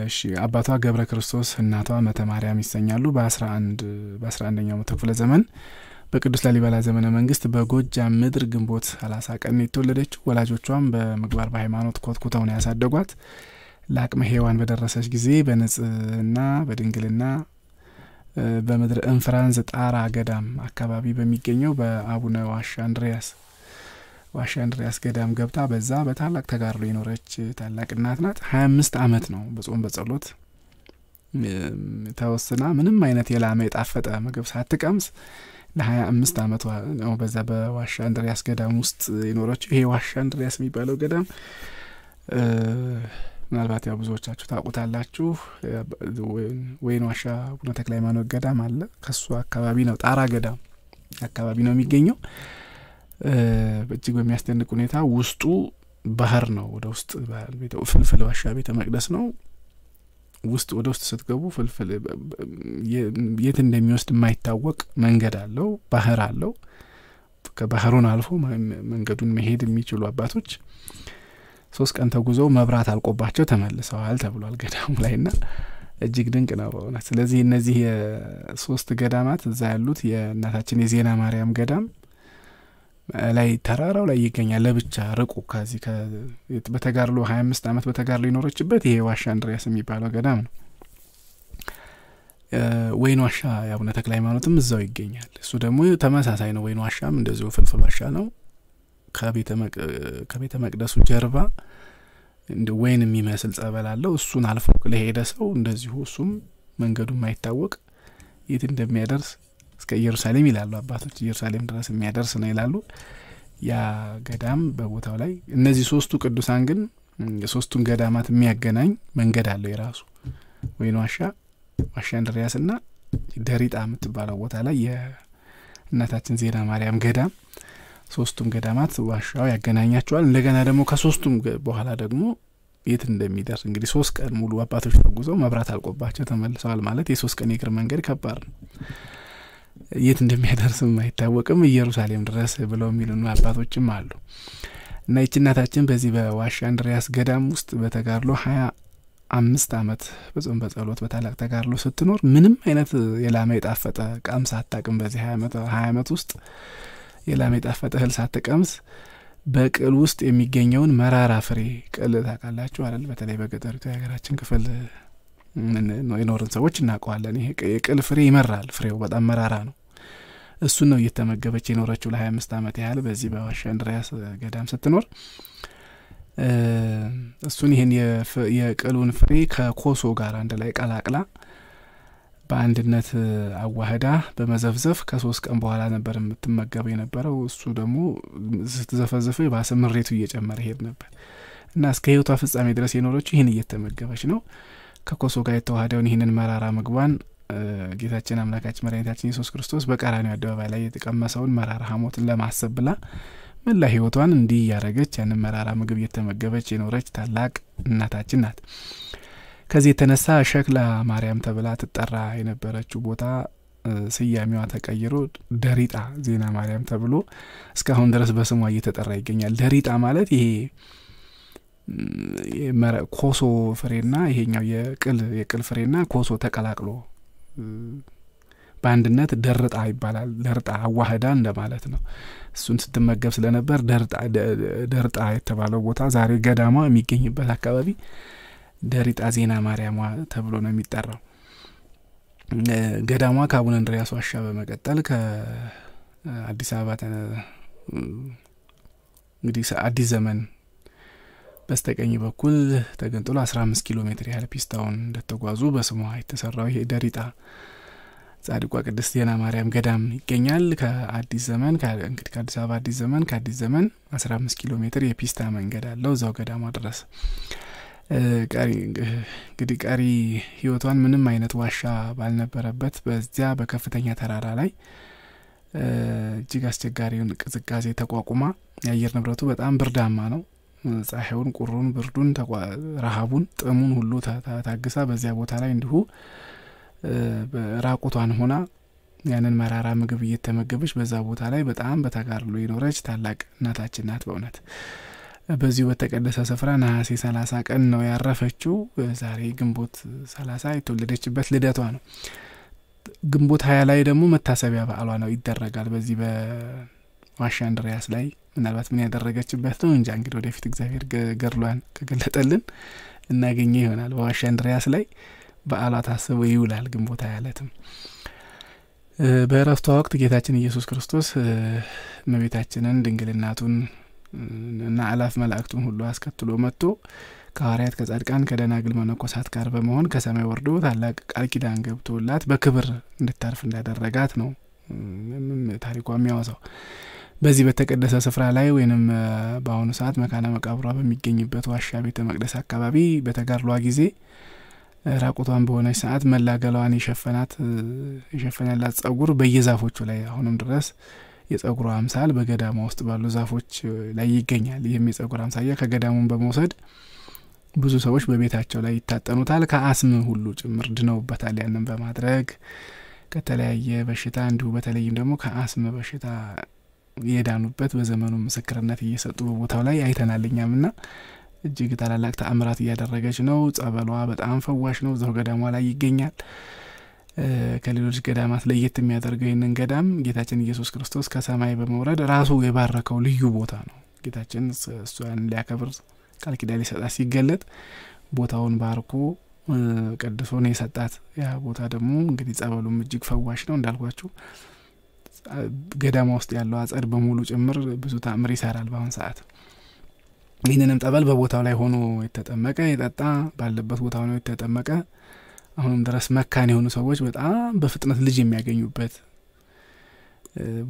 እሺ አባቷ ገብረ ክርስቶስ እናቷ መተ ማርያም ይሰኛሉ። በአስራ አንድ በአስራ አንደኛው መቶ ክፍለ ዘመን በቅዱስ ላሊበላ ዘመነ መንግስት በጎጃም ምድር ግንቦት ሰላሳ ቀን የተወለደችው ወላጆቿም በምግባር በሃይማኖት ኮትኩተው ነው ያሳደጓት። ለአቅመ ሔዋን በደረሰች ጊዜ በንጽህና በድንግልና በምድረ እንፍራንዝ ጣራ ገዳም አካባቢ በሚገኘው በአቡነ ዋሻ አንድሪያስ ዋሻ አንድሪያስ ገዳም ገብታ በዛ በታላቅ ተጋድሎ የኖረች ታላቅ እናት ናት። ሀያ አምስት አመት ነው በጾም በጸሎት ተወስና ምንም አይነት የላመ የጣፈጠ ምግብ ሳትቀምስ ለሀያ አምስት አመት ነው በዛ በዋሻ አንድሪያስ ገዳም ውስጥ የኖረችው። ይሄ ዋሻ አንድሪያስ የሚባለው ገዳም ምናልባት ያው ብዙዎቻችሁ ታውቁታላችሁ። ወይን ዋሻ ቡነ ተክለ ሃይማኖት ገዳም አለ። ከሱ አካባቢ ነው ጣራ ገዳም አካባቢ ነው የሚገኘው። እጅግ በሚያስደንቅ ሁኔታ ውስጡ ባህር ነው። ወደ ውስጥ ፍልፍል ዋሻ ቤተ መቅደስ ነው። ውስጥ ወደ ውስጥ ስትገቡ ፍልፍል የት እንደሚወስድ የማይታወቅ መንገድ አለው፣ ባህር አለው። ከባህሩን አልፎ መንገዱን መሄድ የሚችሉ አባቶች ሶስት ቀን ተጉዘው መብራት አልቆባቸው ተመልሰዋል ተብሏል ገዳሙ ላይ ና እጅግ ድንቅ ነው በእውነት። ስለዚህ እነዚህ የሶስት ገዳማት እዛ ያሉት የእናታችን የዜና ማርያም ገዳም ላይ ተራራው ላይ ይገኛል ለብቻ ርቁ ከዚህ በተጋርሎ ሀያ አምስት ዓመት በተጋርሎ የኖረችበት ይሄ ዋሻ እንድሪያስ የሚባለው ገዳም ነው። ወይን ዋሻ የአቡነ ተክለ ሃይማኖትም እዛው ይገኛል። እሱ ደግሞ ተመሳሳይ ነው። ወይን ዋሻም እንደዚሁ ፍልፍል ዋሻ ነው። ከቤተ መቅደሱ ጀርባ ወይን የሚመስል ጸበል አለው። እሱን አልፎ ለሄደ ሰው እንደዚሁ እሱም መንገዱ የማይታወቅ የት እንደሚያደርስ እስከ ኢየሩሳሌም ይላሉ አባቶች፣ ኢየሩሳሌም ድረስ የሚያደርስ ነው ይላሉ። ያ ገዳም በቦታው ላይ እነዚህ ሶስቱ ቅዱሳን ግን የሶስቱን ገዳማት የሚያገናኝ መንገድ አለው የራሱ ወይን ዋሻ፣ ዋሻ እንድሪያስ ና ደሪጣ የምትባለው ቦታ ላይ የእናታችን ዜና ማርያም ገዳም ሶስቱም ገዳማት ዋሻው ያገናኛቸዋል። እንደገና ደግሞ ከሶስቱም በኋላ ደግሞ የት እንደሚደርስ እንግዲህ ሶስት ቀን ሙሉ አባቶች ተጉዘው መብራት አልቆባቸው ተመልሰዋል ማለት የሶስት ቀን የእግር መንገድ ከባድ ነው። የት እንደሚያደርስም አይታወቅም። ኢየሩሳሌም ድረስ ብለው የሚሉን አባቶችም አሉ እና ይች እናታችን በዚህ በዋሻ እንድሪያስ ገዳም ውስጥ በተጋድሎ ሀያ አምስት ዓመት በጽም በጸሎት በታላቅ ተጋድሎ ስትኖር ምንም አይነት የላመ የጣፈጠ ቃም ሳታቅም በዚህ ሀያ ዓመት ውስጥ የላም የጣፈጠ እህል ሳትቀምስ በቅል ውስጥ የሚገኘውን መራራ ፍሬ ቅል ታውቃላችሁ አይደል? በተለይ በገጠሪቱ የሀገራችን ክፍል የኖርን ሰዎች እናውቀዋለን። ይሄ የቅል ፍሬ ይመራል። ፍሬው በጣም መራራ ነው። እሱን ነው እየተመገበች የኖረችው ለሀያ አምስት ዓመት ያህል በዚህ በዋሻ እንድሪያስ ገዳም ስትኖር እሱን ይህን የቅሉን ፍሬ ከኮሶ ጋር አንድ ላይ ቀላቅላ በአንድነት አዋህዳ በመዘፍዘፍ ከሶስት ቀን በኋላ ነበር የምትመገበው የነበረው። እሱ ደግሞ ስትዘፈዘፈው የባሰ ምሬቱ እየጨመረ ሄድ ነበር እና እስከ ህይወቷ ፍጻሜ ድረስ የኖረችው ይህን እየተመገበች ነው። ከኮሶ ጋር የተዋህደውን ይህንን መራራ ምግቧን ጌታችን አምላካችን መድኃኒታችን ኢየሱስ ክርስቶስ በቀራኒው አደባባይ ላይ የተቀመሰውን መራራ ሐሞትን ለማሰብ ብላ መላ ህይወቷን እንዲህ እያረገች ያንን መራራ ምግብ እየተመገበች የኖረች ታላቅ እናታችን ናት። ከዚህ የተነሳ ሸክላ ማርያም ተብላ ትጠራ የነበረችው ቦታ ስያሜዋ ተቀይሮ ደሪጣ ዜና ማርያም ተብሎ እስካሁን ድረስ በስሟ እየተጠራ ይገኛል። ደሪጣ ማለት ይሄ ኮሶ ፍሬና ይሄኛው የቅል የቅል ፍሬና ኮሶ ተቀላቅሎ በአንድነት ደርጣ ይባላል። ደርጣ አዋህዳ እንደማለት ነው። እሱን ስትመገብ ስለነበር ደርጣ የተባለው ቦታ ዛሬ ገዳማ የሚገኝበት አካባቢ ደሪጣ ዜና ማርያሟ ተብሎ ነው የሚጠራው። ገዳሟ ከአቡነ እንድሪያስ ዋሻ በመቀጠል ከአዲስ አበባ እንግዲህ አዲስ ዘመን በስተቀኝ በኩል ተገንጥሎ አምስት ኪሎ ሜትር ያህል ፒስታውን እንደተጓዙ በስሟ የተሰራው ይሄ ደሪጣ ጻድቋ ቅድስት ዜና ማርያም ገዳም ይገኛል። ከአዲስ ዘመን እንግዲህ ከአዲስ አበባ አዲስ ዘመን ከአዲስ ዘመን 15 ኪሎ ሜትር የፒስታ መንገድ አለው እዛው ገዳሟ ድረስ እንግዲህ ቀሪ ህይወቷን ምንም አይነት ዋሻ ባልነበረበት በዚያ በከፍተኛ ተራራ ላይ እጅግ አስቸጋሪውን ቅዝቃዜ ተቋቁማ የአየር ንብረቱ በጣም ብርዳማ ነው። ፀሐዩን፣ ቁሩን፣ ብርዱን፣ ረሃቡን፣ ጥሙን ሁሉ ታግሳ በዚያ ቦታ ላይ እንዲሁ ራቁቷን ሆና ያንን መራራ ምግብ እየተመገበች በዛ ቦታ ላይ በጣም በተጋድሎ የኖረች ታላቅ እናታችን ናት በእውነት። በዚሁ በተቀደሰ ስፍራ ነሐሴ ሰላሳ ቀን ነው ያረፈችው። ዛሬ ግንቦት ሰላሳ የተወለደችበት ልደቷ ነው። ግንቦት ሀያ ላይ ደግሞ መታሰቢያ በዓሏ ነው ይደረጋል። በዚህ በዋሻ እንድሪያስ ላይ ምናልባት ምን ያደረገችበት ነው እንጃ። እንግዲህ ወደፊት እግዚአብሔር ገድሏን ከገለጠልን እናገኘ ይሆናል። በዋሻ እንድሪያስ ላይ በዓሏ ታስቦ ይውላል። ግንቦት ሀያ ዕለትም በእረፍቷ ወቅት ጌታችን ኢየሱስ ክርስቶስ እመቤታችንን ድንግልናቱን እና አላፍ መላእክቱን ሁሉ አስከትሎ መጥቶ ከሐዋርያት ከጻድቃን ከደናግል መነኮሳት ጋር በመሆን ከሰማይ ወርዶ ታላቅ ቃል ኪዳን ገብቶላት በክብር እንድታርፍ እንዳደረጋት ነው ታሪኳ የሚያወሳው። በዚህ በተቀደሰ ስፍራ ላይ ወይንም በአሁኑ ሰዓት መካነ መቃብሯ በሚገኝበት ዋሻ ቤተ መቅደስ አካባቢ በተጋድሏ ጊዜ ራቁቷን በሆነች ሰዓት መላገሏን የሸፈናት የሸፈነላት ጸጉር በየዛፎቹ ላይ አሁንም ድረስ የጸጉሩ አምሳል በገዳማ ውስጥ ባሉ ዛፎች ላይ ይገኛል። ይህም የጸጉር አምሳያ ከገዳሙን በመውሰድ ብዙ ሰዎች በቤታቸው ላይ ይታጠኑታል። ከአስም ሁሉ ጭምር ድነውበታል። ያንን በማድረግ ከተለያየ በሽታ እንዲሁ በተለይም ደግሞ ከአስም በሽታ የዳኑበት በዘመኑ ምስክርነት እየሰጡ በቦታው ላይ አይተናልኛም ና እጅግ ታላላቅ ተአምራት እያደረገች ነው። ጸበሏ በጣም ፈዋሽ ነው። እዛው ገዳሟ ላይ ይገኛል። ከሌሎች ገዳማት ለየት የሚያደርገው ይህንን ገዳም ጌታችን ኢየሱስ ክርስቶስ ከሰማይ በመውረድ ራሱ የባረከው ልዩ ቦታ ነው። ጌታችን እሷን ሊያከብር ቃል ኪዳን ሊሰጣት ሲገለጥ ቦታውን ባርኮ ቀድሶ ነው የሰጣት። ያ ቦታ ደግሞ እንግዲህ ጸበሉም እጅግ ፈዋሽ ነው እንዳልኳችሁ። ገዳማ ውስጥ ያለው አጸድ በሙሉ ጭምር ብዙ ታምር ይሰራል በአሁን ሰዓት። ይህንንም ጠበል በቦታው ላይ ሆኖ የተጠመቀ የጠጣ ባለበት ቦታ ሆኖ የተጠመቀ አሁንም ድረስ መካን የሆኑ ሰዎች በጣም በፍጥነት ልጅ የሚያገኙበት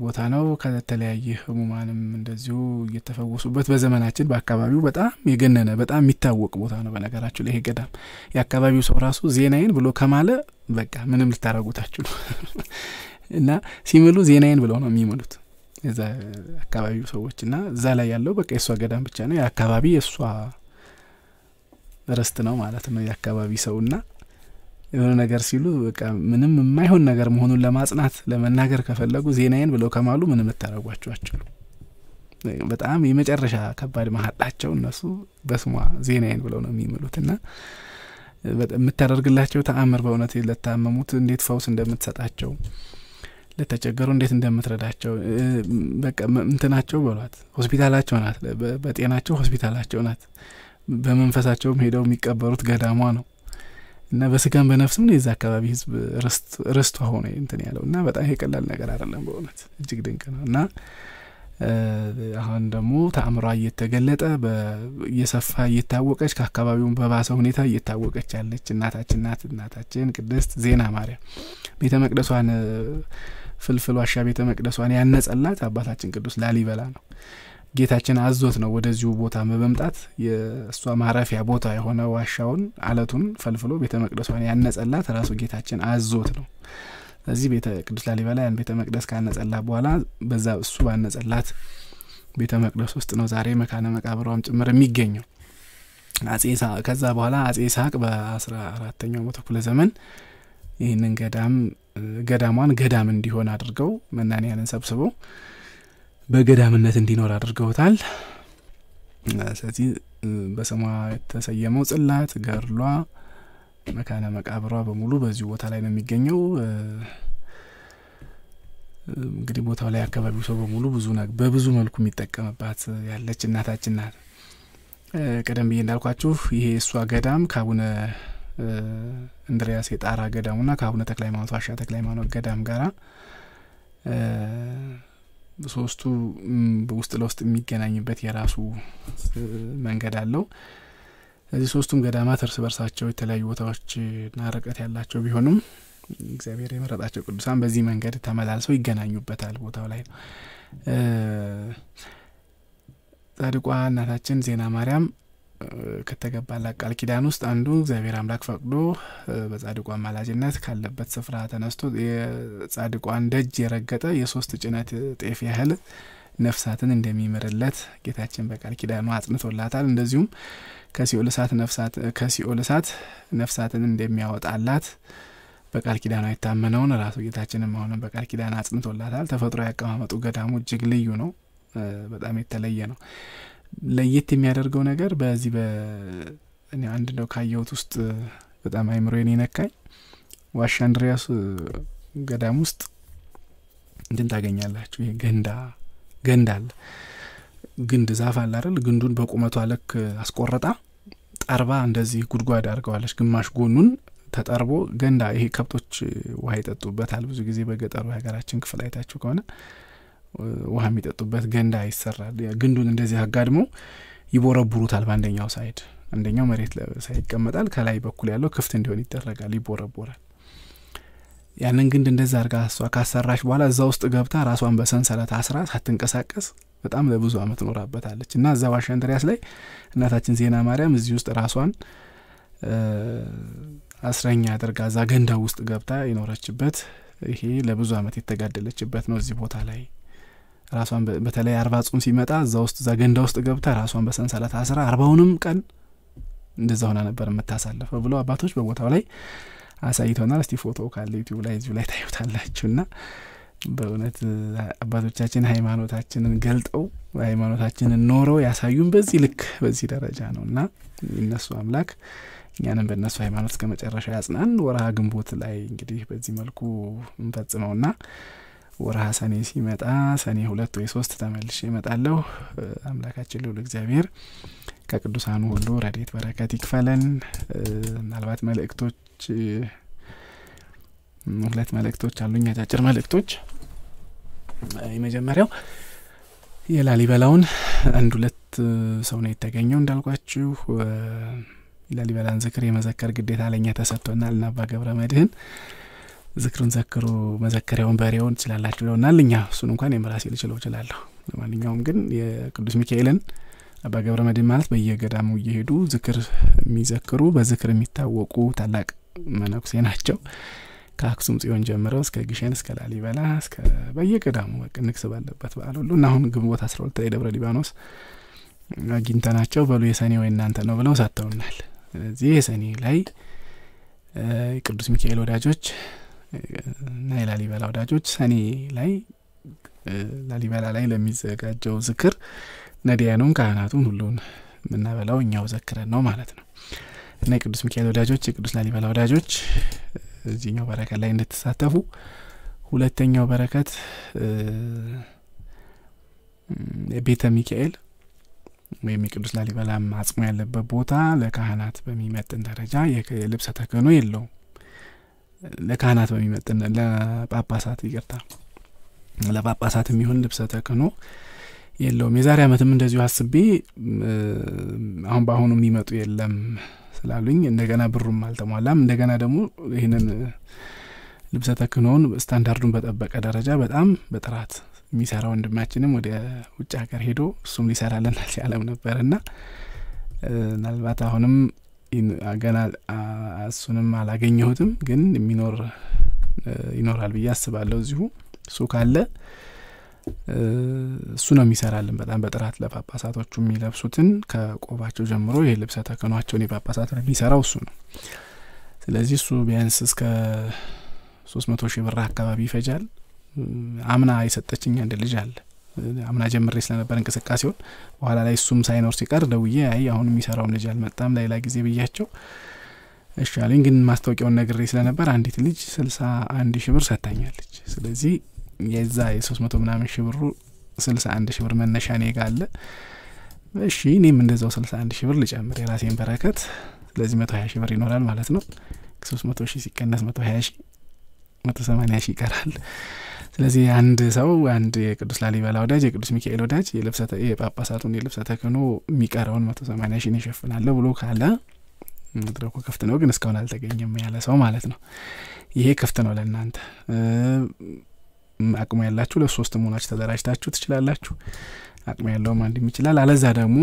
ቦታ ነው። ከተለያየ ህሙማንም እንደዚሁ እየተፈወሱበት በዘመናችን በአካባቢው በጣም የገነነ በጣም የሚታወቅ ቦታ ነው። በነገራችሁ ላይ ገዳም የአካባቢው ሰው ራሱ ዜናዬን ብሎ ከማለ በቃ ምንም ልታረጉታችሁ ነው እና ሲምሉ ዜናዬን ብለው ነው የሚምሉት እዛ አካባቢው ሰዎች እና እዛ ላይ ያለው በቃ የእሷ ገዳም ብቻ ነው። የአካባቢ የእሷ ርስት ነው ማለት ነው የአካባቢ ሰውና የሆነ ነገር ሲሉ በቃ ምንም የማይሆን ነገር መሆኑን ለማጽናት ለመናገር ከፈለጉ ዜናዬን ብለው ከማሉ ምንም ልታደረጓቸው አችሉ በጣም የመጨረሻ ከባድ መሀላቸው እነሱ በስሟ ዜናዬን ብለው ነው የሚምሉት ና የምታደርግላቸው ተአምር በእውነት ለታመሙት እንዴት ፈውስ እንደምትሰጣቸው ለተቸገሩ እንዴት እንደምትረዳቸው በቃ እንትናቸው በሏት ሆስፒታላቸው ናት በጤናቸው ሆስፒታላቸው ናት በመንፈሳቸውም ሄደው የሚቀበሩት ገዳሟ ነው እና በስጋም በነፍስም ነው የዛ አካባቢ ህዝብ ርስቷ ሆነ እንትን ያለው እና በጣም ቀላል ነገር አይደለም። በእውነት እጅግ ድንቅ ነው እና አሁን ደግሞ ተአምሯ እየተገለጠ እየሰፋ እየታወቀች ከአካባቢውን በባሰ ሁኔታ እየታወቀች ያለች እናታችን ናት። እናታችን ቅድስት ዜና ማርያም ቤተ መቅደሷን ፍልፍል ዋሻ ቤተ መቅደሷን ያነጸላት አባታችን ቅዱስ ላሊበላ ነው። ጌታችን አዞት ነው ወደዚሁ ቦታ በመምጣት የእሷ ማረፊያ ቦታ የሆነ ዋሻውን አለቱን ፈልፍሎ ቤተ መቅደሷን ያነጸላት ራሱ ጌታችን አዞት ነው። ስለዚህ ቤተ ቅዱስ ላሊበላ ያን ቤተ መቅደስ ካነጸላት በኋላ በዛ እሱ ባነጸላት ቤተ መቅደስ ውስጥ ነው ዛሬ መካነ መቃብሯም ጭምር የሚገኘው። ከዛ በኋላ አጼ ይስሐቅ በአስራ አራተኛው መቶ ክፍለ ዘመን ይህንን ገዳም ገዳሟን ገዳም እንዲሆን አድርገው መናንያንን ሰብስበው በገዳምነት እንዲኖር አድርገውታል። ስለዚህ በስሟ የተሰየመው ጽላት፣ ገርሏ፣ መካነ መቃብሯ በሙሉ በዚሁ ቦታ ላይ ነው የሚገኘው። እንግዲህ ቦታው ላይ አካባቢው ሰው በሙሉ ብዙ በብዙ መልኩ የሚጠቀምባት ያለች እናታችን ናት። ቀደም ብዬ እንዳልኳችሁ ይሄ እሷ ገዳም ከአቡነ እንድሪያስ የጣራ ገዳሙና ከአቡነ ተክለ ሃይማኖት ዋሻ ተክለ ሃይማኖት ገዳም ጋራ ሶስቱ ውስጥ ለውስጥ የሚገናኝበት የራሱ መንገድ አለው። እዚህ ሶስቱም ገዳማት እርስ በርሳቸው የተለያዩ ቦታዎችና ርቀት ያላቸው ቢሆንም እግዚአብሔር የመረጣቸው ቅዱሳን በዚህ መንገድ ተመላልሰው ይገናኙበታል ቦታው ላይ ነው። ጻድቋ እናታችን ዜና ማርያም ከተገባላት ቃል ኪዳን ውስጥ አንዱ እግዚአብሔር አምላክ ፈቅዶ በጻድቁ አማላጅነት ካለበት ስፍራ ተነስቶ የጻድቋን ደጅ የረገጠ የሶስት ጭነት ጤፍ ያህል ነፍሳትን እንደሚምርለት ጌታችን በቃል ኪዳኑ አጽንቶላታል። እንደዚሁም ከሲኦል እሳት ነፍሳት ከሲኦል እሳት ነፍሳትን እንደሚያወጣላት በቃል ኪዳኑ የታመነውን ራሱ ጌታችን አሁንም በቃል ኪዳን አጽንቶላታል። ተፈጥሮ ያቀማመጡ ገዳሙ እጅግ ልዩ ነው። በጣም የተለየ ነው። ለየት የሚያደርገው ነገር በዚህ በ አንድ ነው ካየሁት ውስጥ በጣም አይምሮዬን የነካኝ ዋሻ አንድሪያስ ገዳም ውስጥ እንትን ታገኛላችሁ። ይሄ ገንዳ ገንዳ አለ፣ ግንድ ዛፍ አለ አይደል? ግንዱን በቁመቷ ልክ አስቆረጣ ጠርባ እንደዚህ ጉድጓድ አድርገዋለች። ግማሽ ጎኑን ተጠርቦ ገንዳ፣ ይሄ ከብቶች ውሃ ይጠጡበታል። ብዙ ጊዜ በገጠሩ የሀገራችን ክፍል አይታችሁ ከሆነ ውሃ የሚጠጡበት ገንዳ ይሰራል። ግንዱን እንደዚህ አጋድሞ ይቦረቡሩታል። በአንደኛው ሳይድ አንደኛው መሬት ሳይ ይቀመጣል። ከላይ በኩል ያለው ክፍት እንዲሆን ይደረጋል፣ ይቦረቦራል። ያንን ግንድ እንደዚህ አርጋ እሷ ካሰራች በኋላ እዛ ውስጥ ገብታ ራሷን በሰንሰለት አስራ ሳትንቀሳቀስ በጣም ለብዙ ዓመት ኖራበታለች እና እዛ ዋሻንድሪያስ ላይ እናታችን ዜና ማርያም እዚህ ውስጥ ራሷን አስረኛ አድርጋ እዛ ገንዳ ውስጥ ገብታ የኖረችበት ይሄ ለብዙ ዓመት የተጋደለችበት ነው እዚህ ቦታ ላይ ራሷን በተለይ አርባ ጹም ሲመጣ እዛ ውስጥ እዛ ገንዳ ውስጥ ገብታ ራሷን በሰንሰለት አስራ አርባውንም ቀን እንደዛ ሆና ነበር የምታሳልፈው ብለው አባቶች በቦታው ላይ አሳይቶናል። እስቲ ፎቶ ካለ ዩቲዩብ ላይ እዚሁ ላይ ና በእውነት አባቶቻችን ሃይማኖታችንን ገልጠው ሃይማኖታችንን ኖረው ያሳዩን በዚህ ልክ በዚህ ደረጃ ነው እና የነሱ አምላክ እኛንም በእነሱ ሃይማኖት እስከ መጨረሻ ያጽናን። ወርሃ ግንቦት ላይ እንግዲህ በዚህ መልኩ ና ወርሃ ሰኔ ሲመጣ ሰኔ ሁለት ወይ ሶስት ተመልሼ እመጣለሁ። አምላካችን ልዑል እግዚአብሔር ከቅዱሳኑ ሁሉ ረድኤት በረከት ይክፈለን። ምናልባት መልእክቶች ሁለት መልእክቶች አሉኝ፣ አጫጭር መልእክቶች። የመጀመሪያው የላሊበላውን አንድ ሁለት ሰው ነው የተገኘው እንዳልኳችሁ የላሊበላን ዝክር የመዘከር ግዴታ ለኛ ተሰጥቶናል እና አባ ገብረ መድህን ዝክሩን ዘክሩ መዘከሪያውን በሬውን ትችላላችሁ ብለውናል። እኛ እሱን እንኳን የምራሴ ልችለው ችላለሁ ለማንኛውም ግን የቅዱስ ሚካኤልን አባ ገብረ መድኅን ማለት በየገዳሙ እየሄዱ ዝክር የሚዘክሩ በዝክር የሚታወቁ ታላቅ መነኩሴ ናቸው። ከአክሱም ጽዮን ጀምረው እስከ ግሸን እስከ ላሊበላ እስከ በየገዳሙ ንግስ ባለበት በአል ሁሉ እና አሁን ግንቦት አስራ ሁለት ላይ ደብረ ሊባኖስ አግኝተ ናቸው በሉ የሰኔ ወይ እናንተ ነው ብለው ሰጥተውናል። ስለዚህ የሰኔ ላይ ቅዱስ ሚካኤል ወዳጆች እና የላሊበላ ወዳጆች ሰኔ ላይ ላሊበላ ላይ ለሚዘጋጀው ዝክር ነዲያኑን ካህናቱን ሁሉን የምናበላው እኛው ዘክረን ነው ማለት ነው እና የቅዱስ ሚካኤል ወዳጆች የቅዱስ ላሊበላ ወዳጆች እዚህኛው በረከት ላይ እንድትሳተፉ ሁለተኛው በረከት ቤተ ሚካኤል ወይም የቅዱስ ላሊበላ አጽሞ ያለበት ቦታ ለካህናት በሚመጥን ደረጃ የልብሰ ተክህኖ የለውም ለካህናት በሚመጥን ለጳጳሳት ይቅርታ ለጳጳሳት የሚሆን ልብሰ ተክኖ የለውም። የዛሬ ዓመትም እንደዚሁ አስቤ አሁን በአሁኑ የሚመጡ የለም ስላሉኝ እንደገና ብሩም አልተሟላም። እንደገና ደግሞ ይህንን ልብሰ ተክኖውን ስታንዳርዱን በጠበቀ ደረጃ በጣም በጥራት የሚሰራ ወንድማችንም ወደ ውጭ ሀገር ሄዶ እሱም ሊሰራልን አልቻለም ነበርና ምናልባት አሁንም ገና እሱንም አላገኘሁትም፣ ግን የሚኖር ይኖራል ብዬ አስባለሁ። እዚሁ እሱ ካለ እሱ ነው የሚሰራልን በጣም በጥራት ለጳጳሳቶቹ የሚለብሱትን ከቆባቸው ጀምሮ ይህ ልብሰ ተከኗቸውን የጳጳሳት የሚሰራው እሱ ነው። ስለዚህ እሱ ቢያንስ እስከ ሶስት መቶ ሺህ ብር አካባቢ ይፈጃል። አምና የሰጠችኝ አንድ ልጅ አለ አምና ጀምሬ ስለነበር እንቅስቃሴውን በኋላ ላይ እሱም ሳይኖር ሲቀር ደውዬ አይ አሁን የሚሰራውም ልጅ አልመጣም ለሌላ ጊዜ ብያቸው እሻለኝ ግን ማስታወቂያውን ነግሬ ስለነበር አንዲት ልጅ ስልሳ አንድ ሺ ብር ሰጥታኛለች ስለዚህ የዛ የሶስት መቶ ምናምን ሺ ብሩ ስልሳ አንድ ሺ ብር መነሻ ኔ ጋ አለ እሺ እኔም እንደዛው ስልሳ አንድ ሺ ብር ልጨምር የራሴን በረከት ስለዚህ መቶ ሀያ ሺ ብር ይኖራል ማለት ነው ሶስት መቶ ሺ ሲቀነስ መቶ ሀያ ሺ መቶ ሰማኒያ ሺ ይቀራል ስለዚህ አንድ ሰው አንድ የቅዱስ ላሊበላ ወዳጅ የቅዱስ ሚካኤል ወዳጅ የጳጳሳቱን የልብሰ ተክኖ የሚቀረውን መቶ ሰማኒያ ሺን ይሸፍናለሁ ብሎ ካለ መድረኩ ክፍት ነው፣ ግን እስካሁን አልተገኘም ያለ ሰው ማለት ነው። ይሄ ክፍት ነው ለእናንተ። አቅሙ ያላችሁ ለሶስት መሆናችሁ ተደራጅታችሁ ትችላላችሁ። አቅሜ ያለውም አንድም ይችላል። አለዛ ደግሞ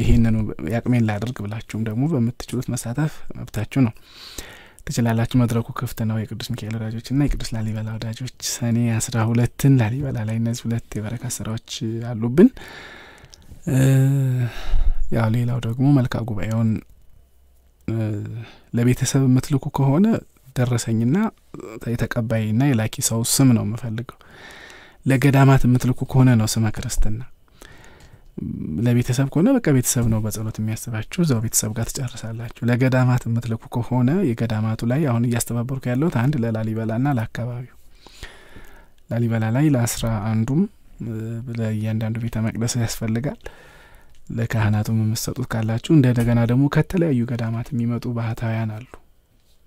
ይሄንን የአቅሜን ላድርግ ብላችሁም ደግሞ በምትችሉት መሳተፍ መብታችሁ ነው። ትችላላችሁ። መድረኩ ክፍት ነው። የቅዱስ ሚካኤል ወዳጆች እና የቅዱስ ላሊበላ ወዳጆች ሰኔ አስራ ሁለትን ላሊበላ ላይ እነዚህ ሁለት የበረከት ስራዎች አሉብን። ያው ሌላው ደግሞ መልካ ጉባኤውን ለቤተሰብ የምትልኩ ከሆነ ደረሰኝና የተቀባይና የላኪ ሰው ስም ነው የምፈልገው። ለገዳማት የምትልኩ ከሆነ ነው ስመ ክርስትና ለቤተሰብ ከሆነ በቃ ቤተሰብ ነው በጸሎት የሚያስባችሁ እዛው ቤተሰብ ጋር ትጨርሳላችሁ። ለገዳማት የምትልኩ ከሆነ የገዳማቱ ላይ አሁን እያስተባበርኩ ያለሁት አንድ ለላሊበላ ና ለአካባቢው ላሊበላ ላይ ለአስራ አንዱም ለእያንዳንዱ ቤተ መቅደስ ያስፈልጋል። ለካህናቱም የምሰጡት ካላችሁ እንደገና ደግሞ ከተለያዩ ገዳማት የሚመጡ ባህታውያን አሉ።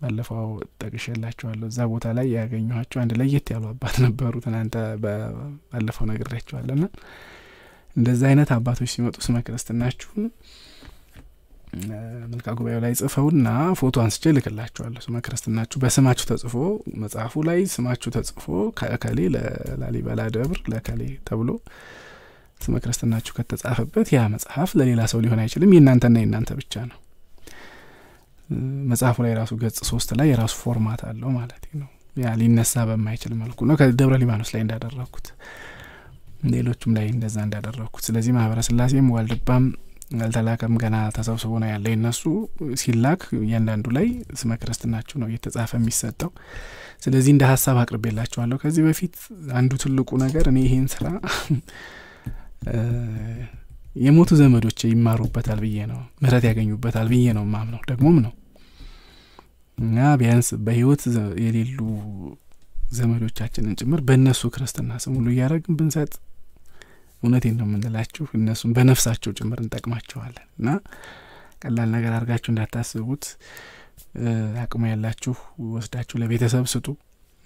ባለፈው ጠቅሼላችኋለሁ። እዛ ቦታ ላይ ያገኘኋቸው አንድ ለየት ያሉ አባት ነበሩ። ትናንተ ባለፈው ነግሬያችኋለሁ ና እንደዚህ አይነት አባቶች ሲመጡ ስመ ክርስትናችሁን መልካ ጉባኤው ላይ ጽፈውና ፎቶ አንስቼ ልክላችኋለሁ። ስመ ክርስትናችሁ በስማችሁ ተጽፎ መጽሐፉ ላይ ስማችሁ ተጽፎ ከእከሌ ለላሊበላ ደብር ለእከሌ ተብሎ ስመ ክርስትናችሁ ከተጻፈበት ያ መጽሐፍ ለሌላ ሰው ሊሆን አይችልም፣ የእናንተና የእናንተ ብቻ ነው። መጽሐፉ ላይ የራሱ ገጽ ሶስት ላይ የራሱ ፎርማት አለው ማለት ነው። ያ ሊነሳ በማይችል መልኩ ነው ከደብረ ሊባኖስ ላይ እንዳደረግኩት ሌሎቹም ላይ እንደዛ እንዳደረግኩት። ስለዚህ ማህበረ ስላሴም ዋልድባም አልተላከም። ገና ተሰብስቦ ነው ያለ። እነሱ ሲላክ እያንዳንዱ ላይ ስመ ክርስትናችሁ ነው እየተጻፈ የሚሰጠው። ስለዚህ እንደ ሀሳብ አቅርቤላችኋለሁ ከዚህ በፊት። አንዱ ትልቁ ነገር እኔ ይህን ስራ የሞቱ ዘመዶች ይማሩበታል ብዬ ነው፣ ምሕረት ያገኙበታል ብዬ ነው ማምነው። ደግሞም ነው እና ቢያንስ በህይወት የሌሉ ዘመዶቻችንን ጭምር በእነሱ ክርስትና ስም ሁሉ እያደረግን ብንሰጥ እውነቴን ነው የምንላችሁ እነሱም በነፍሳቸው ጭምር እንጠቅማቸዋለን እና ቀላል ነገር አድርጋችሁ እንዳታስቡት። አቅሙ ያላችሁ ወስዳችሁ ለቤተሰብ ስጡ፣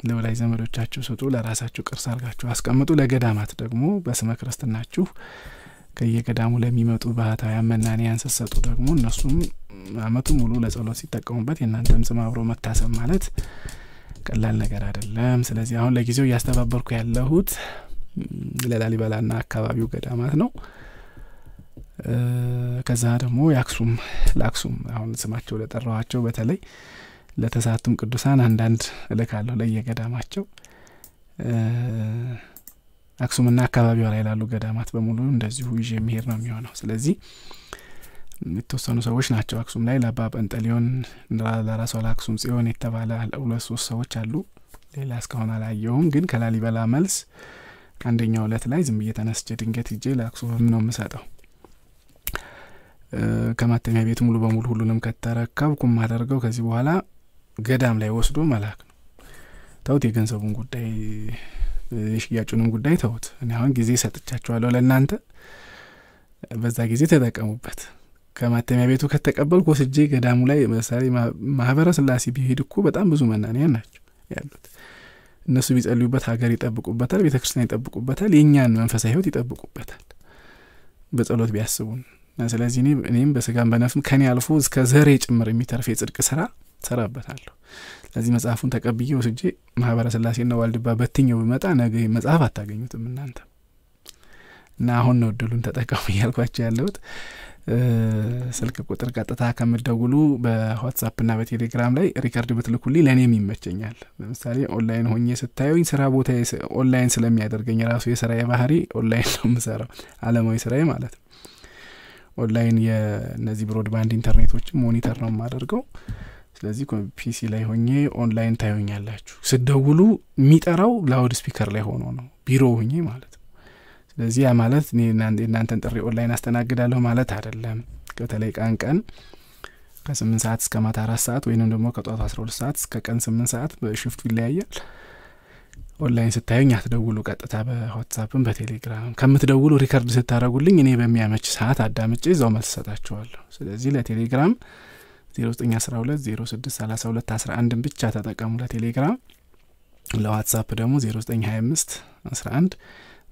ለወላጅ ዘመዶቻችሁ ስጡ፣ ለራሳችሁ ቅርስ አድርጋችሁ አስቀምጡ። ለገዳማት ደግሞ በስመ ክርስትናችሁ ከየገዳሙ ለሚመጡ ባህታውያን መናንያን ስትሰጡ ደግሞ እነሱም አመቱ ሙሉ ለጸሎት ሲጠቀሙበት የእናንተም ስም አብሮ መታሰብ ማለት ቀላል ነገር አይደለም። ስለዚህ አሁን ለጊዜው እያስተባበርኩ ያለሁት ለላሊበላና አካባቢው ገዳማት ነው። ከዛ ደግሞ የአክሱም ለአክሱም አሁን ስማቸው ለጠራኋቸው በተለይ ለተሳቱም ቅዱሳን አንዳንድ እልካለሁ ለየገዳማቸው አክሱምና አካባቢዋ ላይ ላሉ ገዳማት በሙሉ እንደዚሁ ይዤ የሚሄድ ነው የሚሆነው። ስለዚህ የተወሰኑ ሰዎች ናቸው አክሱም ላይ ለአባ ጴንጠሊዮን ለራሷ ለአክሱም ጽዮን የተባለ ሁለት ሶስት ሰዎች አሉ። ሌላ እስካሁን አላየውም ግን ከላሊበላ መልስ አንደኛው እለት ላይ ዝም እየተነስጀ ድንገት ሂጄ ለአክሱም ነው የምሰጠው። ከማተሚያ ቤት ሙሉ በሙሉ ሁሉንም ከተረከብኩ የማደርገው ከዚህ በኋላ ገዳም ላይ ወስዶ መላክ ነው። ተውት፣ የገንዘቡን ጉዳይ የሽያጩንም ጉዳይ ተውት። እኔ አሁን ጊዜ ሰጥቻቸዋለሁ ለእናንተ፣ በዛ ጊዜ ተጠቀሙበት። ከማተሚያ ቤቱ ከተቀበልኩ ወስጄ ገዳሙ ላይ ለምሳሌ ማህበረ ስላሴ ቢሄድ እኮ በጣም ብዙ መናንያን ናቸው ያሉት እነሱ ቢጸልዩበት ሀገር ይጠብቁበታል፣ ቤተ ክርስቲያን ይጠብቁበታል፣ የእኛን መንፈሳዊ ህይወት ይጠብቁበታል፣ በጸሎት ቢያስቡን። ስለዚህ እኔም በስጋም በነፍስም ከኔ አልፎ እስከ ዘሬ ጭምር የሚተርፍ የጽድቅ ስራ ሰራበታለሁ። ስለዚህ መጽሐፉን ተቀብዬ ወስጄ ማህበረ ስላሴና ዋልድባ በትኛው ብመጣ ነገ መጽሐፍ አታገኙትም እናንተ እና አሁን ነው እድሉን ተጠቀሙ እያልኳቸው ያለሁት። ስልክ ቁጥር ቀጥታ ከምደውሉ ና በቴሌግራም ላይ ሪከርድ ብትልኩልኝ ለእኔም ይመቸኛል። ለምሳሌ ኦንላይን ሆኜ ስታዩኝ ስራ ቦታ ኦንላይን ስለሚያደርገኝ ራሱ የስራ ባህሪ ኦንላይን ነው ምሰራው አለማዊ ስራዬ ማለት ነው። ኦንላይን የእነዚህ ብሮድባንድ ኢንተርኔቶችም ሞኒተር ነው የማደርገው። ስለዚህ ፒሲ ላይ ሆኜ ኦንላይን ታዩኛላችሁ። ስደውሉ የሚጠራው ላውድ ስፒከር ላይ ሆኖ ነው፣ ቢሮ ሆኜ ማለት ነው። ስለዚህ ያ ማለት እናንተን የእናንተን ጥሪ ኦንላይን አስተናግዳለሁ ማለት አይደለም። በተለይ ቀን ቀን ከስምንት ሰዓት እስከ ማታ አራት ሰዓት ወይንም ደግሞ ከጠዋቱ አስራ ሁለት ሰዓት እስከ ቀን ስምንት ሰዓት በሽፍቱ ይለያያል። ኦንላይን ስታዩኝ አትደውሉ። ቀጥታ በዋትሳፕም በቴሌግራም ከምትደውሉ ሪከርድ ስታደረጉልኝ እኔ በሚያመች ሰዓት አዳምጭ ዛው መልስ ሰጣችኋለሁ። ስለዚህ ለቴሌግራም ሁለት አስራ 11 ብቻ ተጠቀሙ ለቴሌግራም። ለዋትሳፕ ደግሞ አስራ አንድ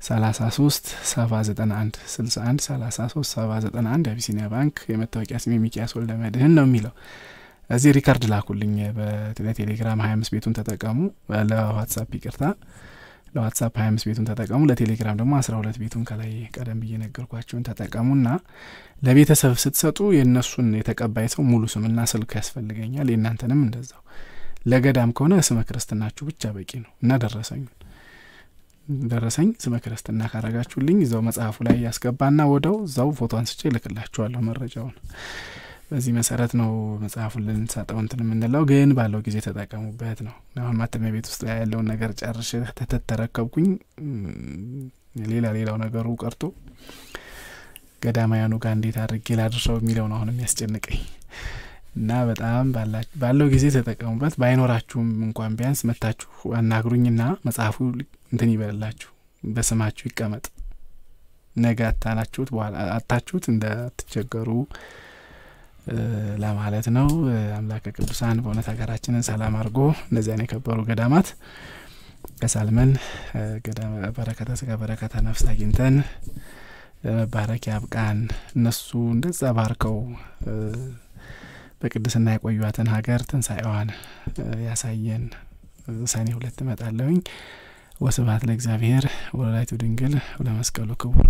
33 791 61 33 ባንክ የመታወቂያ ስሜ ሚኪያስ ወልደ መድህን ነው የሚለው እዚህ ሪከርድ ላኩልኝ ለቴሌግራም 25 ቤቱን ተጠቀሙ ለዋትሳፕ ይቅርታ ለዋትሳፕ 25 ቤቱን ተጠቀሙ ለቴሌግራም ደግሞ 12 ቤቱን ከላይ ቀደም ብዬ ነገርኳቸውን ተጠቀሙና ለቤተሰብ ስትሰጡ የእነሱን የተቀባይ ሰው ሙሉ ስምና ስልክ ያስፈልገኛል የእናንተንም እንደዛው ለገዳም ከሆነ ስመ ክርስትናችሁ ብቻ በቂ ነው እና ደረሰኙን ደረሰኝ ስመ ክርስትና ካረጋችሁልኝ እዛው መጽሐፉ ላይ ያስገባና ወደው እዛው ፎቶ አንስቼ ልክላችኋለሁ መረጃውን። በዚህ መሰረት ነው መጽሐፉን ልንሰጠው እንትን የምንለው፣ ግን ባለው ጊዜ ተጠቀሙበት ነው። አሁን ማተሚያ ቤት ውስጥ ያለውን ነገር ተተት ተረከብኩኝ። ሌላ ሌላው ነገሩ ቀርቶ ገዳማያኑ ጋር እንዴት አድርጌ ላድርሰው የሚለው ነው አሁን የሚያስጨንቀኝ እና በጣም ባለው ጊዜ ተጠቀሙበት። ባይኖራችሁም እንኳን ቢያንስ መታችሁ አናግሩኝና መጽሐፉ እንትን ይበልላችሁ፣ በስማችሁ ይቀመጥ። ነገ አታላችሁት በኋላ አታችሁት እንዳትቸገሩ ለማለት ነው። አምላከ ቅዱሳን በእውነት ሀገራችንን ሰላም አድርጎ እነዚያን የከበሩ ገዳማት ከሳልመን በረከተ ስጋ በረከተ ነፍስ አግኝተን ለመባረክ ያብቃን። እነሱ እንደዛ ባርከው በቅድስና የቆዩትን ሀገር ትንሳኤዋን ያሳየን። ሰኔ ሁለት እመጣለሁኝ። ወስብሐት ለእግዚአብሔር ወለወላዲቱ ድንግል ወለመስቀሉ ክቡር